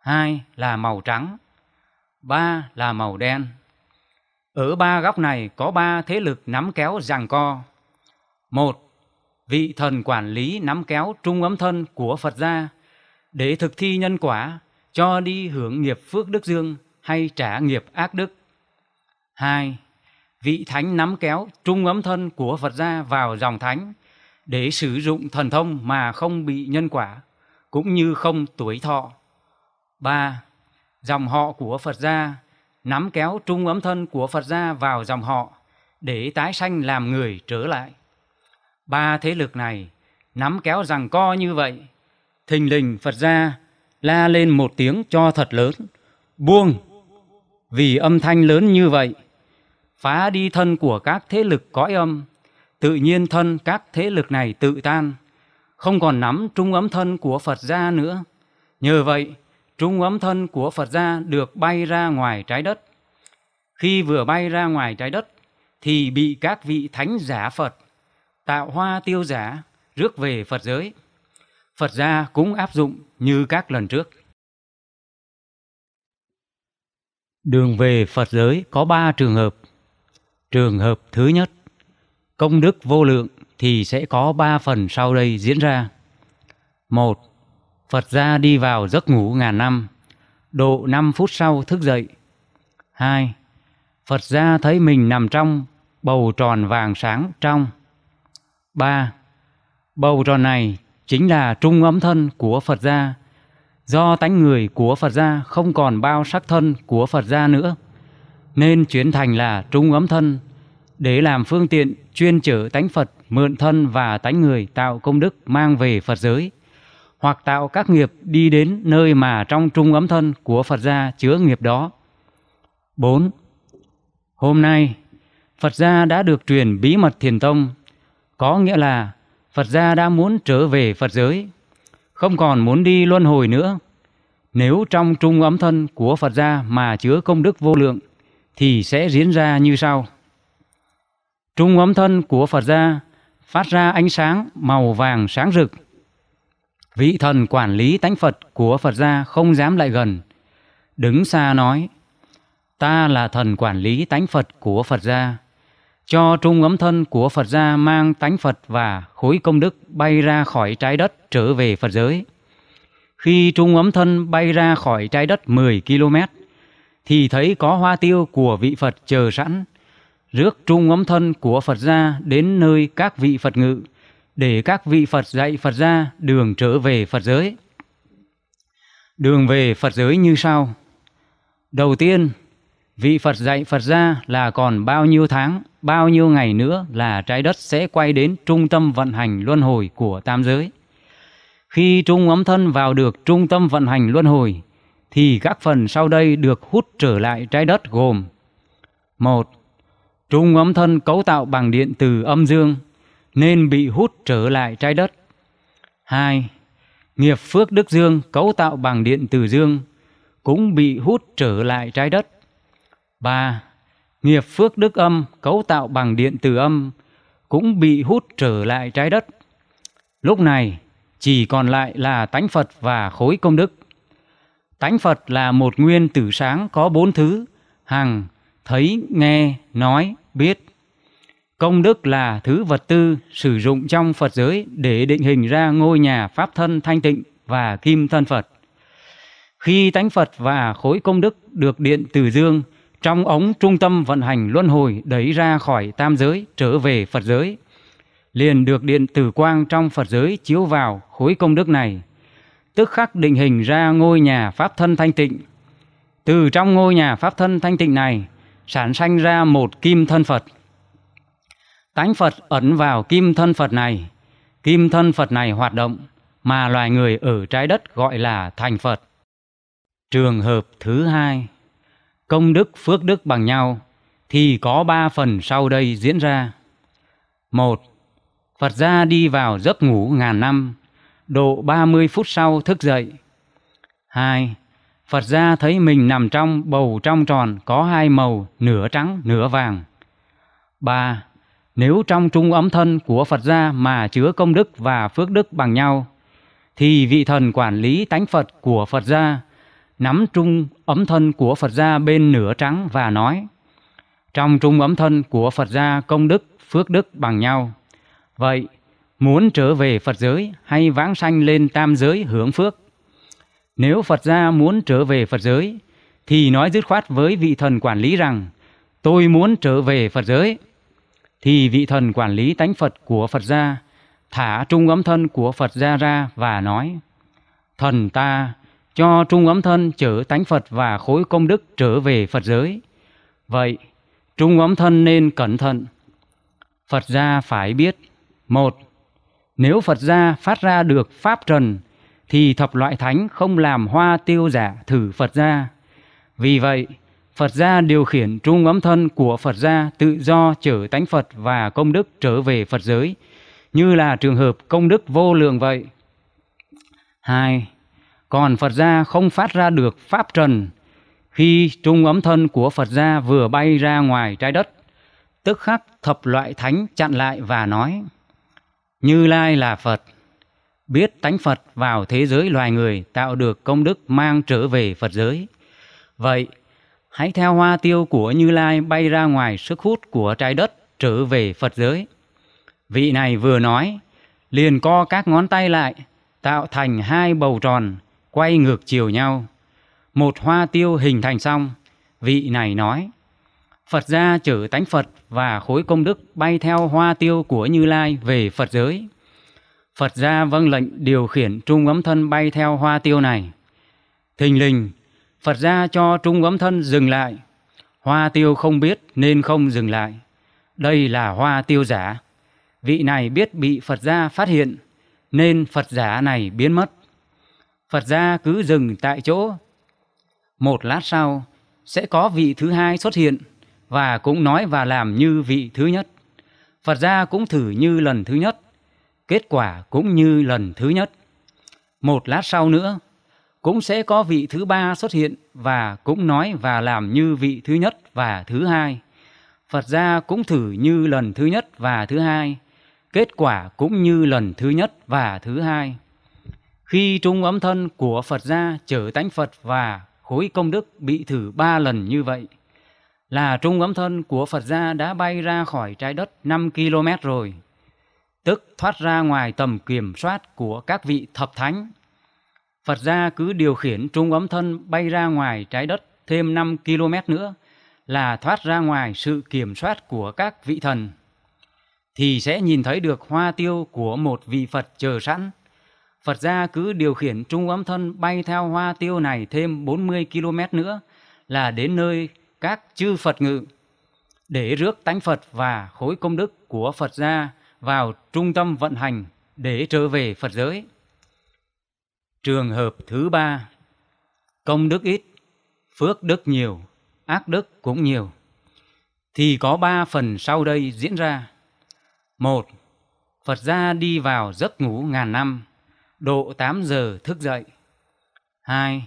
hai là màu trắng, ba là màu đen. Ở ba góc này có ba thế lực nắm kéo giằng co. Một, vị thần quản lý nắm kéo trung ấm thân của Phật gia để thực thi nhân quả, cho đi hưởng nghiệp phước đức dương hay trả nghiệp ác đức. Hai, vị thánh nắm kéo trung ấm thân của Phật gia vào dòng thánh để sử dụng thần thông mà không bị nhân quả, cũng như không tuổi thọ. ba Dòng họ của Phật gia nắm kéo trung ấm thân của Phật gia vào dòng họ để tái sanh làm người trở lại. Ba thế lực này nắm kéo rằng co như vậy, thình lình Phật gia la lên một tiếng cho thật lớn, buông. Vì âm thanh lớn như vậy, phá đi thân của các thế lực cõi âm, tự nhiên thân các thế lực này tự tan, không còn nắm trung ấm thân của Phật gia nữa. Nhờ vậy, trung ấm thân của Phật gia được bay ra ngoài trái đất. Khi vừa bay ra ngoài trái đất thì bị các vị thánh giả Phật tạo hoa tiêu giả rước về Phật giới. Phật gia cũng áp dụng như các lần trước. Đường về Phật giới có ba trường hợp. Trường hợp thứ nhất, công đức vô lượng thì sẽ có ba phần sau đây diễn ra. một Phật gia đi vào giấc ngủ ngàn năm, độ 5 phút sau thức dậy. 2. Phật gia thấy mình nằm trong bầu tròn vàng sáng trong. 3. Bầu tròn này chính là trung ấm thân của Phật gia. Do tánh người của Phật gia không còn bao sắc thân của Phật gia nữa, nên chuyển thành là trung ấm thân để làm phương tiện chuyên chở tánh Phật mượn thân và tánh người tạo công đức mang về Phật giới hoặc tạo các nghiệp đi đến nơi mà trong trung ấm thân của Phật gia chứa nghiệp đó. 4. Hôm nay, Phật gia đã được truyền bí mật thiền tông, có nghĩa là Phật gia đã muốn trở về Phật giới, không còn muốn đi luân hồi nữa. Nếu trong trung ấm thân của Phật gia mà chứa công đức vô lượng, thì sẽ diễn ra như sau. Trung ấm thân của Phật gia phát ra ánh sáng màu vàng sáng rực, Vị thần quản lý tánh Phật của Phật gia không dám lại gần. Đứng xa nói, ta là thần quản lý tánh Phật của Phật gia. Cho trung ấm thân của Phật gia mang tánh Phật và khối công đức bay ra khỏi trái đất trở về Phật giới. Khi trung ấm thân bay ra khỏi trái đất 10 km, thì thấy có hoa tiêu của vị Phật chờ sẵn. Rước trung ấm thân của Phật gia đến nơi các vị Phật ngự để các vị Phật dạy Phật ra đường trở về Phật giới. Đường về Phật giới như sau. Đầu tiên, vị Phật dạy Phật ra là còn bao nhiêu tháng, bao nhiêu ngày nữa là trái đất sẽ quay đến trung tâm vận hành luân hồi của tam giới. Khi trung ấm thân vào được trung tâm vận hành luân hồi, thì các phần sau đây được hút trở lại trái đất gồm một Trung ấm thân cấu tạo bằng điện từ âm dương nên bị hút trở lại trái đất. 2. Nghiệp phước đức dương cấu tạo bằng điện từ dương cũng bị hút trở lại trái đất. 3. Nghiệp phước đức âm cấu tạo bằng điện từ âm cũng bị hút trở lại trái đất. Lúc này chỉ còn lại là tánh Phật và khối công đức. Tánh Phật là một nguyên tử sáng có bốn thứ, hằng, thấy, nghe, nói, biết. Công đức là thứ vật tư sử dụng trong Phật giới để định hình ra ngôi nhà pháp thân thanh tịnh và kim thân Phật. Khi tánh Phật và khối công đức được điện từ dương trong ống trung tâm vận hành luân hồi đẩy ra khỏi tam giới trở về Phật giới, liền được điện tử quang trong Phật giới chiếu vào khối công đức này, tức khắc định hình ra ngôi nhà pháp thân thanh tịnh. Từ trong ngôi nhà pháp thân thanh tịnh này sản sanh ra một kim thân Phật – tánh Phật ẩn vào kim thân Phật này. Kim thân Phật này hoạt động mà loài người ở trái đất gọi là thành Phật. Trường hợp thứ hai, công đức phước đức bằng nhau thì có ba phần sau đây diễn ra. Một, Phật gia đi vào giấc ngủ ngàn năm, độ ba mươi phút sau thức dậy. Hai, Phật gia thấy mình nằm trong bầu trong tròn có hai màu nửa trắng nửa vàng. Ba, nếu trong trung ấm thân của Phật gia mà chứa công đức và phước đức bằng nhau, thì vị thần quản lý tánh Phật của Phật gia nắm trung ấm thân của Phật gia bên nửa trắng và nói: Trong trung ấm thân của Phật gia công đức, phước đức bằng nhau. Vậy, muốn trở về Phật giới hay vãng sanh lên tam giới hưởng phước? Nếu Phật gia muốn trở về Phật giới thì nói dứt khoát với vị thần quản lý rằng: Tôi muốn trở về Phật giới thì vị thần quản lý tánh Phật của Phật gia thả trung ấm thân của Phật gia ra và nói: Thần ta cho trung ấm thân chở tánh Phật và khối công đức trở về Phật giới. Vậy, trung ấm thân nên cẩn thận. Phật gia phải biết, một, nếu Phật gia phát ra được pháp trần thì thập loại thánh không làm hoa tiêu giả thử Phật gia. Vì vậy, Phật gia điều khiển trung ấm thân của Phật gia tự do trở tánh Phật và công đức trở về Phật giới, như là trường hợp công đức vô lượng vậy. 2. Còn Phật gia không phát ra được pháp trần khi trung ấm thân của Phật gia vừa bay ra ngoài trái đất, tức khắc thập loại thánh chặn lại và nói: Như Lai là Phật, biết tánh Phật vào thế giới loài người tạo được công đức mang trở về Phật giới. Vậy hãy theo hoa tiêu của Như Lai bay ra ngoài sức hút của trái đất trở về Phật giới. Vị này vừa nói, liền co các ngón tay lại, tạo thành hai bầu tròn, quay ngược chiều nhau. Một hoa tiêu hình thành xong, vị này nói, Phật gia chở tánh Phật và khối công đức bay theo hoa tiêu của Như Lai về Phật giới. Phật gia vâng lệnh điều khiển trung ấm thân bay theo hoa tiêu này. Thình lình, Phật ra cho trung ấm thân dừng lại. Hoa tiêu không biết nên không dừng lại. Đây là hoa tiêu giả. Vị này biết bị Phật gia phát hiện nên Phật giả này biến mất. Phật gia cứ dừng tại chỗ. Một lát sau sẽ có vị thứ hai xuất hiện và cũng nói và làm như vị thứ nhất. Phật gia cũng thử như lần thứ nhất, kết quả cũng như lần thứ nhất. Một lát sau nữa, cũng sẽ có vị thứ ba xuất hiện và cũng nói và làm như vị thứ nhất và thứ hai. Phật gia cũng thử như lần thứ nhất và thứ hai, kết quả cũng như lần thứ nhất và thứ hai. Khi trung ấm thân của Phật gia trở tánh Phật và khối công đức bị thử ba lần như vậy, là trung ấm thân của Phật gia đã bay ra khỏi trái đất 5 km rồi, tức thoát ra ngoài tầm kiểm soát của các vị thập thánh Phật gia cứ điều khiển trung ấm thân bay ra ngoài trái đất thêm 5 km nữa là thoát ra ngoài sự kiểm soát của các vị thần thì sẽ nhìn thấy được hoa tiêu của một vị Phật chờ sẵn. Phật gia cứ điều khiển trung ấm thân bay theo hoa tiêu này thêm 40 km nữa là đến nơi các chư Phật ngự để rước tánh Phật và khối công đức của Phật gia vào trung tâm vận hành để trở về Phật giới. Trường hợp thứ ba, công đức ít, phước đức nhiều, ác đức cũng nhiều. Thì có ba phần sau đây diễn ra. Một, Phật gia đi vào giấc ngủ ngàn năm, độ 8 giờ thức dậy. Hai,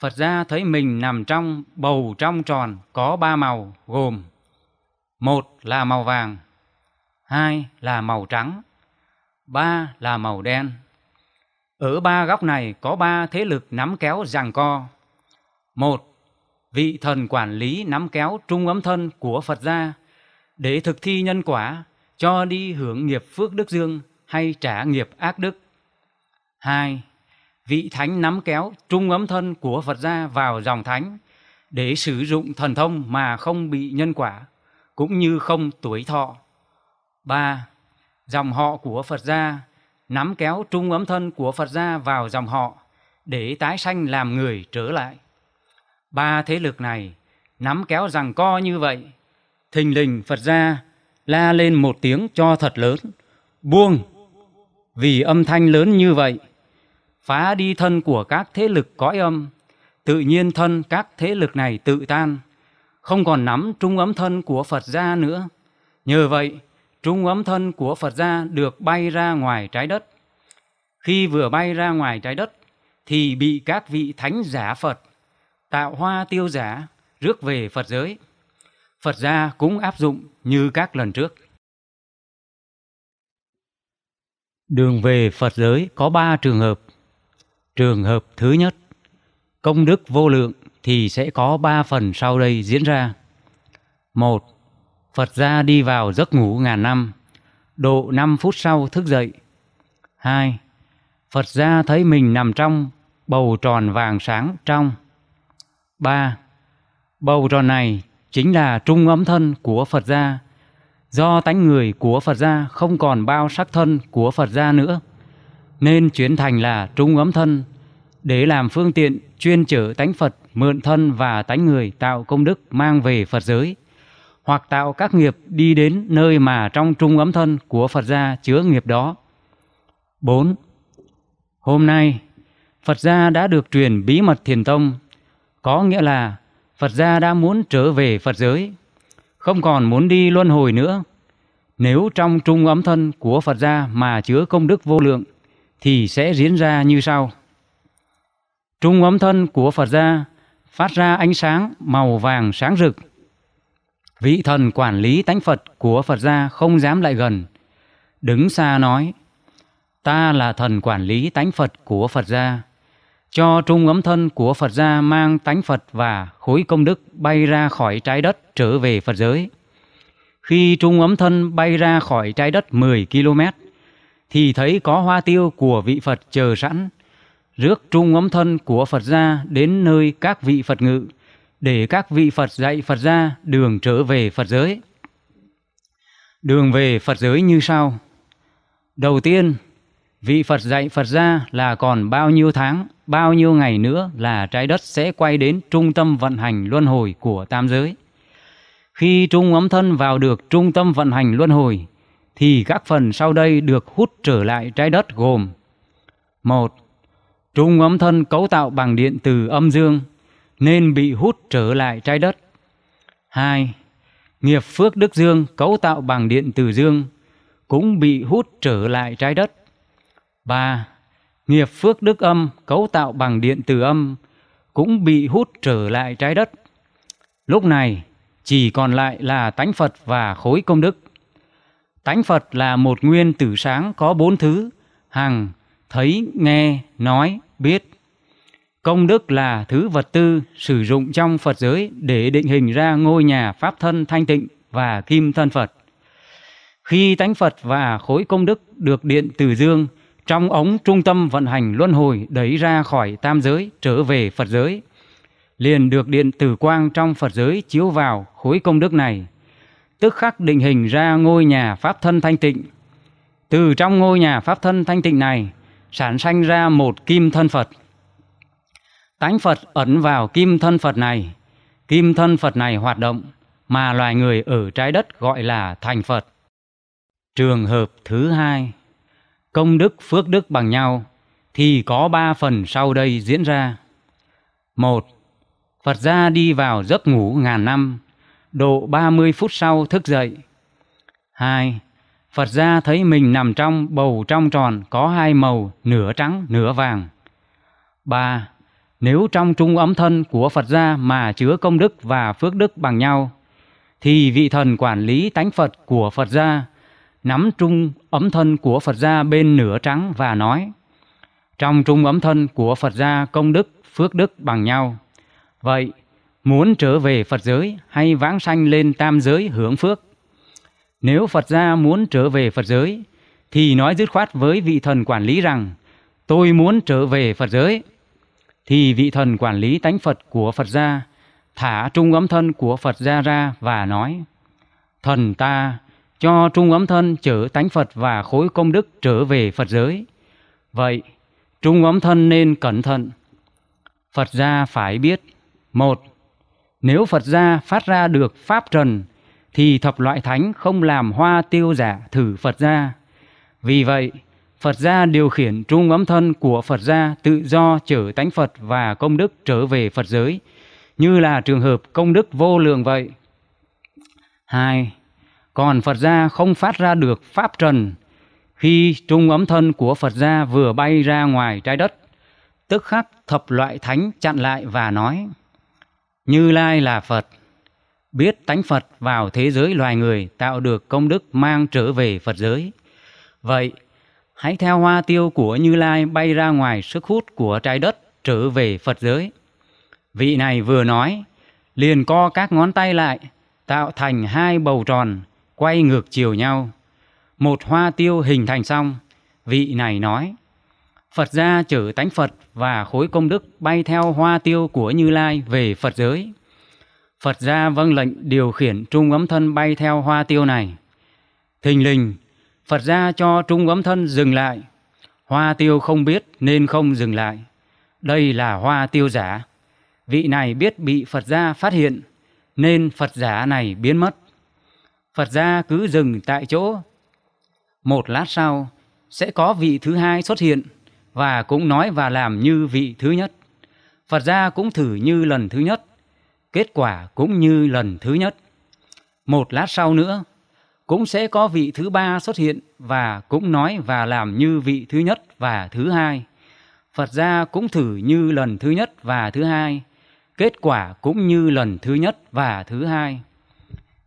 Phật gia thấy mình nằm trong bầu trong tròn có ba màu gồm một là màu vàng, hai là màu trắng, ba là màu đen. Ở ba góc này có ba thế lực nắm kéo giằng co. Một, vị thần quản lý nắm kéo trung ấm thân của Phật gia để thực thi nhân quả, cho đi hưởng nghiệp phước đức dương hay trả nghiệp ác đức. Hai, vị thánh nắm kéo trung ấm thân của Phật gia vào dòng thánh để sử dụng thần thông mà không bị nhân quả, cũng như không tuổi thọ. ba Dòng họ của Phật gia nắm kéo trung ấm thân của Phật gia vào dòng họ để tái sanh làm người trở lại. Ba thế lực này nắm kéo rằng co như vậy, thình lình Phật gia la lên một tiếng cho thật lớn, buông. Vì âm thanh lớn như vậy, phá đi thân của các thế lực cõi âm, tự nhiên thân các thế lực này tự tan, không còn nắm trung ấm thân của Phật gia nữa. Nhờ vậy, trung ấm thân của Phật gia được bay ra ngoài trái đất. Khi vừa bay ra ngoài trái đất thì bị các vị thánh giả Phật tạo hoa tiêu giả rước về Phật giới. Phật gia cũng áp dụng như các lần trước. Đường về Phật giới có ba trường hợp. Trường hợp thứ nhất, công đức vô lượng thì sẽ có ba phần sau đây diễn ra. một Phật gia đi vào giấc ngủ ngàn năm, độ 5 phút sau thức dậy. 2. Phật gia thấy mình nằm trong bầu tròn vàng sáng trong. 3. Bầu tròn này chính là trung ấm thân của Phật gia. Do tánh người của Phật gia không còn bao sắc thân của Phật gia nữa, nên chuyển thành là trung ấm thân để làm phương tiện chuyên chở tánh Phật mượn thân và tánh người tạo công đức mang về Phật giới – hoặc tạo các nghiệp đi đến nơi mà trong trung ấm thân của Phật gia chứa nghiệp đó. 4. Hôm nay, Phật gia đã được truyền bí mật thiền tông, có nghĩa là Phật gia đã muốn trở về Phật giới, không còn muốn đi luân hồi nữa. Nếu trong trung ấm thân của Phật gia mà chứa công đức vô lượng, thì sẽ diễn ra như sau. Trung ấm thân của Phật gia phát ra ánh sáng màu vàng sáng rực, Vị thần quản lý tánh Phật của Phật gia không dám lại gần. Đứng xa nói, ta là thần quản lý tánh Phật của Phật gia. Cho trung ấm thân của Phật gia mang tánh Phật và khối công đức bay ra khỏi trái đất trở về Phật giới. Khi trung ấm thân bay ra khỏi trái đất 10 km, thì thấy có hoa tiêu của vị Phật chờ sẵn. Rước trung ấm thân của Phật gia đến nơi các vị Phật ngự để các vị Phật dạy Phật ra đường trở về Phật giới. Đường về Phật giới như sau. Đầu tiên, vị Phật dạy Phật ra là còn bao nhiêu tháng, bao nhiêu ngày nữa là trái đất sẽ quay đến trung tâm vận hành luân hồi của tam giới. Khi trung ấm thân vào được trung tâm vận hành luân hồi, thì các phần sau đây được hút trở lại trái đất gồm một Trung ấm thân cấu tạo bằng điện từ âm dương nên bị hút trở lại trái đất. 2. Nghiệp phước đức dương cấu tạo bằng điện từ dương cũng bị hút trở lại trái đất. 3. Nghiệp phước đức âm cấu tạo bằng điện từ âm cũng bị hút trở lại trái đất. Lúc này chỉ còn lại là tánh Phật và khối công đức. Tánh Phật là một nguyên tử sáng có bốn thứ, hằng, thấy, nghe, nói, biết. Công đức là thứ vật tư sử dụng trong Phật giới để định hình ra ngôi nhà pháp thân thanh tịnh và kim thân Phật. Khi tánh Phật và khối công đức được điện từ dương trong ống trung tâm vận hành luân hồi đẩy ra khỏi tam giới trở về Phật giới, liền được điện tử quang trong Phật giới chiếu vào khối công đức này, tức khắc định hình ra ngôi nhà pháp thân thanh tịnh. Từ trong ngôi nhà pháp thân thanh tịnh này, sản sanh ra một kim thân Phật – tánh Phật ẩn vào kim thân Phật này. Kim thân Phật này hoạt động mà loài người ở trái đất gọi là thành Phật. Trường hợp thứ hai, công đức phước đức bằng nhau thì có ba phần sau đây diễn ra. Một, Phật gia đi vào giấc ngủ ngàn năm, độ 30 phút sau thức dậy. Hai, Phật gia thấy mình nằm trong bầu trong tròn có hai màu nửa trắng nửa vàng. Ba, nếu trong trung ấm thân của Phật gia mà chứa công đức và phước đức bằng nhau, thì vị thần quản lý tánh Phật của Phật gia nắm trung ấm thân của Phật gia bên nửa trắng và nói: Trong trung ấm thân của Phật gia công đức, phước đức bằng nhau. Vậy, muốn trở về Phật giới hay vãng sanh lên tam giới hưởng phước? Nếu Phật gia muốn trở về Phật giới thì nói dứt khoát với vị thần quản lý rằng: Tôi muốn trở về Phật giới thì vị thần quản lý tánh Phật của Phật gia thả trung ấm thân của Phật gia ra và nói Thần ta cho trung ấm thân chở tánh Phật và khối công đức trở về Phật giới. Vậy, trung ấm thân nên cẩn thận. Phật gia phải biết một Nếu Phật gia phát ra được Pháp trần thì thập loại thánh không làm hoa tiêu giả thử Phật gia. Vì vậy, Phật gia điều khiển trung ấm thân của Phật gia tự do trở tánh Phật và công đức trở về Phật giới, như là trường hợp công đức vô lượng vậy. 2. Còn Phật gia không phát ra được pháp trần khi trung ấm thân của Phật gia vừa bay ra ngoài trái đất, tức khắc thập loại thánh chặn lại và nói: Như Lai là Phật, biết tánh Phật vào thế giới loài người tạo được công đức mang trở về Phật giới. Vậy hãy theo hoa tiêu của Như Lai bay ra ngoài sức hút của trái đất trở về Phật giới. Vị này vừa nói, liền co các ngón tay lại, tạo thành hai bầu tròn, quay ngược chiều nhau. Một hoa tiêu hình thành xong, vị này nói, Phật gia chở tánh Phật và khối công đức bay theo hoa tiêu của Như Lai về Phật giới. Phật gia vâng lệnh điều khiển trung ấm thân bay theo hoa tiêu này. Thình lình, Phật ra cho trung ấm thân dừng lại. Hoa tiêu không biết nên không dừng lại. Đây là hoa tiêu giả. Vị này biết bị Phật gia phát hiện nên Phật giả này biến mất. Phật gia cứ dừng tại chỗ. Một lát sau sẽ có vị thứ hai xuất hiện và cũng nói và làm như vị thứ nhất. Phật gia cũng thử như lần thứ nhất, kết quả cũng như lần thứ nhất. Một lát sau nữa cũng sẽ có vị thứ ba xuất hiện và cũng nói và làm như vị thứ nhất và thứ hai. Phật gia cũng thử như lần thứ nhất và thứ hai, kết quả cũng như lần thứ nhất và thứ hai.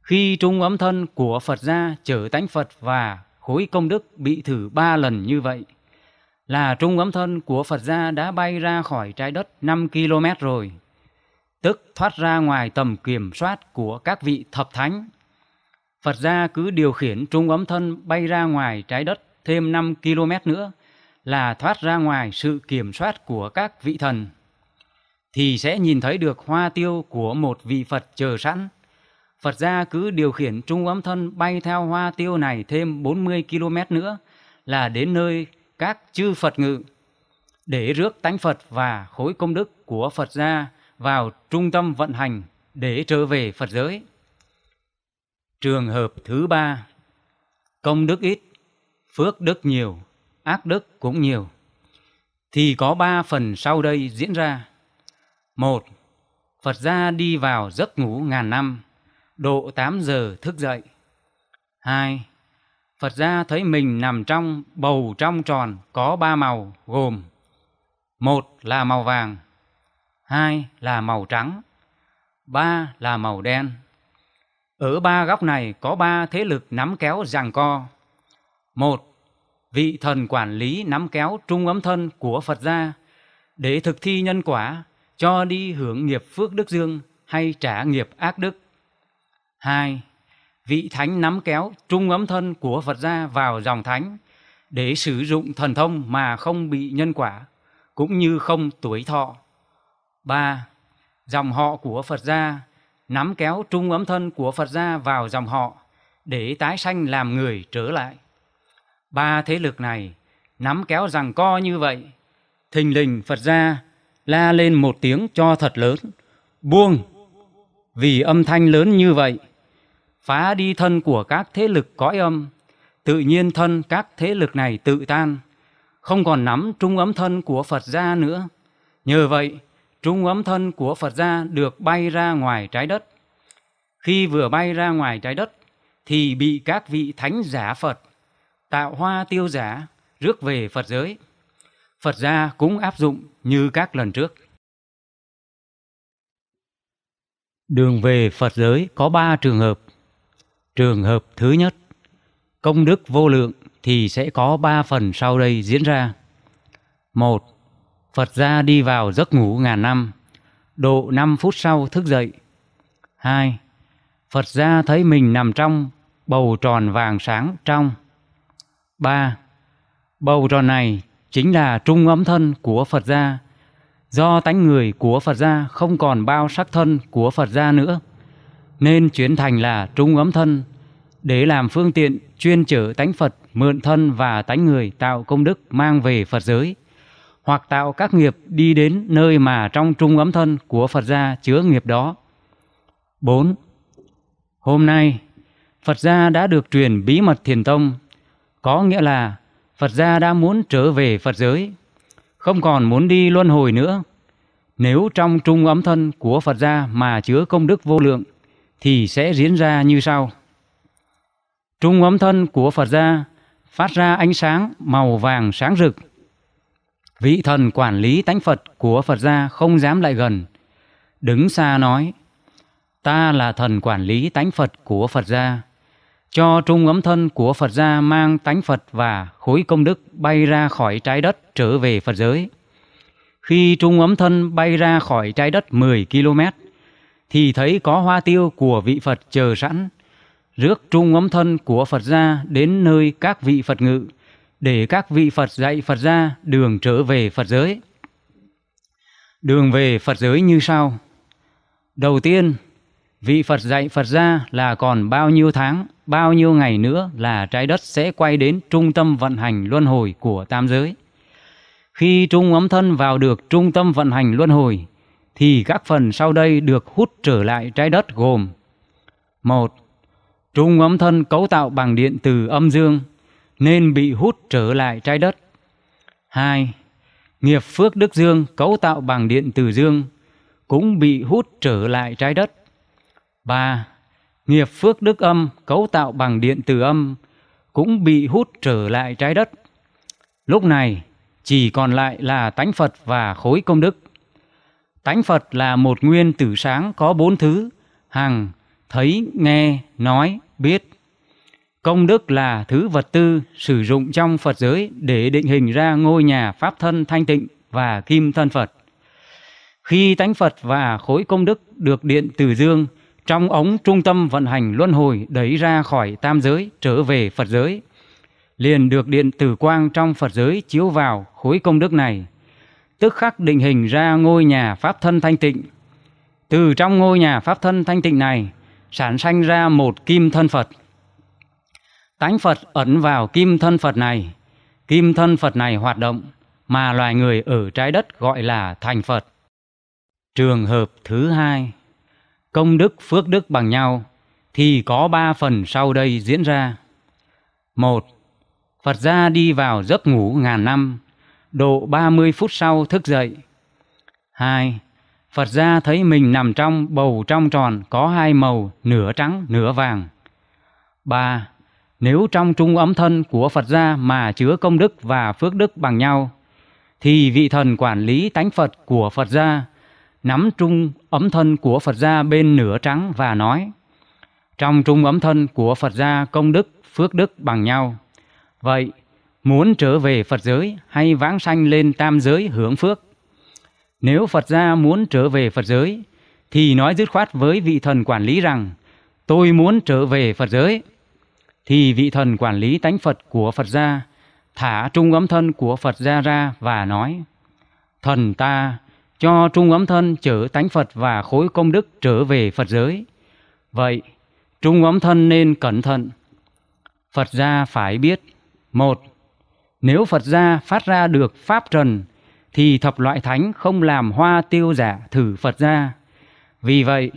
Khi trung ấm thân của Phật gia trở tánh Phật và khối công đức bị thử ba lần như vậy, là trung ấm thân của Phật gia đã bay ra khỏi trái đất 5 km rồi, tức thoát ra ngoài tầm kiểm soát của các vị thập thánh Phật gia cứ điều khiển trung ấm thân bay ra ngoài trái đất thêm 5 km nữa là thoát ra ngoài sự kiểm soát của các vị thần thì sẽ nhìn thấy được hoa tiêu của một vị Phật chờ sẵn. Phật gia cứ điều khiển trung ấm thân bay theo hoa tiêu này thêm 40 km nữa là đến nơi các chư Phật ngự để rước tánh Phật và khối công đức của Phật gia vào trung tâm vận hành để trở về Phật giới. Trường hợp thứ ba, công đức ít, phước đức nhiều, ác đức cũng nhiều. Thì có ba phần sau đây diễn ra. Một, Phật gia đi vào giấc ngủ ngàn năm, độ 8 giờ thức dậy. Hai, Phật gia thấy mình nằm trong bầu trong tròn có ba màu gồm một là màu vàng, hai là màu trắng, ba là màu đen. Ở ba góc này có ba thế lực nắm kéo giằng co. Một, vị thần quản lý nắm kéo trung ấm thân của Phật gia để thực thi nhân quả, cho đi hưởng nghiệp phước đức dương hay trả nghiệp ác đức. Hai, vị thánh nắm kéo trung ấm thân của Phật gia vào dòng thánh để sử dụng thần thông mà không bị nhân quả, cũng như không tuổi thọ. ba Dòng họ của Phật gia nắm kéo trung ấm thân của Phật gia vào dòng họ để tái sanh làm người trở lại. Ba thế lực này nắm kéo rằng co như vậy, thình lình Phật gia la lên một tiếng cho thật lớn, buông. Vì âm thanh lớn như vậy, phá đi thân của các thế lực cõi âm, tự nhiên thân các thế lực này tự tan, không còn nắm trung ấm thân của Phật gia nữa. Nhờ vậy, trung ấm thân của Phật gia được bay ra ngoài trái đất. Khi vừa bay ra ngoài trái đất thì bị các vị thánh giả Phật tạo hoa tiêu giả rước về Phật giới. Phật gia cũng áp dụng như các lần trước. Đường về Phật giới có ba trường hợp. Trường hợp thứ nhất, công đức vô lượng thì sẽ có ba phần sau đây diễn ra. một Phật gia đi vào giấc ngủ ngàn năm, độ 5 phút sau thức dậy. 2. Phật gia thấy mình nằm trong bầu tròn vàng sáng trong. 3. Bầu tròn này chính là trung ấm thân của Phật gia. Do tánh người của Phật gia không còn bao sắc thân của Phật gia nữa, nên chuyển thành là trung ấm thân để làm phương tiện chuyên chở tánh Phật mượn thân và tánh người tạo công đức mang về Phật giới hoặc tạo các nghiệp đi đến nơi mà trong trung ấm thân của Phật gia chứa nghiệp đó. 4. Hôm nay, Phật gia đã được truyền bí mật thiền tông, có nghĩa là Phật gia đã muốn trở về Phật giới, không còn muốn đi luân hồi nữa. Nếu trong trung ấm thân của Phật gia mà chứa công đức vô lượng, thì sẽ diễn ra như sau. Trung ấm thân của Phật gia phát ra ánh sáng màu vàng sáng rực, Vị thần quản lý tánh Phật của Phật gia không dám lại gần. Đứng xa nói, ta là thần quản lý tánh Phật của Phật gia. Cho trung ấm thân của Phật gia mang tánh Phật và khối công đức bay ra khỏi trái đất trở về Phật giới. Khi trung ấm thân bay ra khỏi trái đất 10 km, thì thấy có hoa tiêu của vị Phật chờ sẵn. Rước trung ấm thân của Phật gia đến nơi các vị Phật ngự, để các vị Phật dạy Phật gia đường trở về Phật giới. Đường về Phật giới như sau. Đầu tiên, vị Phật dạy Phật gia là còn bao nhiêu tháng, bao nhiêu ngày nữa là trái đất sẽ quay đến trung tâm vận hành luân hồi của tam giới. Khi trung ấm thân vào được trung tâm vận hành luân hồi, thì các phần sau đây được hút trở lại trái đất gồm một Trung ấm thân cấu tạo bằng điện từ âm dương nên bị hút trở lại trái đất. 2. Nghiệp phước đức dương cấu tạo bằng điện từ dương cũng bị hút trở lại trái đất. 3. Nghiệp phước đức âm cấu tạo bằng điện từ âm cũng bị hút trở lại trái đất. Lúc này chỉ còn lại là tánh Phật và khối công đức. Tánh Phật là một nguyên tử sáng có bốn thứ, hằng, thấy, nghe, nói, biết. Công đức là thứ vật tư sử dụng trong Phật giới để định hình ra ngôi nhà pháp thân thanh tịnh và kim thân Phật. Khi tánh Phật và khối công đức được điện từ dương trong ống trung tâm vận hành luân hồi đẩy ra khỏi tam giới trở về Phật giới, liền được điện tử quang trong Phật giới chiếu vào khối công đức này, tức khắc định hình ra ngôi nhà pháp thân thanh tịnh. Từ trong ngôi nhà pháp thân thanh tịnh này, sản sanh ra một kim thân Phật – tánh Phật ẩn vào kim thân Phật này, kim thân Phật này hoạt động mà loài người ở trái đất gọi là thành Phật. Trường hợp thứ hai, công đức phước đức bằng nhau thì có ba phần sau đây diễn ra. Một, Phật gia đi vào giấc ngủ ngàn năm, độ ba mươi phút sau thức dậy. Hai, Phật gia thấy mình nằm trong bầu trong tròn có hai màu nửa trắng nửa vàng. Ba, nếu trong trung ấm thân của Phật gia mà chứa công đức và phước đức bằng nhau, thì vị thần quản lý tánh Phật của Phật gia nắm trung ấm thân của Phật gia bên nửa trắng và nói: Trong trung ấm thân của Phật gia công đức, phước đức bằng nhau. Vậy, muốn trở về Phật giới hay vãng sanh lên tam giới hưởng phước? Nếu Phật gia muốn trở về Phật giới thì nói dứt khoát với vị thần quản lý rằng: Tôi muốn trở về Phật giới thì vị thần quản lý tánh Phật của Phật gia thả trung ấm thân của Phật gia ra và nói: Thần ta cho trung ấm thân chở tánh Phật và khối công đức trở về Phật giới. Vậy, trung ấm thân nên cẩn thận. Phật gia phải biết, một, nếu Phật gia phát ra được pháp trần thì thập loại thánh không làm hoa tiêu giả thử Phật gia. Vì vậy,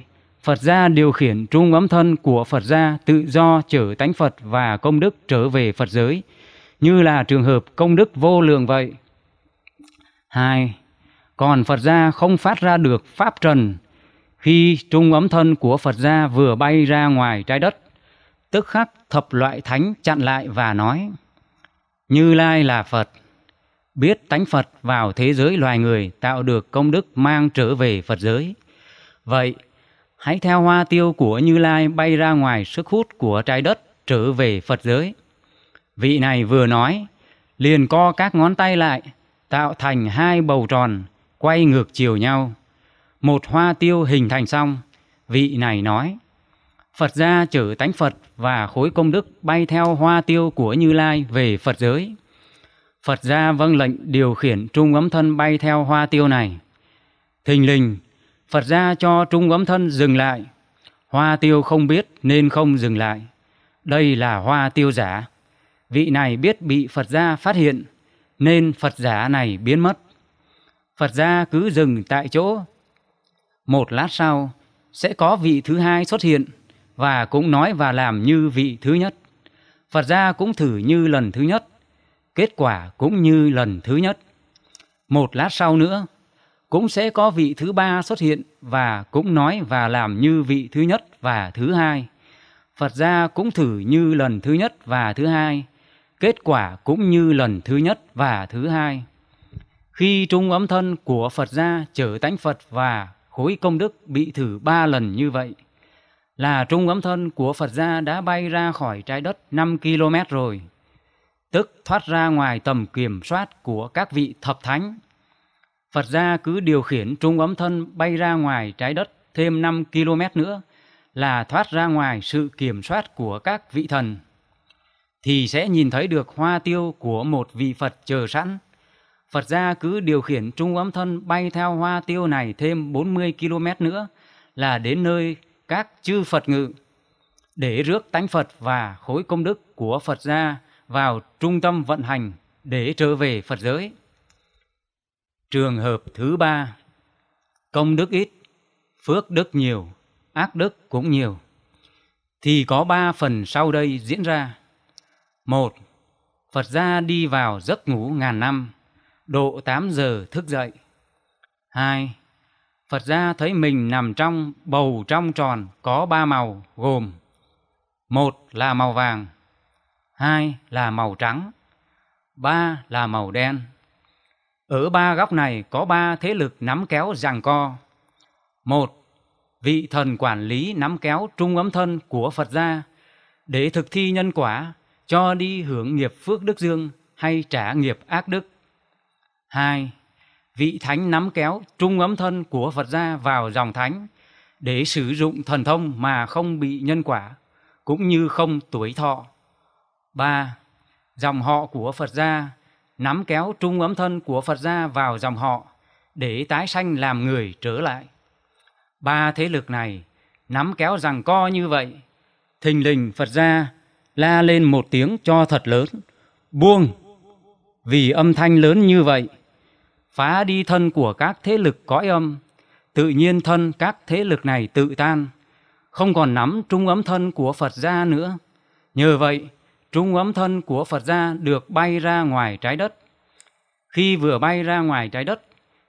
Phật gia điều khiển trung ấm thân của Phật gia tự do trở tánh Phật và công đức trở về Phật giới, như là trường hợp công đức vô lượng vậy. 2. Còn Phật gia không phát ra được pháp trần khi trung ấm thân của Phật gia vừa bay ra ngoài trái đất, tức khắc thập loại thánh chặn lại và nói: Như Lai là Phật, biết tánh Phật vào thế giới loài người tạo được công đức mang trở về Phật giới. Vậy hãy theo hoa tiêu của Như Lai bay ra ngoài sức hút của trái đất trở về Phật giới. Vị này vừa nói, liền co các ngón tay lại, tạo thành hai bầu tròn, quay ngược chiều nhau. Một hoa tiêu hình thành xong, vị này nói, Phật gia chở tánh Phật và khối công đức bay theo hoa tiêu của Như Lai về Phật giới. Phật gia vâng lệnh điều khiển trung ấm thân bay theo hoa tiêu này. Thình lình, Phật ra cho trung ấm thân dừng lại. Hoa tiêu không biết nên không dừng lại. Đây là hoa tiêu giả. Vị này biết bị Phật gia phát hiện, nên Phật giả này biến mất. Phật gia cứ dừng tại chỗ. Một lát sau, sẽ có vị thứ hai xuất hiện và cũng nói và làm như vị thứ nhất. Phật gia cũng thử như lần thứ nhất, kết quả cũng như lần thứ nhất. Một lát sau nữa, cũng sẽ có vị thứ ba xuất hiện và cũng nói và làm như vị thứ nhất và thứ hai. Phật gia cũng thử như lần thứ nhất và thứ hai, kết quả cũng như lần thứ nhất và thứ hai. Khi trung ấm thân của Phật gia trở tánh Phật và khối công đức bị thử ba lần như vậy, là trung ấm thân của Phật gia đã bay ra khỏi trái đất 5 km rồi, tức thoát ra ngoài tầm kiểm soát của các vị thập thánh Phật gia cứ điều khiển trung ấm thân bay ra ngoài trái đất thêm 5 km nữa là thoát ra ngoài sự kiểm soát của các vị thần thì sẽ nhìn thấy được hoa tiêu của một vị Phật chờ sẵn. Phật gia cứ điều khiển trung ấm thân bay theo hoa tiêu này thêm 40 km nữa là đến nơi các chư Phật ngự để rước tánh Phật và khối công đức của Phật gia vào trung tâm vận hành để trở về Phật giới. Trường hợp thứ ba, công đức ít, phước đức nhiều, ác đức cũng nhiều. Thì có ba phần sau đây diễn ra. Một, Phật gia đi vào giấc ngủ ngàn năm, độ 8 giờ thức dậy. Hai, Phật gia thấy mình nằm trong bầu trong tròn có ba màu gồm một là màu vàng, hai là màu trắng, ba là màu đen. Ở ba góc này có ba thế lực nắm kéo giằng co. Một, vị thần quản lý nắm kéo trung ấm thân của Phật gia để thực thi nhân quả, cho đi hưởng nghiệp phước đức dương hay trả nghiệp ác đức. Hai, vị thánh nắm kéo trung ấm thân của Phật gia vào dòng thánh để sử dụng thần thông mà không bị nhân quả, cũng như không tuổi thọ. ba Dòng họ của Phật gia nắm kéo trung ấm thân của Phật gia vào dòng họ để tái sanh làm người trở lại. Ba thế lực này nắm kéo rằng co như vậy, thình lình Phật gia la lên một tiếng cho thật lớn, buông. Vì âm thanh lớn như vậy, phá đi thân của các thế lực cõi âm, tự nhiên thân các thế lực này tự tan, không còn nắm trung ấm thân của Phật gia nữa. Nhờ vậy, trung ấm thân của Phật gia được bay ra ngoài trái đất. Khi vừa bay ra ngoài trái đất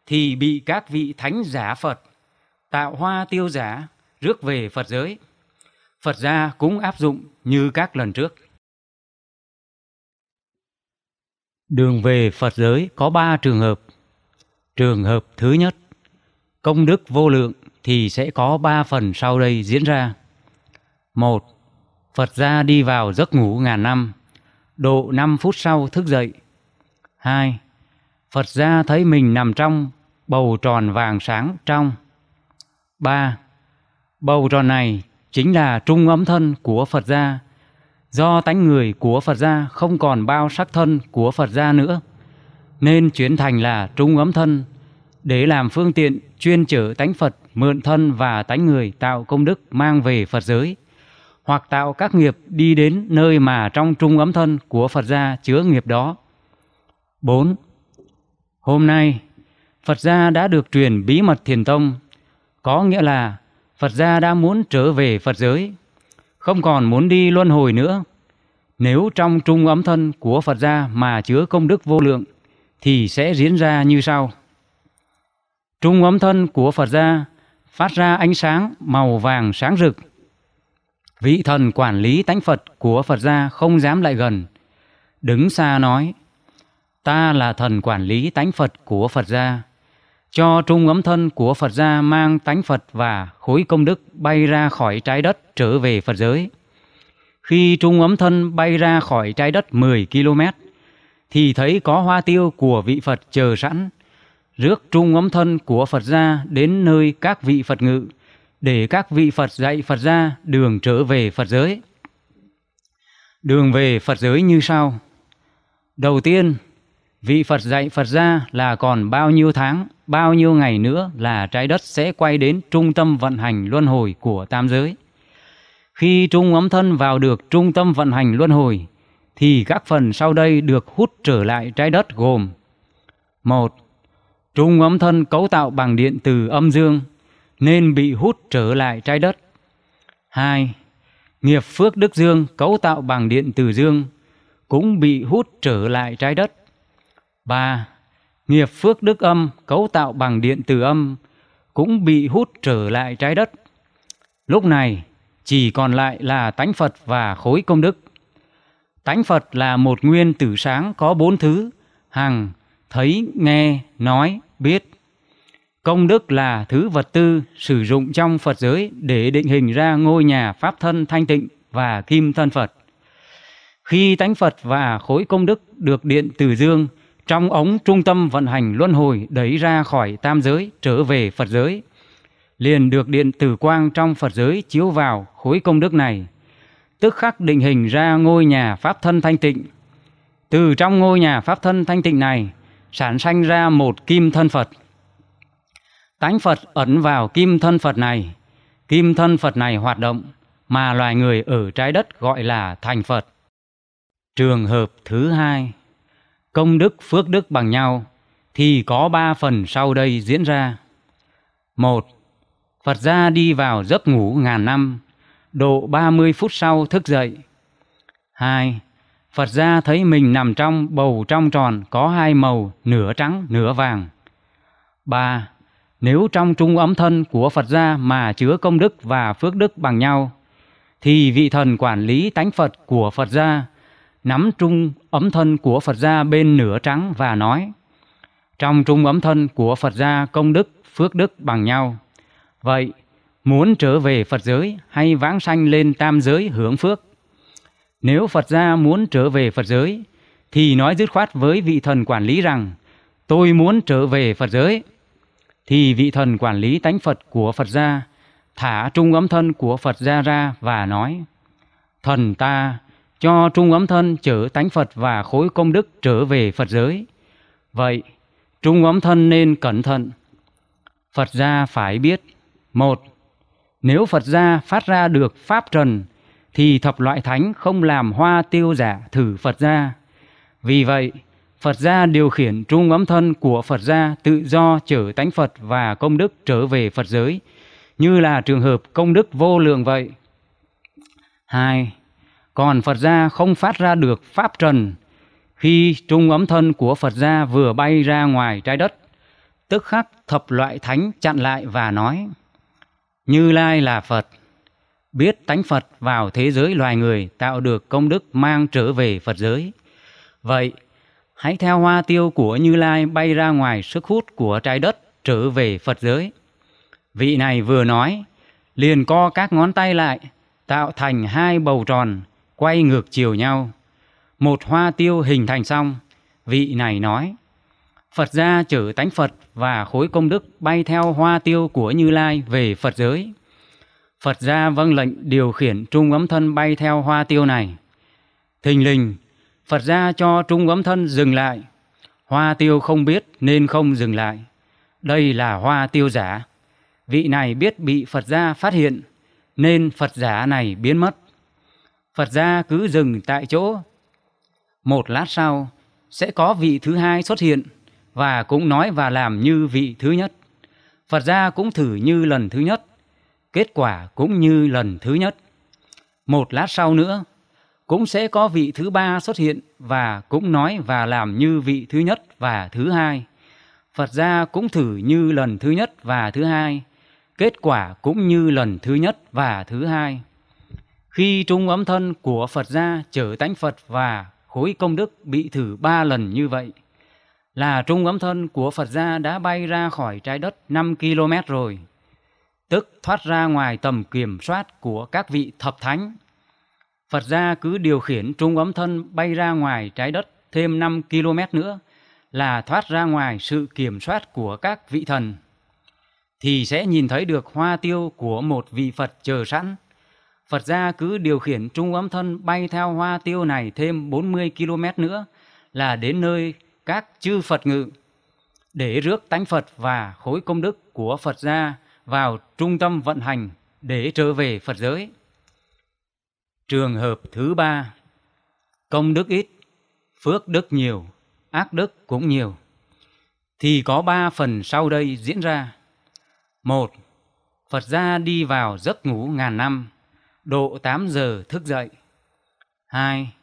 thì bị các vị thánh giả Phật tạo hoa tiêu giả rước về Phật giới. Phật gia cũng áp dụng như các lần trước. Đường về Phật giới có ba trường hợp. Trường hợp thứ nhất, công đức vô lượng thì sẽ có ba phần sau đây diễn ra. một Phật gia đi vào giấc ngủ ngàn năm, độ 5 phút sau thức dậy. 2. Phật gia thấy mình nằm trong bầu tròn vàng sáng trong. 3. Bầu tròn này chính là trung ấm thân của Phật gia. Do tánh người của Phật gia không còn bao sắc thân của Phật gia nữa, nên chuyển thành là trung ấm thân để làm phương tiện chuyên chở tánh Phật mượn thân và tánh người tạo công đức mang về Phật giới hoặc tạo các nghiệp đi đến nơi mà trong trung ấm thân của Phật gia chứa nghiệp đó. 4. Hôm nay, Phật gia đã được truyền bí mật thiền tông, có nghĩa là Phật gia đã muốn trở về Phật giới, không còn muốn đi luân hồi nữa. Nếu trong trung ấm thân của Phật gia mà chứa công đức vô lượng, thì sẽ diễn ra như sau. Trung ấm thân của Phật gia phát ra ánh sáng màu vàng sáng rực, vị thần quản lý tánh Phật của Phật gia không dám lại gần. Đứng xa nói, ta là thần quản lý tánh Phật của Phật gia. Cho trung ấm thân của Phật gia mang tánh Phật và khối công đức bay ra khỏi trái đất trở về Phật giới. Khi trung ấm thân bay ra khỏi trái đất 10 km, thì thấy có hoa tiêu của vị Phật chờ sẵn, rước trung ấm thân của Phật gia đến nơi các vị Phật ngự để các vị Phật dạy Phật ra đường trở về Phật giới. Đường về Phật giới như sau. Đầu tiên, vị Phật dạy Phật ra là còn bao nhiêu tháng, bao nhiêu ngày nữa là trái đất sẽ quay đến trung tâm vận hành luân hồi của tam giới. Khi trung ấm thân vào được trung tâm vận hành luân hồi, thì các phần sau đây được hút trở lại trái đất gồm một Trung ấm thân cấu tạo bằng điện từ âm dương nên bị hút trở lại trái đất. 2. Nghiệp phước đức dương cấu tạo bằng điện từ dương cũng bị hút trở lại trái đất. 3. Nghiệp phước đức âm cấu tạo bằng điện từ âm cũng bị hút trở lại trái đất. Lúc này chỉ còn lại là tánh Phật và khối công đức. Tánh Phật là một nguyên tử sáng có bốn thứ, hằng, thấy, nghe, nói, biết. Công đức là thứ vật tư sử dụng trong Phật giới để định hình ra ngôi nhà pháp thân thanh tịnh và kim thân Phật. Khi tánh Phật và khối công đức được điện từ dương trong ống trung tâm vận hành luân hồi đẩy ra khỏi tam giới trở về Phật giới, liền được điện tử quang trong Phật giới chiếu vào khối công đức này, tức khắc định hình ra ngôi nhà pháp thân thanh tịnh. Từ trong ngôi nhà pháp thân thanh tịnh này, sản sanh ra một kim thân Phật – tánh Phật ẩn vào kim thân Phật này. Kim thân Phật này hoạt động mà loài người ở trái đất gọi là thành Phật. Trường hợp thứ hai, công đức phước đức bằng nhau thì có ba phần sau đây diễn ra. Một, Phật gia đi vào giấc ngủ ngàn năm, độ ba mươi phút sau thức dậy. Hai, Phật gia thấy mình nằm trong bầu trong tròn có hai màu nửa trắng nửa vàng. Ba, nếu trong trung ấm thân của Phật gia mà chứa công đức và phước đức bằng nhau, thì vị thần quản lý tánh Phật của Phật gia nắm trung ấm thân của Phật gia bên nửa trắng và nói: Trong trung ấm thân của Phật gia công đức, phước đức bằng nhau. Vậy, muốn trở về Phật giới hay vãng sanh lên tam giới hưởng phước? Nếu Phật gia muốn trở về Phật giới thì nói dứt khoát với vị thần quản lý rằng: Tôi muốn trở về Phật giới thì vị thần quản lý tánh Phật của Phật gia thả trung ấm thân của Phật gia ra và nói: Thần ta cho trung ấm thân trở tánh Phật và khối công đức trở về Phật giới. Vậy, trung ấm thân nên cẩn thận. Phật gia phải biết, một, nếu Phật gia phát ra được pháp trần thì thập loại thánh không làm hoa tiêu giả thử Phật gia. Vì vậy, Phật gia điều khiển trung ấm thân của Phật gia tự do trở tánh Phật và công đức trở về Phật giới, như là trường hợp công đức vô lượng vậy. 2. Còn Phật gia không phát ra được pháp trần khi trung ấm thân của Phật gia vừa bay ra ngoài trái đất, tức khắc thập loại thánh chặn lại và nói: Như Lai là Phật, biết tánh Phật vào thế giới loài người tạo được công đức mang trở về Phật giới. Vậy hãy theo hoa tiêu của Như Lai bay ra ngoài sức hút của trái đất trở về Phật giới. Vị này vừa nói, liền co các ngón tay lại, tạo thành hai bầu tròn, quay ngược chiều nhau. Một hoa tiêu hình thành xong, vị này nói, Phật gia chở tánh Phật và khối công đức bay theo hoa tiêu của Như Lai về Phật giới. Phật gia vâng lệnh điều khiển trung ấm thân bay theo hoa tiêu này. Thình lình, Phật ra cho trung ấm thân dừng lại. Hoa tiêu không biết nên không dừng lại. Đây là hoa tiêu giả. Vị này biết bị Phật gia phát hiện nên Phật giả này biến mất. Phật gia cứ dừng tại chỗ. Một lát sau sẽ có vị thứ hai xuất hiện và cũng nói và làm như vị thứ nhất. Phật gia cũng thử như lần thứ nhất, kết quả cũng như lần thứ nhất. Một lát sau nữa cũng sẽ có vị thứ ba xuất hiện và cũng nói và làm như vị thứ nhất và thứ hai. Phật gia cũng thử như lần thứ nhất và thứ hai, kết quả cũng như lần thứ nhất và thứ hai. Khi trung ấm thân của Phật gia trở tánh Phật và khối công đức bị thử ba lần như vậy, là trung ấm thân của Phật gia đã bay ra khỏi trái đất 5 km rồi, tức thoát ra ngoài tầm kiểm soát của các vị thập thánh Phật gia cứ điều khiển trung ấm thân bay ra ngoài trái đất thêm 5 km nữa là thoát ra ngoài sự kiểm soát của các vị thần thì sẽ nhìn thấy được hoa tiêu của một vị Phật chờ sẵn. Phật gia cứ điều khiển trung ấm thân bay theo hoa tiêu này thêm 40 km nữa là đến nơi các chư Phật ngự để rước tánh Phật và khối công đức của Phật gia vào trung tâm vận hành để trở về Phật giới. Trường hợp thứ ba, công đức ít, phước đức nhiều, ác đức cũng nhiều. Thì có ba phần sau đây diễn ra. Một, Phật gia đi vào giấc ngủ ngàn năm, độ 8 giờ thức dậy. hai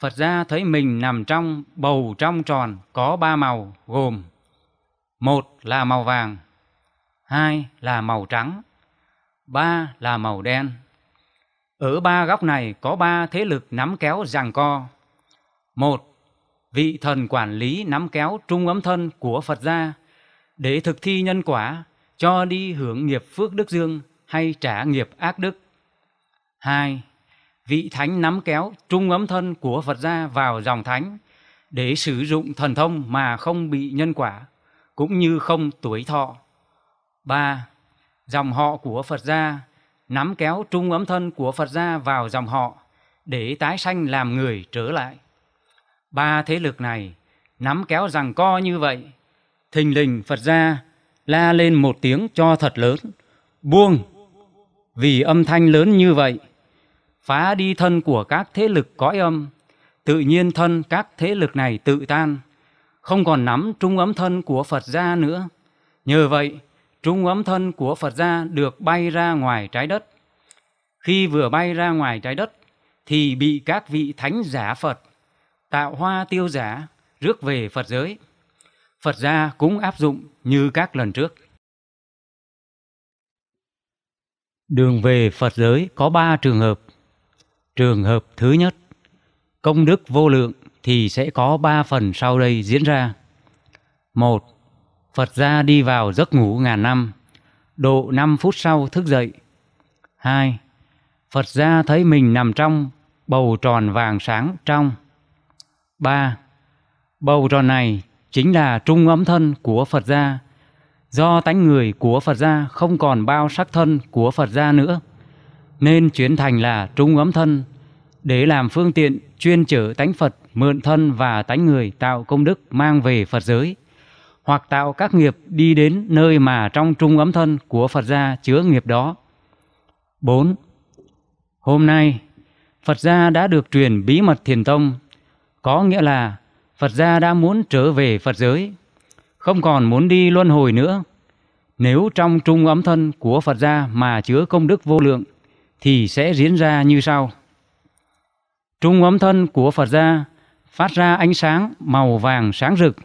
Phật gia thấy mình nằm trong bầu trong tròn có ba màu gồm một là màu vàng, hai là màu trắng, ba là màu đen. Ở ba góc này có ba thế lực nắm kéo giằng co. Một, vị thần quản lý nắm kéo trung ấm thân của Phật gia để thực thi nhân quả, cho đi hưởng nghiệp phước đức dương hay trả nghiệp ác đức. Hai, vị thánh nắm kéo trung ấm thân của Phật gia vào dòng thánh để sử dụng thần thông mà không bị nhân quả, cũng như không tuổi thọ. ba Dòng họ của Phật gia nắm kéo trung ấm thân của Phật gia vào dòng họ để tái sanh làm người trở lại. Ba thế lực này nắm kéo rằng co như vậy, thình lình Phật gia la lên một tiếng cho thật lớn, buông. Vì âm thanh lớn như vậy, phá đi thân của các thế lực cõi âm, tự nhiên thân các thế lực này tự tan, không còn nắm trung ấm thân của Phật gia nữa. Nhờ vậy, trung ấm thân của Phật gia được bay ra ngoài trái đất. Khi vừa bay ra ngoài trái đất thì bị các vị thánh giả Phật tạo hoa tiêu giả rước về Phật giới. Phật gia cũng áp dụng như các lần trước. Đường về Phật giới có ba trường hợp. Trường hợp thứ nhất, công đức vô lượng thì sẽ có ba phần sau đây diễn ra. một Phật gia đi vào giấc ngủ ngàn năm, độ 5 phút sau thức dậy. 2. Phật gia thấy mình nằm trong bầu tròn vàng sáng trong. 3. Bầu tròn này chính là trung ấm thân của Phật gia. Do tánh người của Phật gia không còn bao sắc thân của Phật gia nữa, nên chuyển thành là trung ấm thân để làm phương tiện chuyên chở tánh Phật mượn thân và tánh người tạo công đức mang về Phật giới hoặc tạo các nghiệp đi đến nơi mà trong trung ấm thân của Phật gia chứa nghiệp đó. 4. Hôm nay, Phật gia đã được truyền bí mật thiền tông, có nghĩa là Phật gia đã muốn trở về Phật giới, không còn muốn đi luân hồi nữa. Nếu trong trung ấm thân của Phật gia mà chứa công đức vô lượng, thì sẽ diễn ra như sau. Trung ấm thân của Phật gia phát ra ánh sáng màu vàng sáng rực,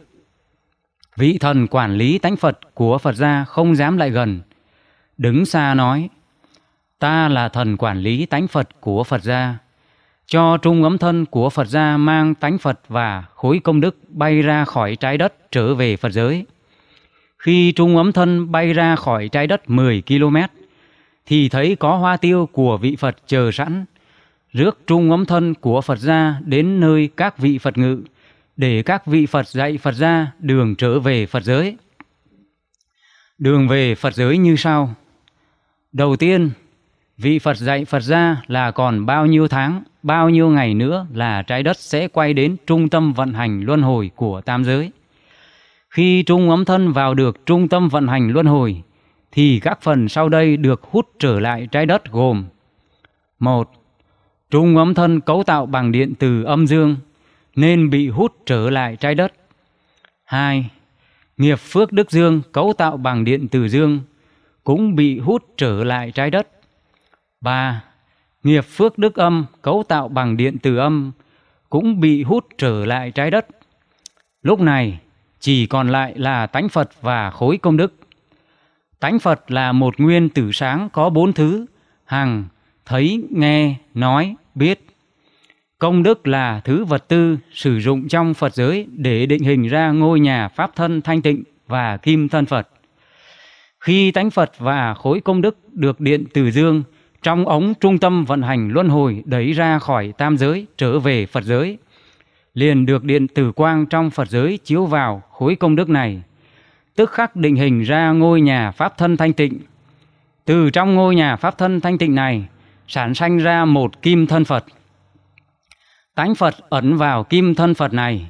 Vị thần quản lý tánh Phật của Phật gia không dám lại gần. Đứng xa nói, ta là thần quản lý tánh Phật của Phật gia. Cho trung ấm thân của Phật gia mang tánh Phật và khối công đức bay ra khỏi trái đất trở về Phật giới. Khi trung ấm thân bay ra khỏi trái đất 10 km, thì thấy có hoa tiêu của vị Phật chờ sẵn. Rước trung ấm thân của Phật gia đến nơi các vị Phật ngự để các vị Phật dạy Phật ra đường trở về Phật giới. Đường về Phật giới như sau. Đầu tiên, vị Phật dạy Phật ra là còn bao nhiêu tháng, bao nhiêu ngày nữa là trái đất sẽ quay đến trung tâm vận hành luân hồi của tam giới. Khi trung ấm thân vào được trung tâm vận hành luân hồi, thì các phần sau đây được hút trở lại trái đất gồm một Trung ấm thân cấu tạo bằng điện từ âm dương nên bị hút trở lại trái đất. 2. Nghiệp phước đức dương cấu tạo bằng điện từ dương cũng bị hút trở lại trái đất. 3. Nghiệp phước đức âm cấu tạo bằng điện từ âm cũng bị hút trở lại trái đất. Lúc này chỉ còn lại là tánh Phật và khối công đức. Tánh Phật là một nguyên tử sáng có bốn thứ, hằng, thấy, nghe, nói, biết. Công đức là thứ vật tư sử dụng trong Phật giới để định hình ra ngôi nhà pháp thân thanh tịnh và kim thân Phật. Khi tánh Phật và khối công đức được điện từ dương trong ống trung tâm vận hành luân hồi đẩy ra khỏi tam giới trở về Phật giới, liền được điện tử quang trong Phật giới chiếu vào khối công đức này, tức khắc định hình ra ngôi nhà pháp thân thanh tịnh. Từ trong ngôi nhà pháp thân thanh tịnh này, sản sanh ra một kim thân Phật tánh Phật ẩn vào kim thân Phật này.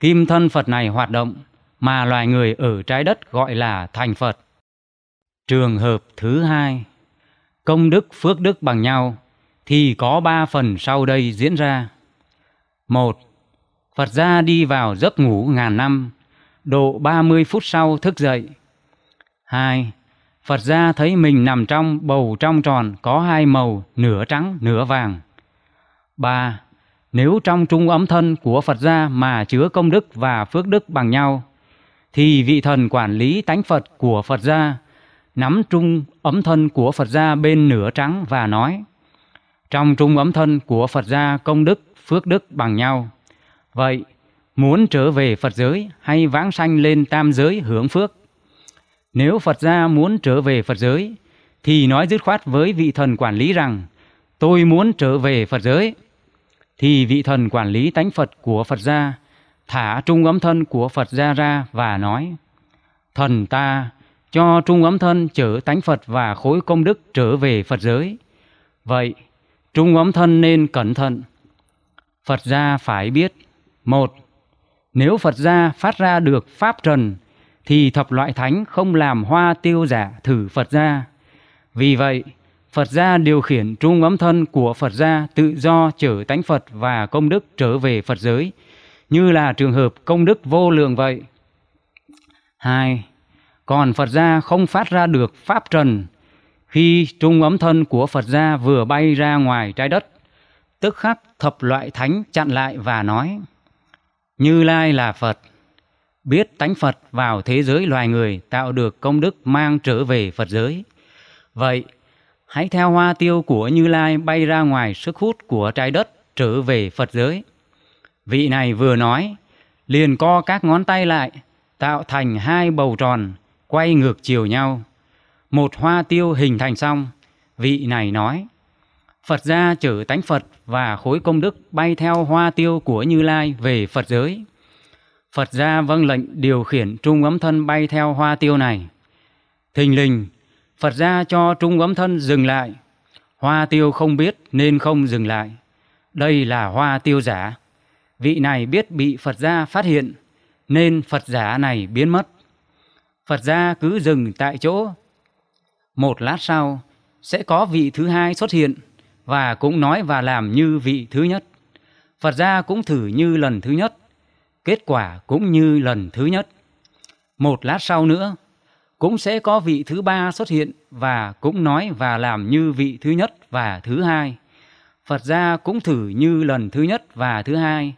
Kim thân Phật này hoạt động mà loài người ở trái đất gọi là thành Phật. Trường hợp thứ hai, công đức phước đức bằng nhau thì có ba phần sau đây diễn ra. Một, Phật gia đi vào giấc ngủ ngàn năm, độ 30 phút sau thức dậy. Hai, Phật gia thấy mình nằm trong bầu trong tròn có hai màu nửa trắng nửa vàng. Ba, nếu trong trung ấm thân của Phật gia mà chứa công đức và phước đức bằng nhau, thì vị thần quản lý tánh Phật của Phật gia nắm trung ấm thân của Phật gia bên nửa trắng và nói, trong trung ấm thân của Phật gia công đức, phước đức bằng nhau. Vậy, muốn trở về Phật giới hay vãng sanh lên tam giới hưởng phước? Nếu Phật gia muốn trở về Phật giới, thì nói dứt khoát với vị thần quản lý rằng, tôi muốn trở về Phật giới thì vị thần quản lý tánh Phật của Phật gia thả trung ấm thân của Phật gia ra và nói Thần ta cho trung ấm thân chở tánh Phật và khối công đức trở về Phật giới. Vậy, trung ấm thân nên cẩn thận. Phật gia phải biết một Nếu Phật gia phát ra được Pháp trần thì thập loại thánh không làm hoa tiêu giả thử Phật gia. Vì vậy, Phật gia điều khiển trung ấm thân của Phật gia tự do trở tánh Phật và công đức trở về Phật giới, như là trường hợp công đức vô lượng vậy. 2. Còn Phật gia không phát ra được pháp trần khi trung ấm thân của Phật gia vừa bay ra ngoài trái đất, tức khắc thập loại thánh chặn lại và nói: Như Lai là Phật, biết tánh Phật vào thế giới loài người tạo được công đức mang trở về Phật giới. Vậy hãy theo hoa tiêu của Như Lai bay ra ngoài sức hút của trái đất trở về Phật giới. Vị này vừa nói, liền co các ngón tay lại, tạo thành hai bầu tròn, quay ngược chiều nhau. Một hoa tiêu hình thành xong, vị này nói, Phật gia chở tánh Phật và khối công đức bay theo hoa tiêu của Như Lai về Phật giới. Phật gia vâng lệnh điều khiển trung ấm thân bay theo hoa tiêu này. Thình lình, Phật ra cho trung ấm thân dừng lại. Hoa tiêu không biết nên không dừng lại. Đây là hoa tiêu giả. Vị này biết bị Phật gia phát hiện nên Phật giả này biến mất. Phật gia cứ dừng tại chỗ. Một lát sau sẽ có vị thứ hai xuất hiện và cũng nói và làm như vị thứ nhất. Phật gia cũng thử như lần thứ nhất, kết quả cũng như lần thứ nhất. Một lát sau nữa cũng sẽ có vị thứ ba xuất hiện và cũng nói và làm như vị thứ nhất và thứ hai. Phật gia cũng thử như lần thứ nhất và thứ hai,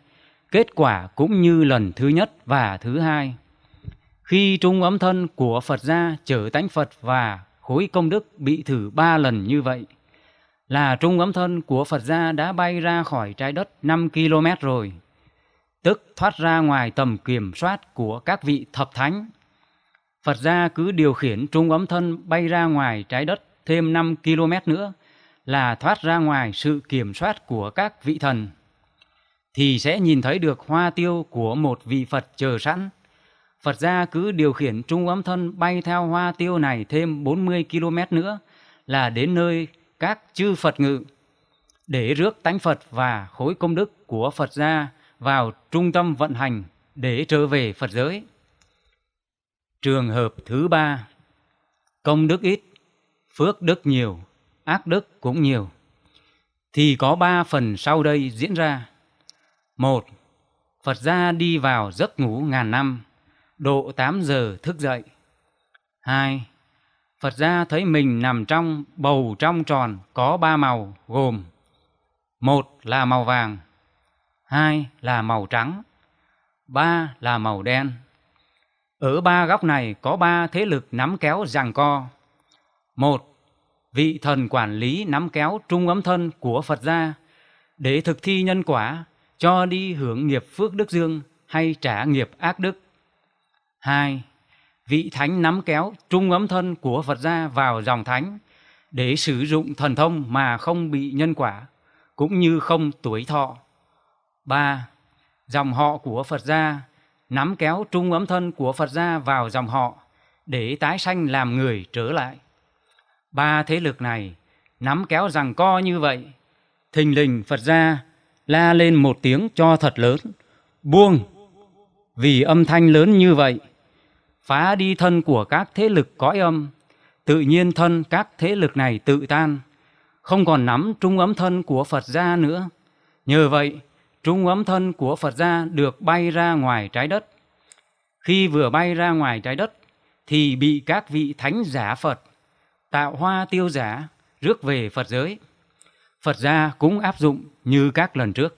kết quả cũng như lần thứ nhất và thứ hai. Khi trung ấm thân của Phật gia trở tánh Phật và khối công đức bị thử ba lần như vậy, là trung ấm thân của Phật gia đã bay ra khỏi trái đất 5 km rồi, tức thoát ra ngoài tầm kiểm soát của các vị thập thánh Phật gia cứ điều khiển trung ấm thân bay ra ngoài trái đất thêm 5 km nữa là thoát ra ngoài sự kiểm soát của các vị thần thì sẽ nhìn thấy được hoa tiêu của một vị Phật chờ sẵn. Phật gia cứ điều khiển trung ấm thân bay theo hoa tiêu này thêm 40 km nữa là đến nơi các chư Phật ngự để rước tánh Phật và khối công đức của Phật gia vào trung tâm vận hành để trở về Phật giới. Trường hợp thứ ba, công đức ít, phước đức nhiều, ác đức cũng nhiều. Thì có ba phần sau đây diễn ra. Một, Phật gia đi vào giấc ngủ ngàn năm, độ 8 giờ thức dậy. Hai, Phật gia thấy mình nằm trong bầu trong tròn có ba màu gồm một là màu vàng, hai là màu trắng, ba là màu đen. Ở ba góc này có ba thế lực nắm kéo giằng co. Một, vị thần quản lý nắm kéo trung ấm thân của Phật gia để thực thi nhân quả, cho đi hưởng nghiệp phước đức dương hay trả nghiệp ác đức. Hai, vị thánh nắm kéo trung ấm thân của Phật gia vào dòng thánh để sử dụng thần thông mà không bị nhân quả, cũng như không tuổi thọ. ba Dòng họ của Phật gia nắm kéo trung ấm thân của Phật gia vào dòng họ để tái sanh làm người trở lại. Ba thế lực này nắm kéo rằng co như vậy, thình lình Phật gia la lên một tiếng cho thật lớn, buông. Vì âm thanh lớn như vậy, phá đi thân của các thế lực cõi âm, tự nhiên thân các thế lực này tự tan, không còn nắm trung ấm thân của Phật gia nữa. Nhờ vậy, trung ấm thân của Phật gia được bay ra ngoài trái đất. Khi vừa bay ra ngoài trái đất thì bị các vị thánh giả Phật tạo hoa tiêu giả rước về Phật giới. Phật gia cũng áp dụng như các lần trước.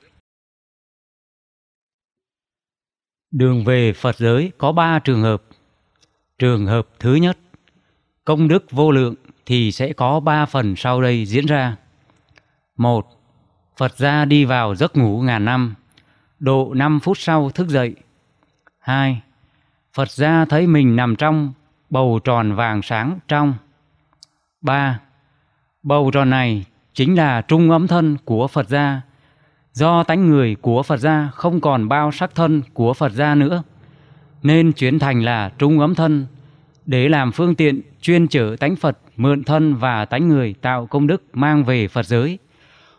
Đường về Phật giới có ba trường hợp. Trường hợp thứ nhất, công đức vô lượng thì sẽ có ba phần sau đây diễn ra. một Phật gia đi vào giấc ngủ ngàn năm, độ 5 phút sau thức dậy. 2. Phật gia thấy mình nằm trong bầu tròn vàng sáng trong. 3. Bầu tròn này chính là trung ấm thân của Phật gia. Do tánh người của Phật gia không còn bao sắc thân của Phật gia nữa, nên chuyển thành là trung ấm thân để làm phương tiện chuyên chở tánh Phật mượn thân và tánh người tạo công đức mang về Phật giới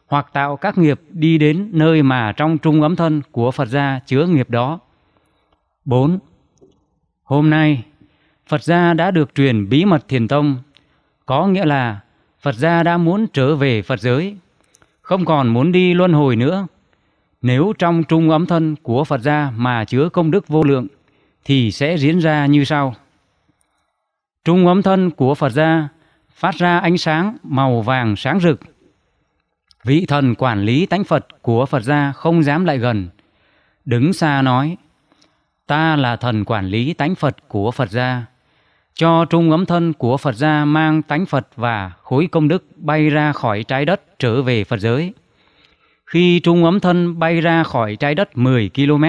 hoặc tạo các nghiệp đi đến nơi mà trong trung ấm thân của Phật gia chứa nghiệp đó. 4. Hôm nay, Phật gia đã được truyền bí mật thiền tông, có nghĩa là Phật gia đã muốn trở về Phật giới, không còn muốn đi luân hồi nữa. Nếu trong trung ấm thân của Phật gia mà chứa công đức vô lượng, thì sẽ diễn ra như sau. Trung ấm thân của Phật gia phát ra ánh sáng màu vàng sáng rực, Vị thần quản lý tánh Phật của Phật gia không dám lại gần. Đứng xa nói, ta là thần quản lý tánh Phật của Phật gia. Cho trung ấm thân của Phật gia mang tánh Phật và khối công đức bay ra khỏi trái đất trở về Phật giới. Khi trung ấm thân bay ra khỏi trái đất 10 km,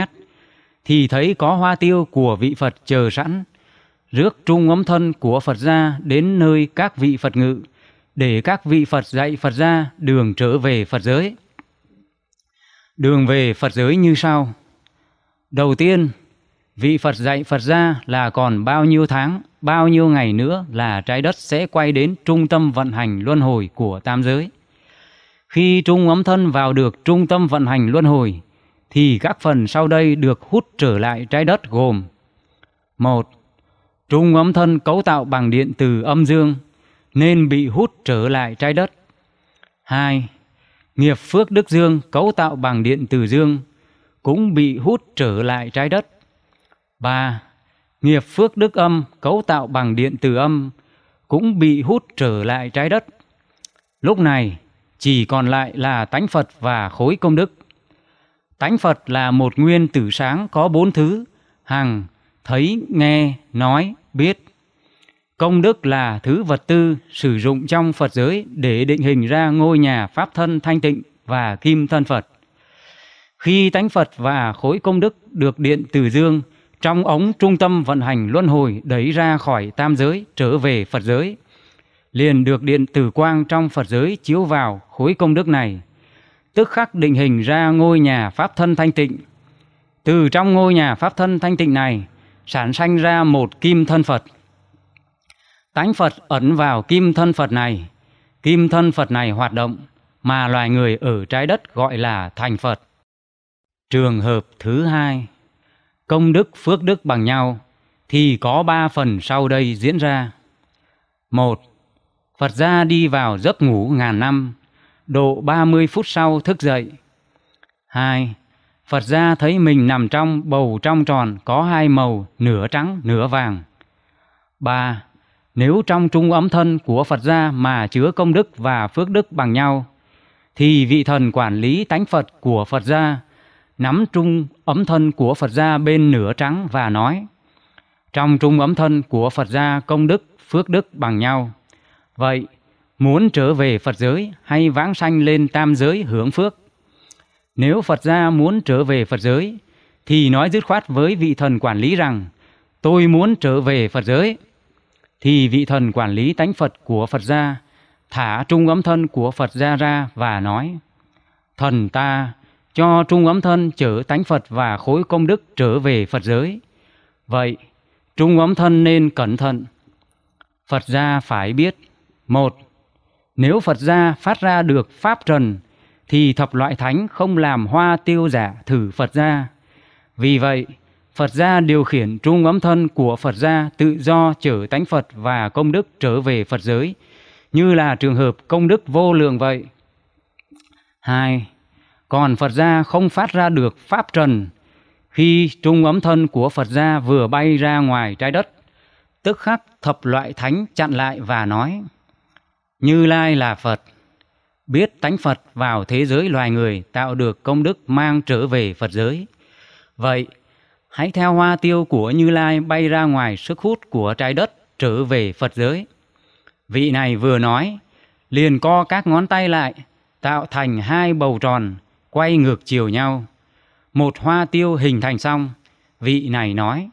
thì thấy có hoa tiêu của vị Phật chờ sẵn. Rước trung ấm thân của Phật gia đến nơi các vị Phật ngự, để các vị Phật dạy Phật gia đường trở về Phật giới. Đường về Phật giới như sau. Đầu tiên, vị Phật dạy Phật gia là còn bao nhiêu tháng, bao nhiêu ngày nữa là trái đất sẽ quay đến trung tâm vận hành luân hồi của tam giới. Khi trung ấm thân vào được trung tâm vận hành luân hồi, thì các phần sau đây được hút trở lại trái đất gồm một Trung ấm thân cấu tạo bằng điện từ âm dương nên bị hút trở lại trái đất. 2. Nghiệp phước đức dương cấu tạo bằng điện từ dương cũng bị hút trở lại trái đất. 3. Nghiệp phước đức âm cấu tạo bằng điện từ âm cũng bị hút trở lại trái đất. Lúc này chỉ còn lại là tánh Phật và khối công đức. Tánh Phật là một nguyên tử sáng có bốn thứ, hằng, thấy, nghe, nói, biết. Công đức là thứ vật tư sử dụng trong Phật giới để định hình ra ngôi nhà pháp thân thanh tịnh và kim thân Phật. Khi tánh Phật và khối công đức được điện từ dương trong ống trung tâm vận hành luân hồi đẩy ra khỏi tam giới trở về Phật giới, liền được điện tử quang trong Phật giới chiếu vào khối công đức này, tức khắc định hình ra ngôi nhà pháp thân thanh tịnh. Từ trong ngôi nhà pháp thân thanh tịnh này, sản sanh ra một kim thân Phật – tánh Phật ẩn vào kim thân Phật này, kim thân Phật này hoạt động mà loài người ở trái đất gọi là thành Phật. Trường hợp thứ hai, công đức phước đức bằng nhau thì có ba phần sau đây diễn ra. Một, Phật gia đi vào giấc ngủ ngàn năm, độ ba mươi phút sau thức dậy. Hai, Phật gia thấy mình nằm trong bầu trong tròn có hai màu nửa trắng nửa vàng. Ba, nếu trong trung ấm thân của Phật gia mà chứa công đức và phước đức bằng nhau, thì vị thần quản lý tánh Phật của Phật gia nắm trung ấm thân của Phật gia bên nửa trắng và nói: Trong trung ấm thân của Phật gia công đức, phước đức bằng nhau. Vậy, muốn trở về Phật giới hay vãng sanh lên tam giới hưởng phước? Nếu Phật gia muốn trở về Phật giới thì nói dứt khoát với vị thần quản lý rằng: Tôi muốn trở về Phật giới thì vị thần quản lý tánh Phật của Phật gia thả trung ấm thân của Phật gia ra và nói: Thần ta cho trung ấm thân chở tánh Phật và khối công đức trở về Phật giới. Vậy, trung ấm thân nên cẩn thận. Phật gia phải biết, một, nếu Phật gia phát ra được pháp trần thì thập loại thánh không làm hoa tiêu giả thử Phật gia. Vì vậy, Phật gia điều khiển trung ấm thân của Phật gia tự do trở tánh Phật và công đức trở về Phật giới, như là trường hợp công đức vô lượng vậy. 2. Còn Phật gia không phát ra được pháp trần khi trung ấm thân của Phật gia vừa bay ra ngoài trái đất, tức khắc thập loại thánh chặn lại và nói: Như Lai là Phật, biết tánh Phật vào thế giới loài người tạo được công đức mang trở về Phật giới. Vậy, hãy theo hoa tiêu của Như Lai bay ra ngoài sức hút của trái đất trở về Phật giới. Vị này vừa nói, liền co các ngón tay lại, tạo thành hai bầu tròn, quay ngược chiều nhau. Một hoa tiêu hình thành xong, vị này nói,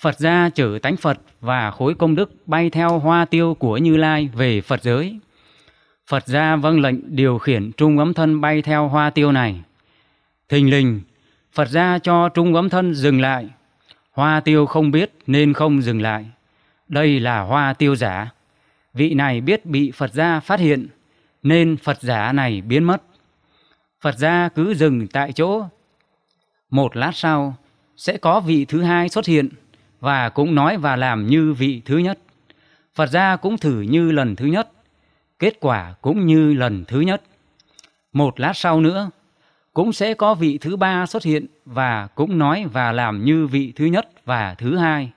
Phật gia chở tánh Phật và khối công đức bay theo hoa tiêu của Như Lai về Phật giới. Phật gia vâng lệnh điều khiển trung ấm thân bay theo hoa tiêu này. Thình lình, Phật ra cho trung ấm thân dừng lại. Hoa tiêu không biết nên không dừng lại. Đây là hoa tiêu giả. Vị này biết bị Phật gia phát hiện, nên Phật giả này biến mất. Phật gia cứ dừng tại chỗ. Một lát sau, sẽ có vị thứ hai xuất hiện và cũng nói và làm như vị thứ nhất. Phật gia cũng thử như lần thứ nhất, kết quả cũng như lần thứ nhất. Một lát sau nữa, cũng sẽ có vị thứ ba xuất hiện và cũng nói và làm như vị thứ nhất và thứ hai.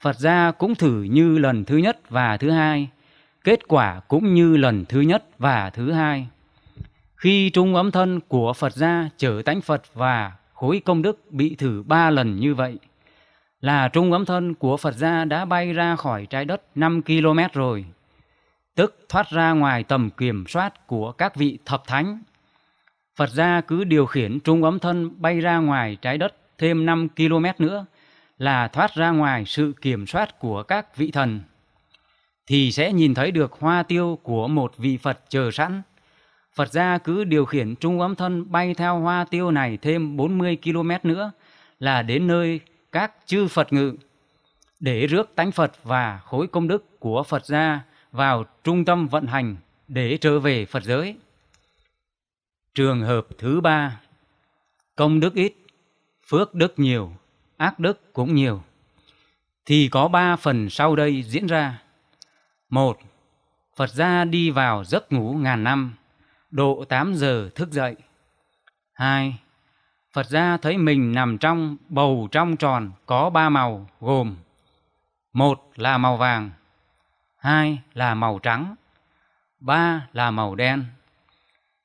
Phật gia cũng thử như lần thứ nhất và thứ hai, kết quả cũng như lần thứ nhất và thứ hai. Khi trung ấm thân của Phật gia trở tánh Phật và khối công đức bị thử ba lần như vậy, là trung ấm thân của Phật gia đã bay ra khỏi trái đất 5 km rồi, tức thoát ra ngoài tầm kiểm soát của các vị thập thánh Phật gia cứ điều khiển trung ấm thân bay ra ngoài trái đất thêm 5 km nữa là thoát ra ngoài sự kiểm soát của các vị thần thì sẽ nhìn thấy được hoa tiêu của một vị Phật chờ sẵn. Phật gia cứ điều khiển trung ấm thân bay theo hoa tiêu này thêm 40 km nữa là đến nơi các chư Phật ngự để rước tánh Phật và khối công đức của Phật gia vào trung tâm vận hành để trở về Phật giới. Trường hợp thứ ba, công đức ít, phước đức nhiều, ác đức cũng nhiều. Thì có ba phần sau đây diễn ra. Một, Phật gia đi vào giấc ngủ ngàn năm, độ 8 giờ thức dậy. Hai, Phật gia thấy mình nằm trong bầu trong tròn có ba màu gồm một là màu vàng, hai là màu trắng, ba là màu đen.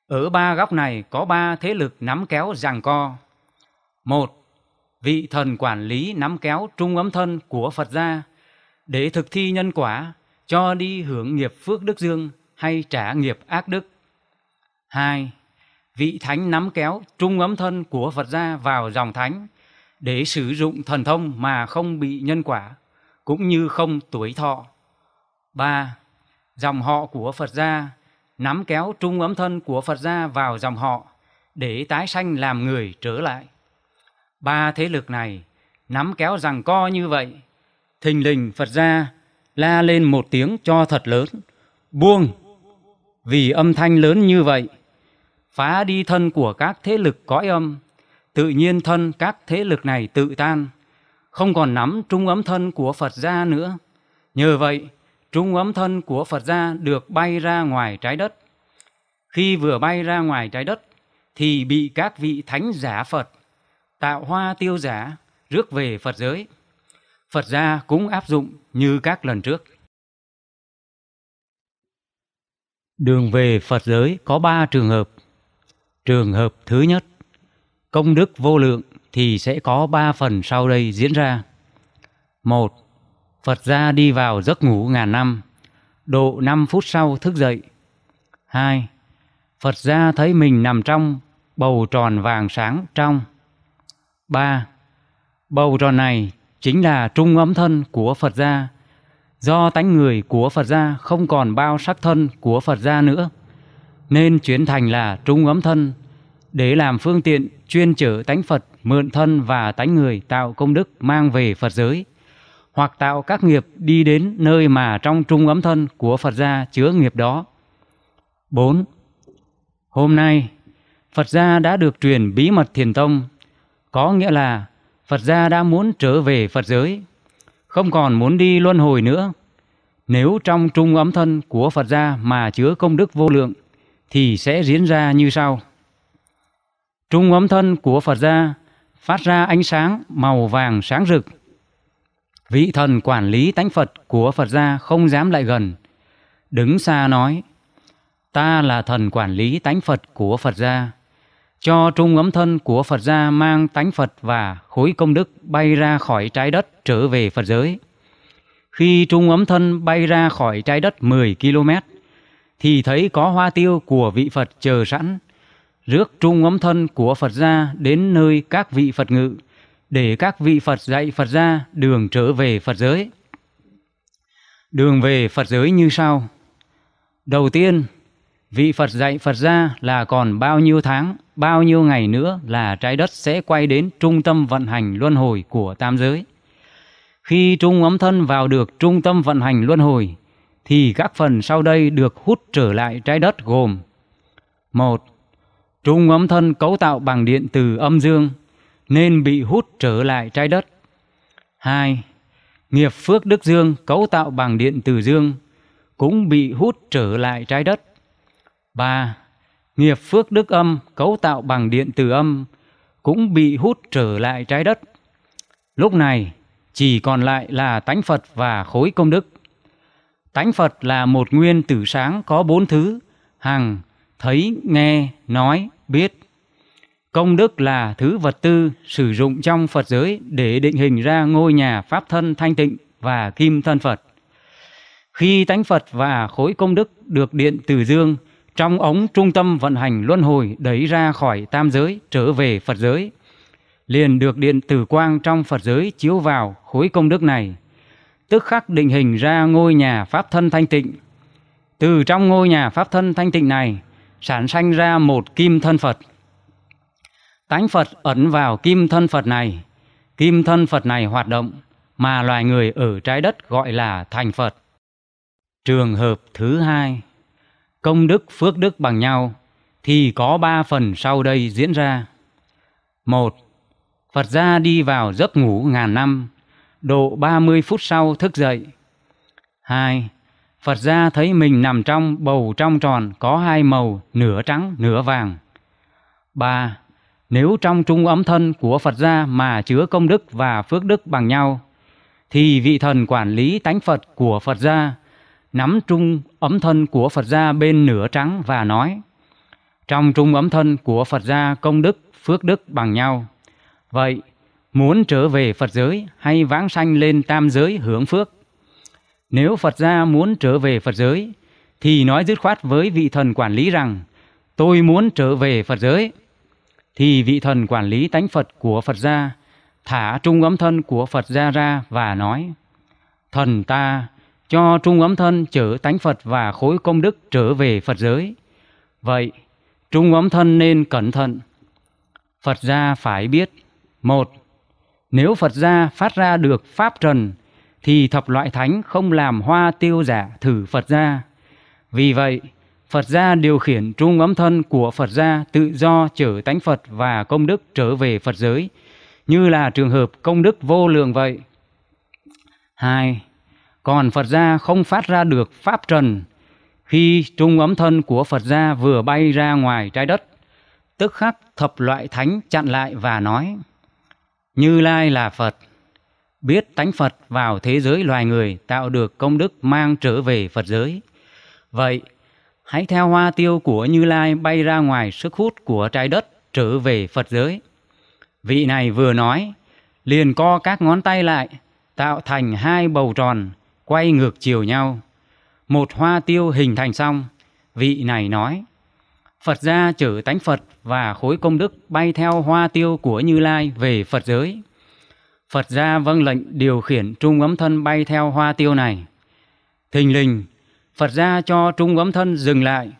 Ở ba góc này có ba thế lực nắm kéo giằng co. Một, vị thần quản lý nắm kéo trung ấm thân của Phật gia để thực thi nhân quả, cho đi hưởng nghiệp phước đức dương hay trả nghiệp ác đức. Hai, vị thánh nắm kéo trung ấm thân của Phật gia vào dòng thánh để sử dụng thần thông mà không bị nhân quả, cũng như không tuổi thọ. ba Dòng họ của Phật gia nắm kéo trung ấm thân của Phật gia vào dòng họ để tái sanh làm người trở lại. Ba thế lực này nắm kéo rằng co như vậy, thình lình Phật gia la lên một tiếng cho thật lớn, buông. Vì âm thanh lớn như vậy, phá đi thân của các thế lực cõi âm, tự nhiên thân các thế lực này tự tan, không còn nắm trung ấm thân của Phật gia nữa. Nhờ vậy, trung ấm thân của Phật gia được bay ra ngoài trái đất. Khi vừa bay ra ngoài trái đất thì bị các vị thánh giả Phật tạo hoa tiêu giả rước về Phật giới. Phật gia cũng áp dụng như các lần trước. Đường về Phật giới có ba trường hợp. Trường hợp thứ nhất, công đức vô lượng thì sẽ có ba phần sau đây diễn ra. một Phật gia đi vào giấc ngủ ngàn năm, độ 5 phút sau thức dậy. 2. Phật gia thấy mình nằm trong bầu tròn vàng sáng trong. 3. Bầu tròn này chính là trung ấm thân của Phật gia. Do tánh người của Phật gia không còn bao sắc thân của Phật gia nữa, nên chuyển thành là trung ấm thân để làm phương tiện chuyên chở tánh Phật mượn thân và tánh người tạo công đức mang về Phật giới hoặc tạo các nghiệp đi đến nơi mà trong trung ấm thân của Phật gia chứa nghiệp đó. 4. Hôm nay, Phật gia đã được truyền bí mật thiền tông, có nghĩa là Phật gia đã muốn trở về Phật giới, không còn muốn đi luân hồi nữa. Nếu trong trung ấm thân của Phật gia mà chứa công đức vô lượng, thì sẽ diễn ra như sau. Trung ấm thân của Phật gia phát ra ánh sáng màu vàng sáng rực, vị thần quản lý tánh Phật của Phật gia không dám lại gần. Đứng xa nói, ta là thần quản lý tánh Phật của Phật gia. Cho trung ấm thân của Phật gia mang tánh Phật và khối công đức bay ra khỏi trái đất trở về Phật giới. Khi trung ấm thân bay ra khỏi trái đất 10 km, thì thấy có hoa tiêu của vị Phật chờ sẵn, rước trung ấm thân của Phật gia đến nơi các vị Phật ngự để các vị Phật dạy Phật ra đường trở về Phật giới. Đường về Phật giới như sau. Đầu tiên, vị Phật dạy Phật ra là còn bao nhiêu tháng, bao nhiêu ngày nữa là trái đất sẽ quay đến trung tâm vận hành luân hồi của tam giới. Khi trung ấm thân vào được trung tâm vận hành luân hồi, thì các phần sau đây được hút trở lại trái đất gồm một Trung ấm thân cấu tạo bằng điện từ âm dương nên bị hút trở lại trái đất. 2. Nghiệp phước đức dương cấu tạo bằng điện từ dương cũng bị hút trở lại trái đất. 3. Nghiệp phước đức âm cấu tạo bằng điện từ âm cũng bị hút trở lại trái đất. Lúc này chỉ còn lại là tánh Phật và khối công đức. Tánh Phật là một nguyên tử sáng có bốn thứ, hằng, thấy, nghe, nói, biết. Công đức là thứ vật tư sử dụng trong Phật giới để định hình ra ngôi nhà pháp thân thanh tịnh và kim thân Phật. Khi tánh Phật và khối công đức được điện từ dương trong ống trung tâm vận hành luân hồi đẩy ra khỏi tam giới trở về Phật giới, liền được điện tử quang trong Phật giới chiếu vào khối công đức này, tức khắc định hình ra ngôi nhà pháp thân thanh tịnh. Từ trong ngôi nhà pháp thân thanh tịnh này sản sanh ra một kim thân Phật – tánh Phật ẩn vào kim thân Phật này. Kim thân Phật này hoạt động mà loài người ở trái đất gọi là thành Phật. Trường hợp thứ hai, công đức phước đức bằng nhau thì có ba phần sau đây diễn ra. Một, Phật gia đi vào giấc ngủ ngàn năm, độ 30 phút sau thức dậy. Hai, Phật gia thấy mình nằm trong bầu trong tròn có hai màu nửa trắng nửa vàng. Ba, nếu trong trung ấm thân của Phật gia mà chứa công đức và phước đức bằng nhau, thì vị thần quản lý tánh Phật của Phật gia nắm trung ấm thân của Phật gia bên nửa trắng và nói: Trong trung ấm thân của Phật gia công đức, phước đức bằng nhau. Vậy, muốn trở về Phật giới hay vãng sanh lên tam giới hưởng phước? Nếu Phật gia muốn trở về Phật giới thì nói dứt khoát với vị thần quản lý rằng: Tôi muốn trở về Phật giới thì vị thần quản lý tánh Phật của Phật gia thả trung ấm thân của Phật gia ra và nói: Thần ta cho trung ấm thân trở tánh Phật và khối công đức trở về Phật giới. Vậy, trung ấm thân nên cẩn thận. Phật gia phải biết, một, nếu Phật gia phát ra được pháp trần thì thập loại thánh không làm hoa tiêu giả thử Phật gia. Vì vậy, Phật gia điều khiển trung ấm thân của Phật gia tự do trở tánh Phật và công đức trở về Phật giới, như là trường hợp công đức vô lượng vậy. 2. Còn Phật gia không phát ra được pháp trần khi trung ấm thân của Phật gia vừa bay ra ngoài trái đất, tức khắc thập loại thánh chặn lại và nói: Như Lai là Phật, biết tánh Phật vào thế giới loài người tạo được công đức mang trở về Phật giới. Vậy hãy theo hoa tiêu của Như Lai bay ra ngoài sức hút của trái đất trở về Phật giới. Vị này vừa nói, liền co các ngón tay lại, tạo thành hai bầu tròn, quay ngược chiều nhau. Một hoa tiêu hình thành xong, vị này nói, Phật gia chở tánh Phật và khối công đức bay theo hoa tiêu của Như Lai về Phật giới. Phật gia vâng lệnh điều khiển trung ấm thân bay theo hoa tiêu này. Thình lình, Phật ra cho trung ấm thân dừng lại.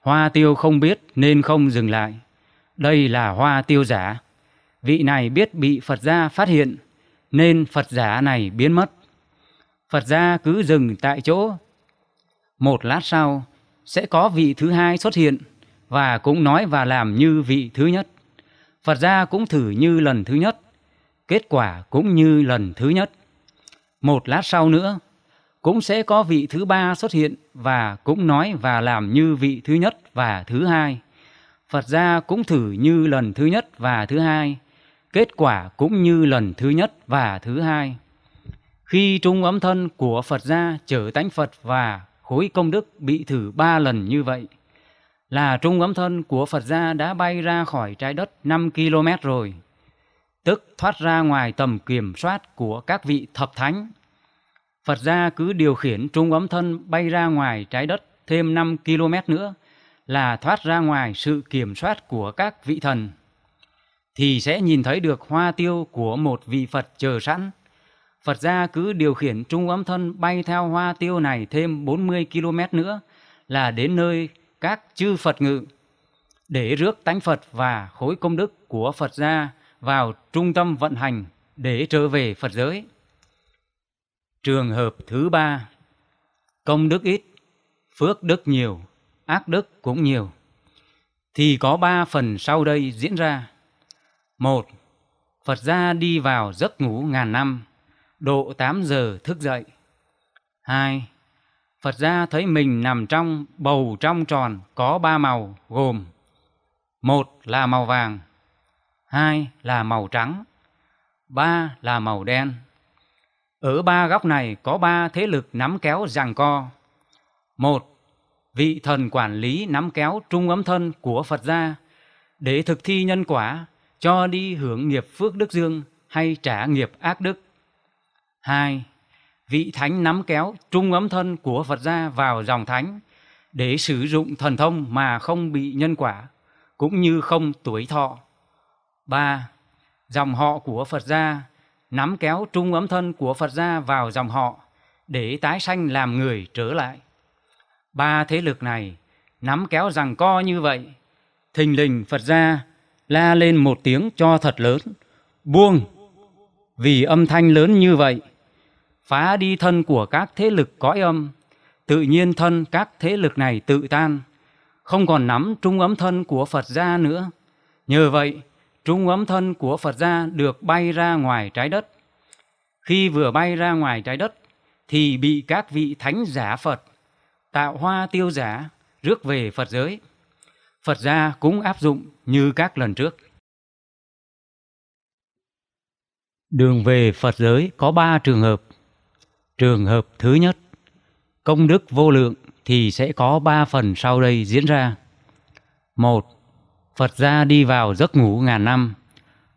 Hoa tiêu không biết nên không dừng lại. Đây là hoa tiêu giả. Vị này biết bị Phật gia phát hiện nên Phật giả này biến mất. Phật gia cứ dừng tại chỗ. Một lát sau sẽ có vị thứ hai xuất hiện và cũng nói và làm như vị thứ nhất. Phật gia cũng thử như lần thứ nhất, kết quả cũng như lần thứ nhất. Một lát sau nữa, cũng sẽ có vị thứ ba xuất hiện và cũng nói và làm như vị thứ nhất và thứ hai. Phật gia cũng thử như lần thứ nhất và thứ hai, kết quả cũng như lần thứ nhất và thứ hai. Khi trung ấm thân của Phật gia trở tánh Phật và khối công đức bị thử ba lần như vậy, là trung ấm thân của Phật gia đã bay ra khỏi trái đất 5 km rồi, tức thoát ra ngoài tầm kiểm soát của các vị thập thánh Phật gia cứ điều khiển trung ấm thân bay ra ngoài trái đất thêm 5 km nữa là thoát ra ngoài sự kiểm soát của các vị thần thì sẽ nhìn thấy được hoa tiêu của một vị Phật chờ sẵn. Phật gia cứ điều khiển trung ấm thân bay theo hoa tiêu này thêm 40 km nữa là đến nơi các chư Phật ngự để rước tánh Phật và khối công đức của Phật gia vào trung tâm vận hành để trở về Phật giới. Trường hợp thứ ba, công đức ít, phước đức nhiều, ác đức cũng nhiều. Thì có ba phần sau đây diễn ra. Một, Phật gia đi vào giấc ngủ ngàn năm, độ 8 giờ thức dậy. Hai, Phật gia thấy mình nằm trong bầu trong tròn có ba màu gồm một là màu vàng, hai là màu trắng, ba là màu đen. Ở ba góc này có ba thế lực nắm kéo giằng co. Một, vị thần quản lý nắm kéo trung ấm thân của Phật gia để thực thi nhân quả, cho đi hưởng nghiệp phước đức dương hay trả nghiệp ác đức. Hai, vị thánh nắm kéo trung ấm thân của Phật gia vào dòng thánh để sử dụng thần thông mà không bị nhân quả, cũng như không tuổi thọ. ba Dòng họ của Phật gia nắm kéo trung ấm thân của Phật gia vào dòng họ để tái sanh làm người trở lại. Ba thế lực này nắm kéo rằng co như vậy, thình lình Phật gia la lên một tiếng cho thật lớn, buông. Vì âm thanh lớn như vậy, phá đi thân của các thế lực cõi âm, tự nhiên thân các thế lực này tự tan, không còn nắm trung ấm thân của Phật gia nữa. Nhờ vậy, trung ấm thân của Phật gia được bay ra ngoài trái đất. Khi vừa bay ra ngoài trái đất thì bị các vị thánh giả Phật tạo hoa tiêu giả rước về Phật giới. Phật gia cũng áp dụng như các lần trước. Đường về Phật giới có ba trường hợp. Trường hợp thứ nhất, công đức vô lượng thì sẽ có ba phần sau đây diễn ra. một Phật gia đi vào giấc ngủ ngàn năm,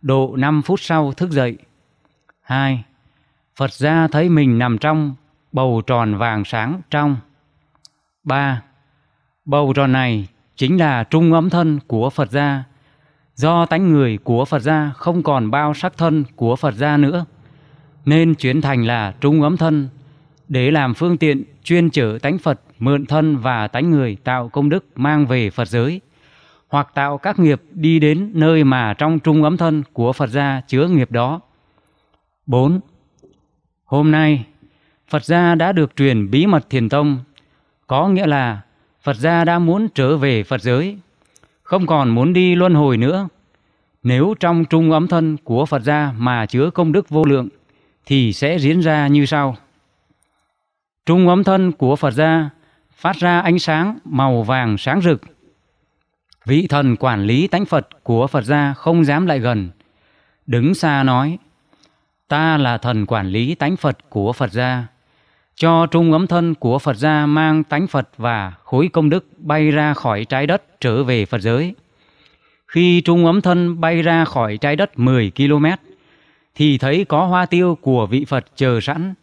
độ 5 phút sau thức dậy. 2. Phật gia thấy mình nằm trong bầu tròn vàng sáng trong. 3. Bầu tròn này chính là trung ấm thân của Phật gia. Do tánh người của Phật gia không còn bao sắc thân của Phật gia nữa, nên chuyển thành là trung ấm thân để làm phương tiện chuyên chở tánh Phật mượn thân và tánh người tạo công đức mang về Phật giới hoặc tạo các nghiệp đi đến nơi mà trong trung ấm thân của Phật gia chứa nghiệp đó. 4. Hôm nay, Phật gia đã được truyền bí mật thiền tông, có nghĩa là Phật gia đã muốn trở về Phật giới, không còn muốn đi luân hồi nữa. Nếu trong trung ấm thân của Phật gia mà chứa công đức vô lượng, thì sẽ diễn ra như sau. Trung ấm thân của Phật gia phát ra ánh sáng màu vàng sáng rực, Vị thần quản lý tánh Phật của Phật gia không dám lại gần. Đứng xa nói, ta là thần quản lý tánh Phật của Phật gia. Cho trung ấm thân của Phật gia mang tánh Phật và khối công đức bay ra khỏi trái đất trở về Phật giới. Khi trung ấm thân bay ra khỏi trái đất 10 km, thì thấy có hoa tiêu của vị Phật chờ sẵn.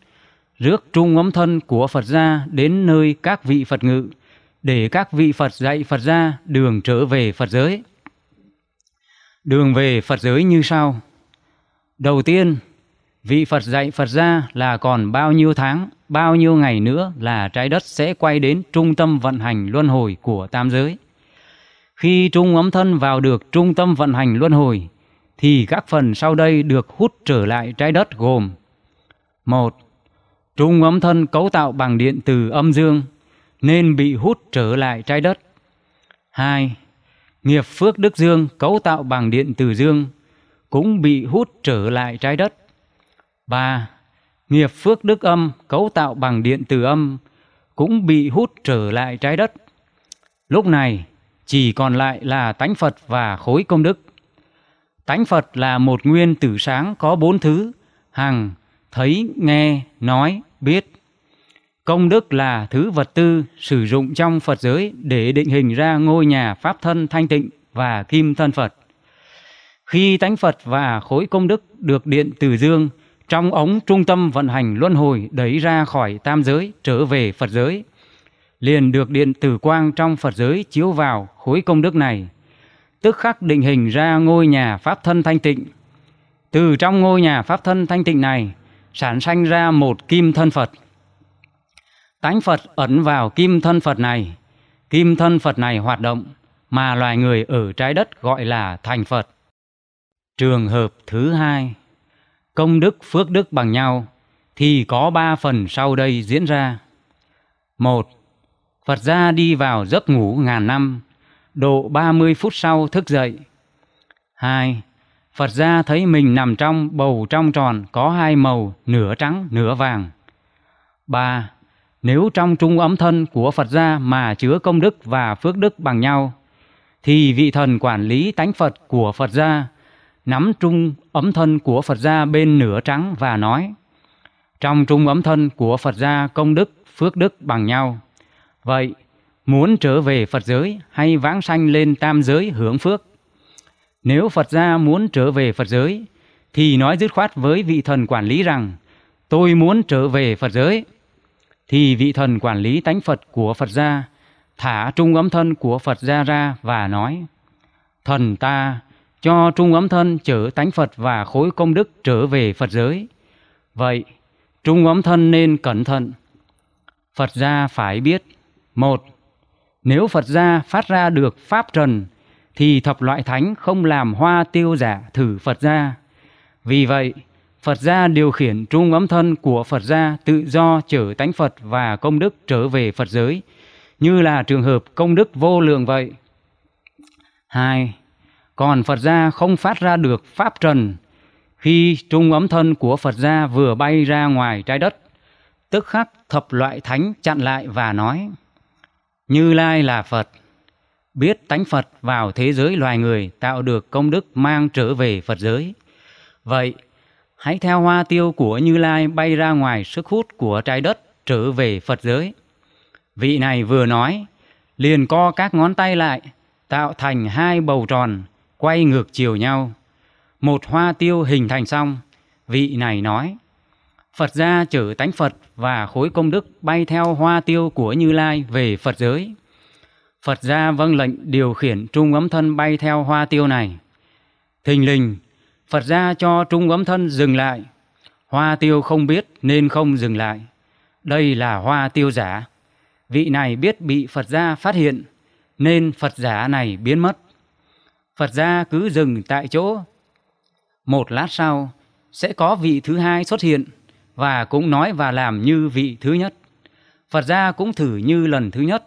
Rước trung ấm thân của Phật gia đến nơi các vị Phật ngự để các vị Phật dạy Phật ra đường trở về Phật giới. Đường về Phật giới như sau. Đầu tiên, vị Phật dạy Phật ra là còn bao nhiêu tháng, bao nhiêu ngày nữa là trái đất sẽ quay đến trung tâm vận hành luân hồi của tam giới. Khi trung ấm thân vào được trung tâm vận hành luân hồi, thì các phần sau đây được hút trở lại trái đất gồm một Trung ấm thân cấu tạo bằng điện từ âm dương nên bị hút trở lại trái đất. 2. Nghiệp phước đức dương cấu tạo bằng điện từ dương cũng bị hút trở lại trái đất. 3. Nghiệp phước đức âm cấu tạo bằng điện từ âm cũng bị hút trở lại trái đất. Lúc này chỉ còn lại là tánh Phật và khối công đức. Tánh Phật là một nguyên tử sáng có bốn thứ, hằng, thấy, nghe, nói, biết. Công đức là thứ vật tư sử dụng trong Phật giới để định hình ra ngôi nhà pháp thân thanh tịnh và kim thân Phật. Khi tánh Phật và khối công đức được điện từ dương trong ống trung tâm vận hành luân hồi đẩy ra khỏi tam giới trở về Phật giới, liền được điện tử quang trong Phật giới chiếu vào khối công đức này, tức khắc định hình ra ngôi nhà pháp thân thanh tịnh. Từ trong ngôi nhà pháp thân thanh tịnh này, sản sanh ra một kim thân Phật tánh Phật ẩn vào kim thân Phật này. Kim thân Phật này hoạt động mà loài người ở trái đất gọi là thành Phật. Trường hợp thứ hai, công đức phước đức bằng nhau thì có ba phần sau đây diễn ra. Một, Phật gia đi vào giấc ngủ ngàn năm, độ ba mươi phút sau thức dậy. Hai, Phật gia thấy mình nằm trong bầu trong tròn có hai màu nửa trắng nửa vàng. Ba, nếu trong trung ấm thân của Phật gia mà chứa công đức và phước đức bằng nhau, thì vị thần quản lý tánh Phật của Phật gia nắm trung ấm thân của Phật gia bên nửa trắng và nói, trong trung ấm thân của Phật gia công đức, phước đức bằng nhau. Vậy, muốn trở về Phật giới hay vãng sanh lên tam giới hưởng phước? Nếu Phật gia muốn trở về Phật giới, thì nói dứt khoát với vị thần quản lý rằng, tôi muốn trở về Phật giới thì vị thần quản lý tánh Phật của Phật gia thả trung ấm thân của Phật gia ra và nói Thần ta cho trung ấm thân chở tánh Phật và khối công đức trở về Phật giới. Vậy, trung ấm thân nên cẩn thận. Phật gia phải biết một Nếu Phật gia phát ra được Pháp trần thì thập loại thánh không làm hoa tiêu giả thử Phật gia. Vì vậy, Phật gia điều khiển trung ấm thân của Phật gia tự do trở tánh Phật và công đức trở về Phật giới, như là trường hợp công đức vô lượng vậy. 2. Còn Phật gia không phát ra được pháp trần khi trung ấm thân của Phật gia vừa bay ra ngoài trái đất, tức khắc thập loại thánh chặn lại và nói: Như Lai là Phật, biết tánh Phật vào thế giới loài người tạo được công đức mang trở về Phật giới. Vậy hãy theo hoa tiêu của Như Lai bay ra ngoài sức hút của trái đất trở về Phật giới. Vị này vừa nói, liền co các ngón tay lại, tạo thành hai bầu tròn, quay ngược chiều nhau. Một hoa tiêu hình thành xong, vị này nói, Phật gia chở tánh Phật và khối công đức bay theo hoa tiêu của Như Lai về Phật giới. Phật gia vâng lệnh điều khiển trung ấm thân bay theo hoa tiêu này. Thình lình, Phật ra cho trung ấm thân dừng lại. Hoa tiêu không biết nên không dừng lại. Đây là hoa tiêu giả. Vị này biết bị Phật gia phát hiện nên Phật giả này biến mất. Phật gia cứ dừng tại chỗ. Một lát sau sẽ có vị thứ hai xuất hiện và cũng nói và làm như vị thứ nhất. Phật gia cũng thử như lần thứ nhất,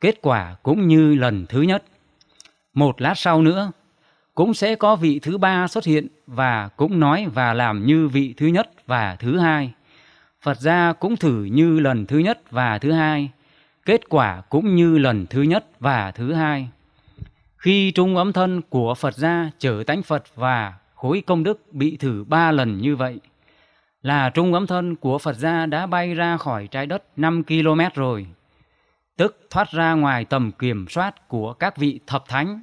kết quả cũng như lần thứ nhất. Một lát sau nữa cũng sẽ có vị thứ ba xuất hiện và cũng nói và làm như vị thứ nhất và thứ hai. Phật gia cũng thử như lần thứ nhất và thứ hai, kết quả cũng như lần thứ nhất và thứ hai. Khi trung ấm thân của Phật gia trở tánh Phật và khối công đức bị thử ba lần như vậy, là trung ấm thân của Phật gia đã bay ra khỏi trái đất 5 km rồi, tức thoát ra ngoài tầm kiểm soát của các vị thập thánh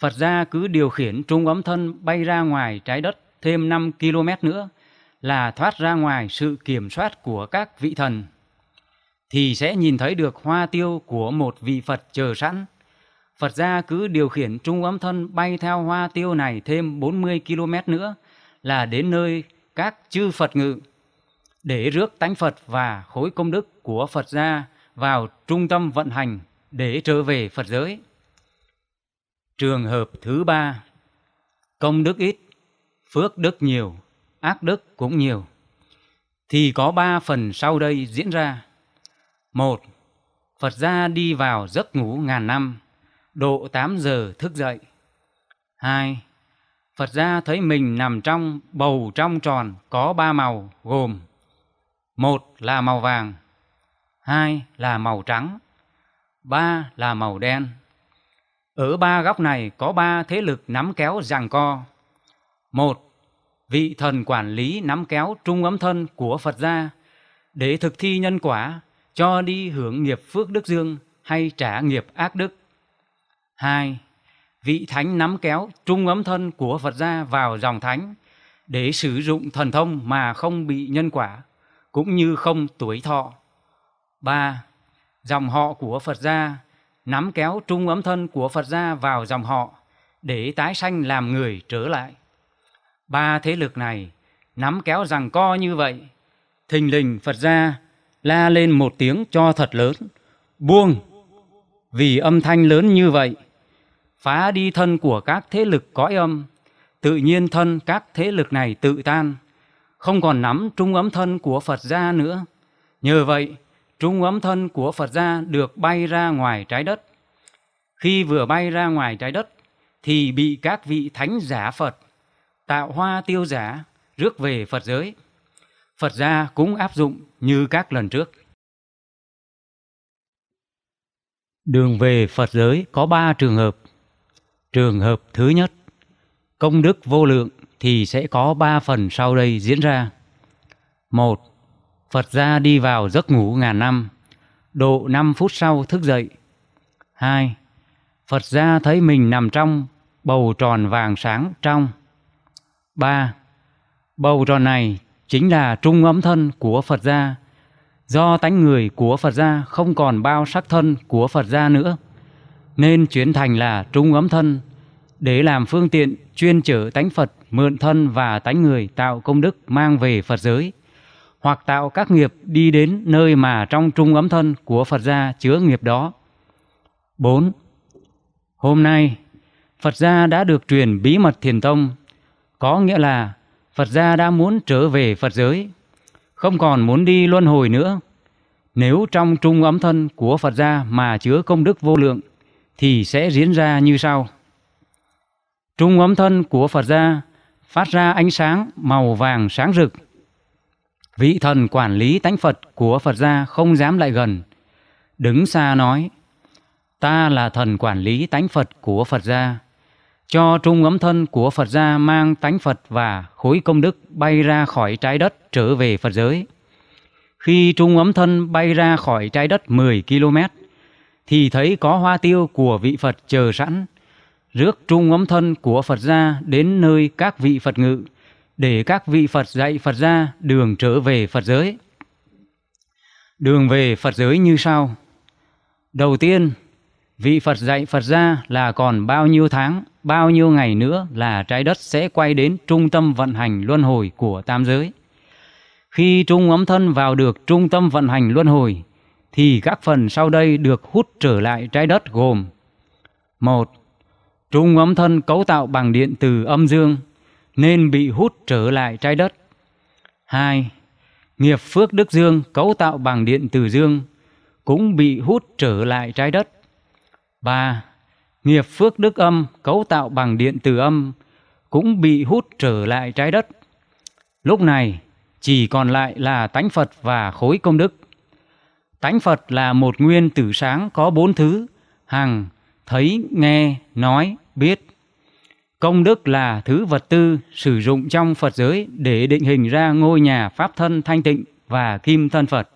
Phật gia cứ điều khiển trung ấm thân bay ra ngoài trái đất thêm 5 km nữa là thoát ra ngoài sự kiểm soát của các vị thần thì sẽ nhìn thấy được hoa tiêu của một vị Phật chờ sẵn. Phật gia cứ điều khiển trung ấm thân bay theo hoa tiêu này thêm 40 km nữa là đến nơi các chư Phật ngự để rước tánh Phật và khối công đức của Phật gia vào trung tâm vận hành để trở về Phật giới. Trường hợp thứ ba, công đức ít, phước đức nhiều, ác đức cũng nhiều. Thì có ba phần sau đây diễn ra. Một, Phật gia đi vào giấc ngủ ngàn năm, độ 8 giờ thức dậy. Hai, Phật gia thấy mình nằm trong bầu trong tròn có ba màu gồm một là màu vàng, hai là màu trắng, ba là màu đen. Ở ba góc này có ba thế lực nắm kéo giằng co. Một, vị thần quản lý nắm kéo trung ấm thân của Phật gia để thực thi nhân quả, cho đi hưởng nghiệp phước đức dương hay trả nghiệp ác đức. Hai, vị thánh nắm kéo trung ấm thân của Phật gia vào dòng thánh để sử dụng thần thông mà không bị nhân quả, cũng như không tuổi thọ. ba Dòng họ của Phật gia nắm kéo trung ấm thân của Phật gia vào dòng họ để tái sanh làm người trở lại. Ba thế lực này nắm kéo rằng co như vậy, thình lình Phật gia la lên một tiếng cho thật lớn, buông. Vì âm thanh lớn như vậy, phá đi thân của các thế lực cõi âm, tự nhiên thân các thế lực này tự tan, không còn nắm trung ấm thân của Phật gia nữa. Nhờ vậy, trung ấm thân của Phật gia được bay ra ngoài trái đất. Khi vừa bay ra ngoài trái đất thì bị các vị thánh giả Phật tạo hoa tiêu giả rước về Phật giới. Phật gia cũng áp dụng như các lần trước. Đường về Phật giới có ba trường hợp. Trường hợp thứ nhất, công đức vô lượng thì sẽ có ba phần sau đây diễn ra. một Phật gia đi vào giấc ngủ ngàn năm, độ 5 phút sau thức dậy. 2. Phật gia thấy mình nằm trong bầu tròn vàng sáng trong. 3. Bầu tròn này chính là trung ấm thân của Phật gia. Do tánh người của Phật gia không còn bao sắc thân của Phật gia nữa, nên chuyển thành là trung ấm thân để làm phương tiện chuyên chở tánh Phật mượn thân và tánh người tạo công đức mang về Phật giới hoặc tạo các nghiệp đi đến nơi mà trong trung ấm thân của Phật gia chứa nghiệp đó. 4. Hôm nay, Phật gia đã được truyền bí mật thiền tông, có nghĩa là Phật gia đã muốn trở về Phật giới, không còn muốn đi luân hồi nữa. Nếu trong trung ấm thân của Phật gia mà chứa công đức vô lượng, thì sẽ diễn ra như sau. Trung ấm thân của Phật gia phát ra ánh sáng màu vàng sáng rực, Vị thần quản lý tánh Phật của Phật gia không dám lại gần. Đứng xa nói, ta là thần quản lý tánh Phật của Phật gia. Cho trung ấm thân của Phật gia mang tánh Phật và khối công đức bay ra khỏi trái đất trở về Phật giới. Khi trung ấm thân bay ra khỏi trái đất 10 km, thì thấy có hoa tiêu của vị Phật chờ sẵn. Rước trung ấm thân của Phật gia đến nơi các vị Phật ngự, để các vị Phật dạy Phật gia đường trở về Phật giới. Đường về Phật giới như sau. Đầu tiên, vị Phật dạy Phật gia là còn bao nhiêu tháng, bao nhiêu ngày nữa là trái đất sẽ quay đến trung tâm vận hành luân hồi của tam giới. Khi trung ấm thân vào được trung tâm vận hành luân hồi, thì các phần sau đây được hút trở lại trái đất gồm một Trung ấm thân cấu tạo bằng điện từ âm dương nên bị hút trở lại trái đất. 2. Nghiệp phước đức dương cấu tạo bằng điện từ dương cũng bị hút trở lại trái đất. 3. Nghiệp phước đức âm cấu tạo bằng điện từ âm cũng bị hút trở lại trái đất. Lúc này chỉ còn lại là tánh Phật và khối công đức. Tánh Phật là một nguyên tử sáng có bốn thứ, hằng, thấy, nghe, nói, biết. Công đức là thứ vật tư sử dụng trong Phật giới để định hình ra ngôi nhà pháp thân thanh tịnh và kim thân Phật.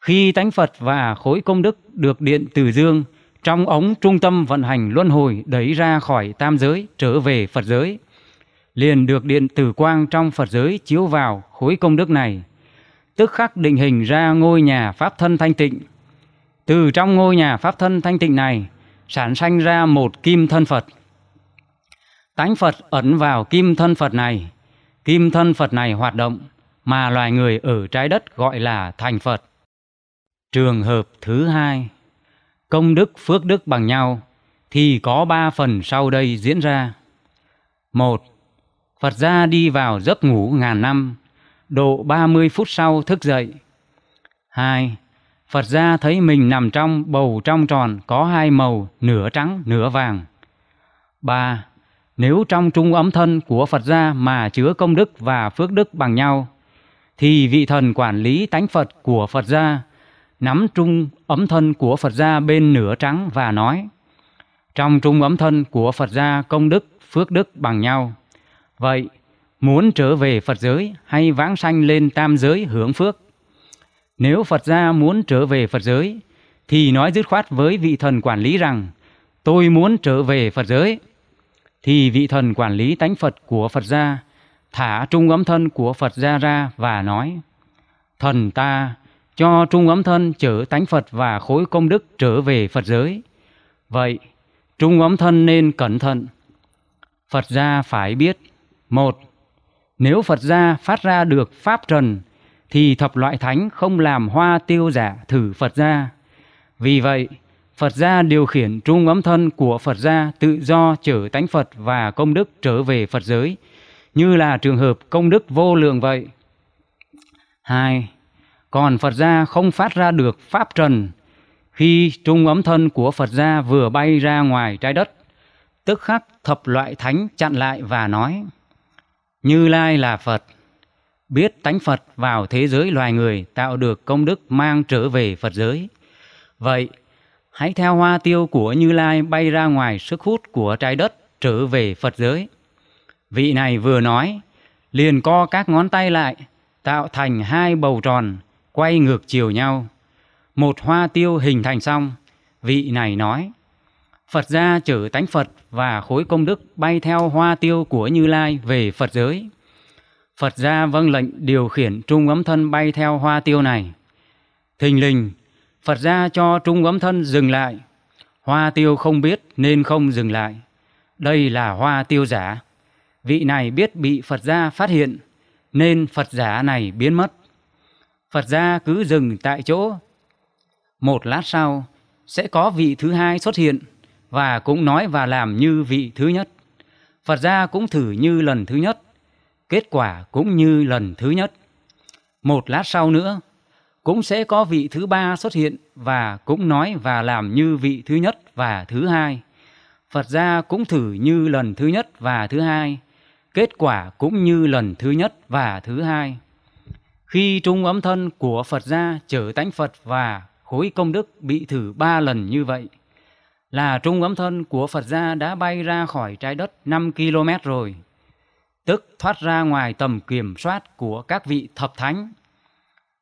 Khi tánh Phật và khối công đức được điện từ dương trong ống trung tâm vận hành luân hồi đẩy ra khỏi tam giới trở về Phật giới, liền được điện tử quang trong Phật giới chiếu vào khối công đức này, tức khắc định hình ra ngôi nhà pháp thân thanh tịnh. Từ trong ngôi nhà pháp thân thanh tịnh này, sản sanh ra một kim thân Phật – tánh Phật ẩn vào kim thân Phật này, kim thân Phật này hoạt động mà loài người ở trái đất gọi là thành Phật. Trường hợp thứ hai, công đức phước đức bằng nhau thì có ba phần sau đây diễn ra. Một, Phật gia đi vào giấc ngủ ngàn năm, độ ba mươi phút sau thức dậy. Hai, Phật gia thấy mình nằm trong bầu trong tròn có hai màu nửa trắng nửa vàng. Ba, nếu trong trung ấm thân của Phật gia mà chứa công đức và phước đức bằng nhau, thì vị thần quản lý tánh Phật của Phật gia nắm trung ấm thân của Phật gia bên nửa trắng và nói: Trong trung ấm thân của Phật gia công đức, phước đức bằng nhau. Vậy, muốn trở về Phật giới hay vãng sanh lên tam giới hưởng phước? Nếu Phật gia muốn trở về Phật giới thì nói dứt khoát với vị thần quản lý rằng: Tôi muốn trở về Phật giới thì vị thần quản lý tánh Phật của Phật gia thả trung ấm thân của Phật gia ra và nói: Thần ta cho trung ấm thân chở tánh Phật và khối công đức trở về Phật giới. Vậy, trung ấm thân nên cẩn thận. Phật gia phải biết, một, nếu Phật gia phát ra được pháp trần thì thập loại thánh không làm hoa tiêu giả thử Phật gia. Vì vậy, Phật gia điều khiển trung ấm thân của Phật gia tự do trở tánh Phật và công đức trở về Phật giới, như là trường hợp công đức vô lượng vậy. 2. Còn Phật gia không phát ra được pháp trần khi trung ấm thân của Phật gia vừa bay ra ngoài trái đất, tức khắc thập loại thánh chặn lại và nói: Như Lai là Phật, biết tánh Phật vào thế giới loài người tạo được công đức mang trở về Phật giới. Vậy hãy theo hoa tiêu của Như Lai bay ra ngoài sức hút của trái đất trở về Phật giới. Vị này vừa nói, liền co các ngón tay lại, tạo thành hai bầu tròn, quay ngược chiều nhau. Một hoa tiêu hình thành xong, vị này nói, Phật gia chở tánh Phật và khối công đức bay theo hoa tiêu của Như Lai về Phật giới. Phật gia vâng lệnh điều khiển trung ấm thân bay theo hoa tiêu này. Thình lình, Phật ra cho trung ấm thân dừng lại. Hoa tiêu không biết nên không dừng lại. Đây là hoa tiêu giả. Vị này biết bị Phật gia phát hiện, nên Phật giả này biến mất. Phật gia cứ dừng tại chỗ. Một lát sau, sẽ có vị thứ hai xuất hiện và cũng nói và làm như vị thứ nhất. Phật gia cũng thử như lần thứ nhất, kết quả cũng như lần thứ nhất. Một lát sau nữa, cũng sẽ có vị thứ ba xuất hiện và cũng nói và làm như vị thứ nhất và thứ hai. Phật gia cũng thử như lần thứ nhất và thứ hai, kết quả cũng như lần thứ nhất và thứ hai. Khi trung ấm thân của Phật gia trở tánh Phật và khối công đức bị thử ba lần như vậy, là trung ấm thân của Phật gia đã bay ra khỏi trái đất 5 km rồi, tức thoát ra ngoài tầm kiểm soát của các vị thập thánh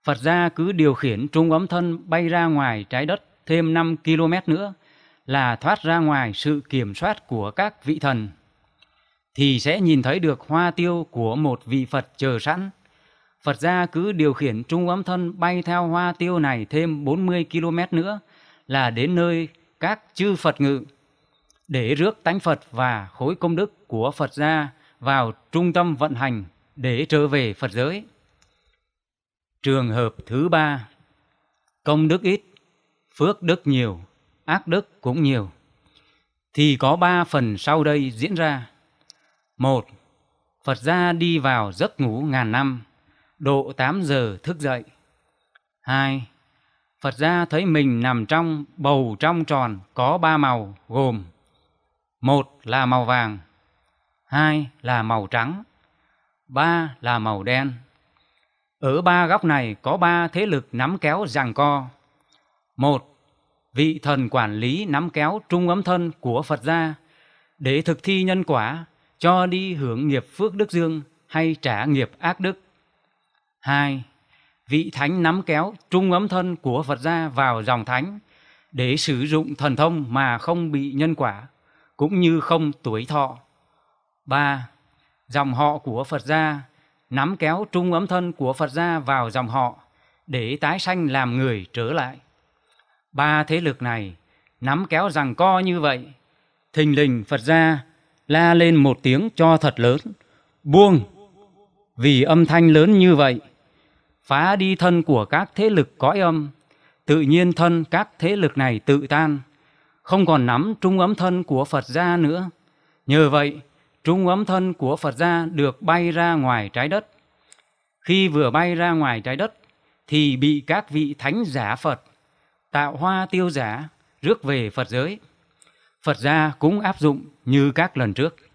Phật gia cứ điều khiển trung ấm thân bay ra ngoài trái đất thêm 5 km nữa là thoát ra ngoài sự kiểm soát của các vị thần thì sẽ nhìn thấy được hoa tiêu của một vị Phật chờ sẵn. Phật gia cứ điều khiển trung ấm thân bay theo hoa tiêu này thêm 40 km nữa là đến nơi các chư Phật ngự để rước tánh Phật và khối công đức của Phật gia vào trung tâm vận hành để trở về Phật giới. Trường hợp thứ ba, công đức ít, phước đức nhiều, ác đức cũng nhiều. Thì có ba phần sau đây diễn ra. Một, Phật gia đi vào giấc ngủ ngàn năm, độ 8 giờ thức dậy. Hai, Phật gia thấy mình nằm trong bầu trong tròn có ba màu gồm một là màu vàng, hai là màu trắng, ba là màu đen. Ở ba góc này có ba thế lực nắm kéo giằng co. Một, vị thần quản lý nắm kéo trung ấm thân của Phật gia để thực thi nhân quả, cho đi hưởng nghiệp phước đức dương hay trả nghiệp ác đức. Hai, vị thánh nắm kéo trung ấm thân của Phật gia vào dòng thánh để sử dụng thần thông mà không bị nhân quả, cũng như không tuổi thọ. ba Dòng họ của Phật gia nắm kéo trung ấm thân của Phật gia vào dòng họ để tái sanh làm người trở lại. Ba thế lực này nắm kéo rằng co như vậy, thình lình Phật gia la lên một tiếng cho thật lớn, buông. Vì âm thanh lớn như vậy, phá đi thân của các thế lực cõi âm, tự nhiên thân các thế lực này tự tan, không còn nắm trung ấm thân của Phật gia nữa. Nhờ vậy, trung ấm thân của Phật gia được bay ra ngoài trái đất. Khi vừa bay ra ngoài trái đất thì bị các vị thánh giả Phật tạo hoa tiêu giả rước về Phật giới. Phật gia cũng áp dụng như các lần trước.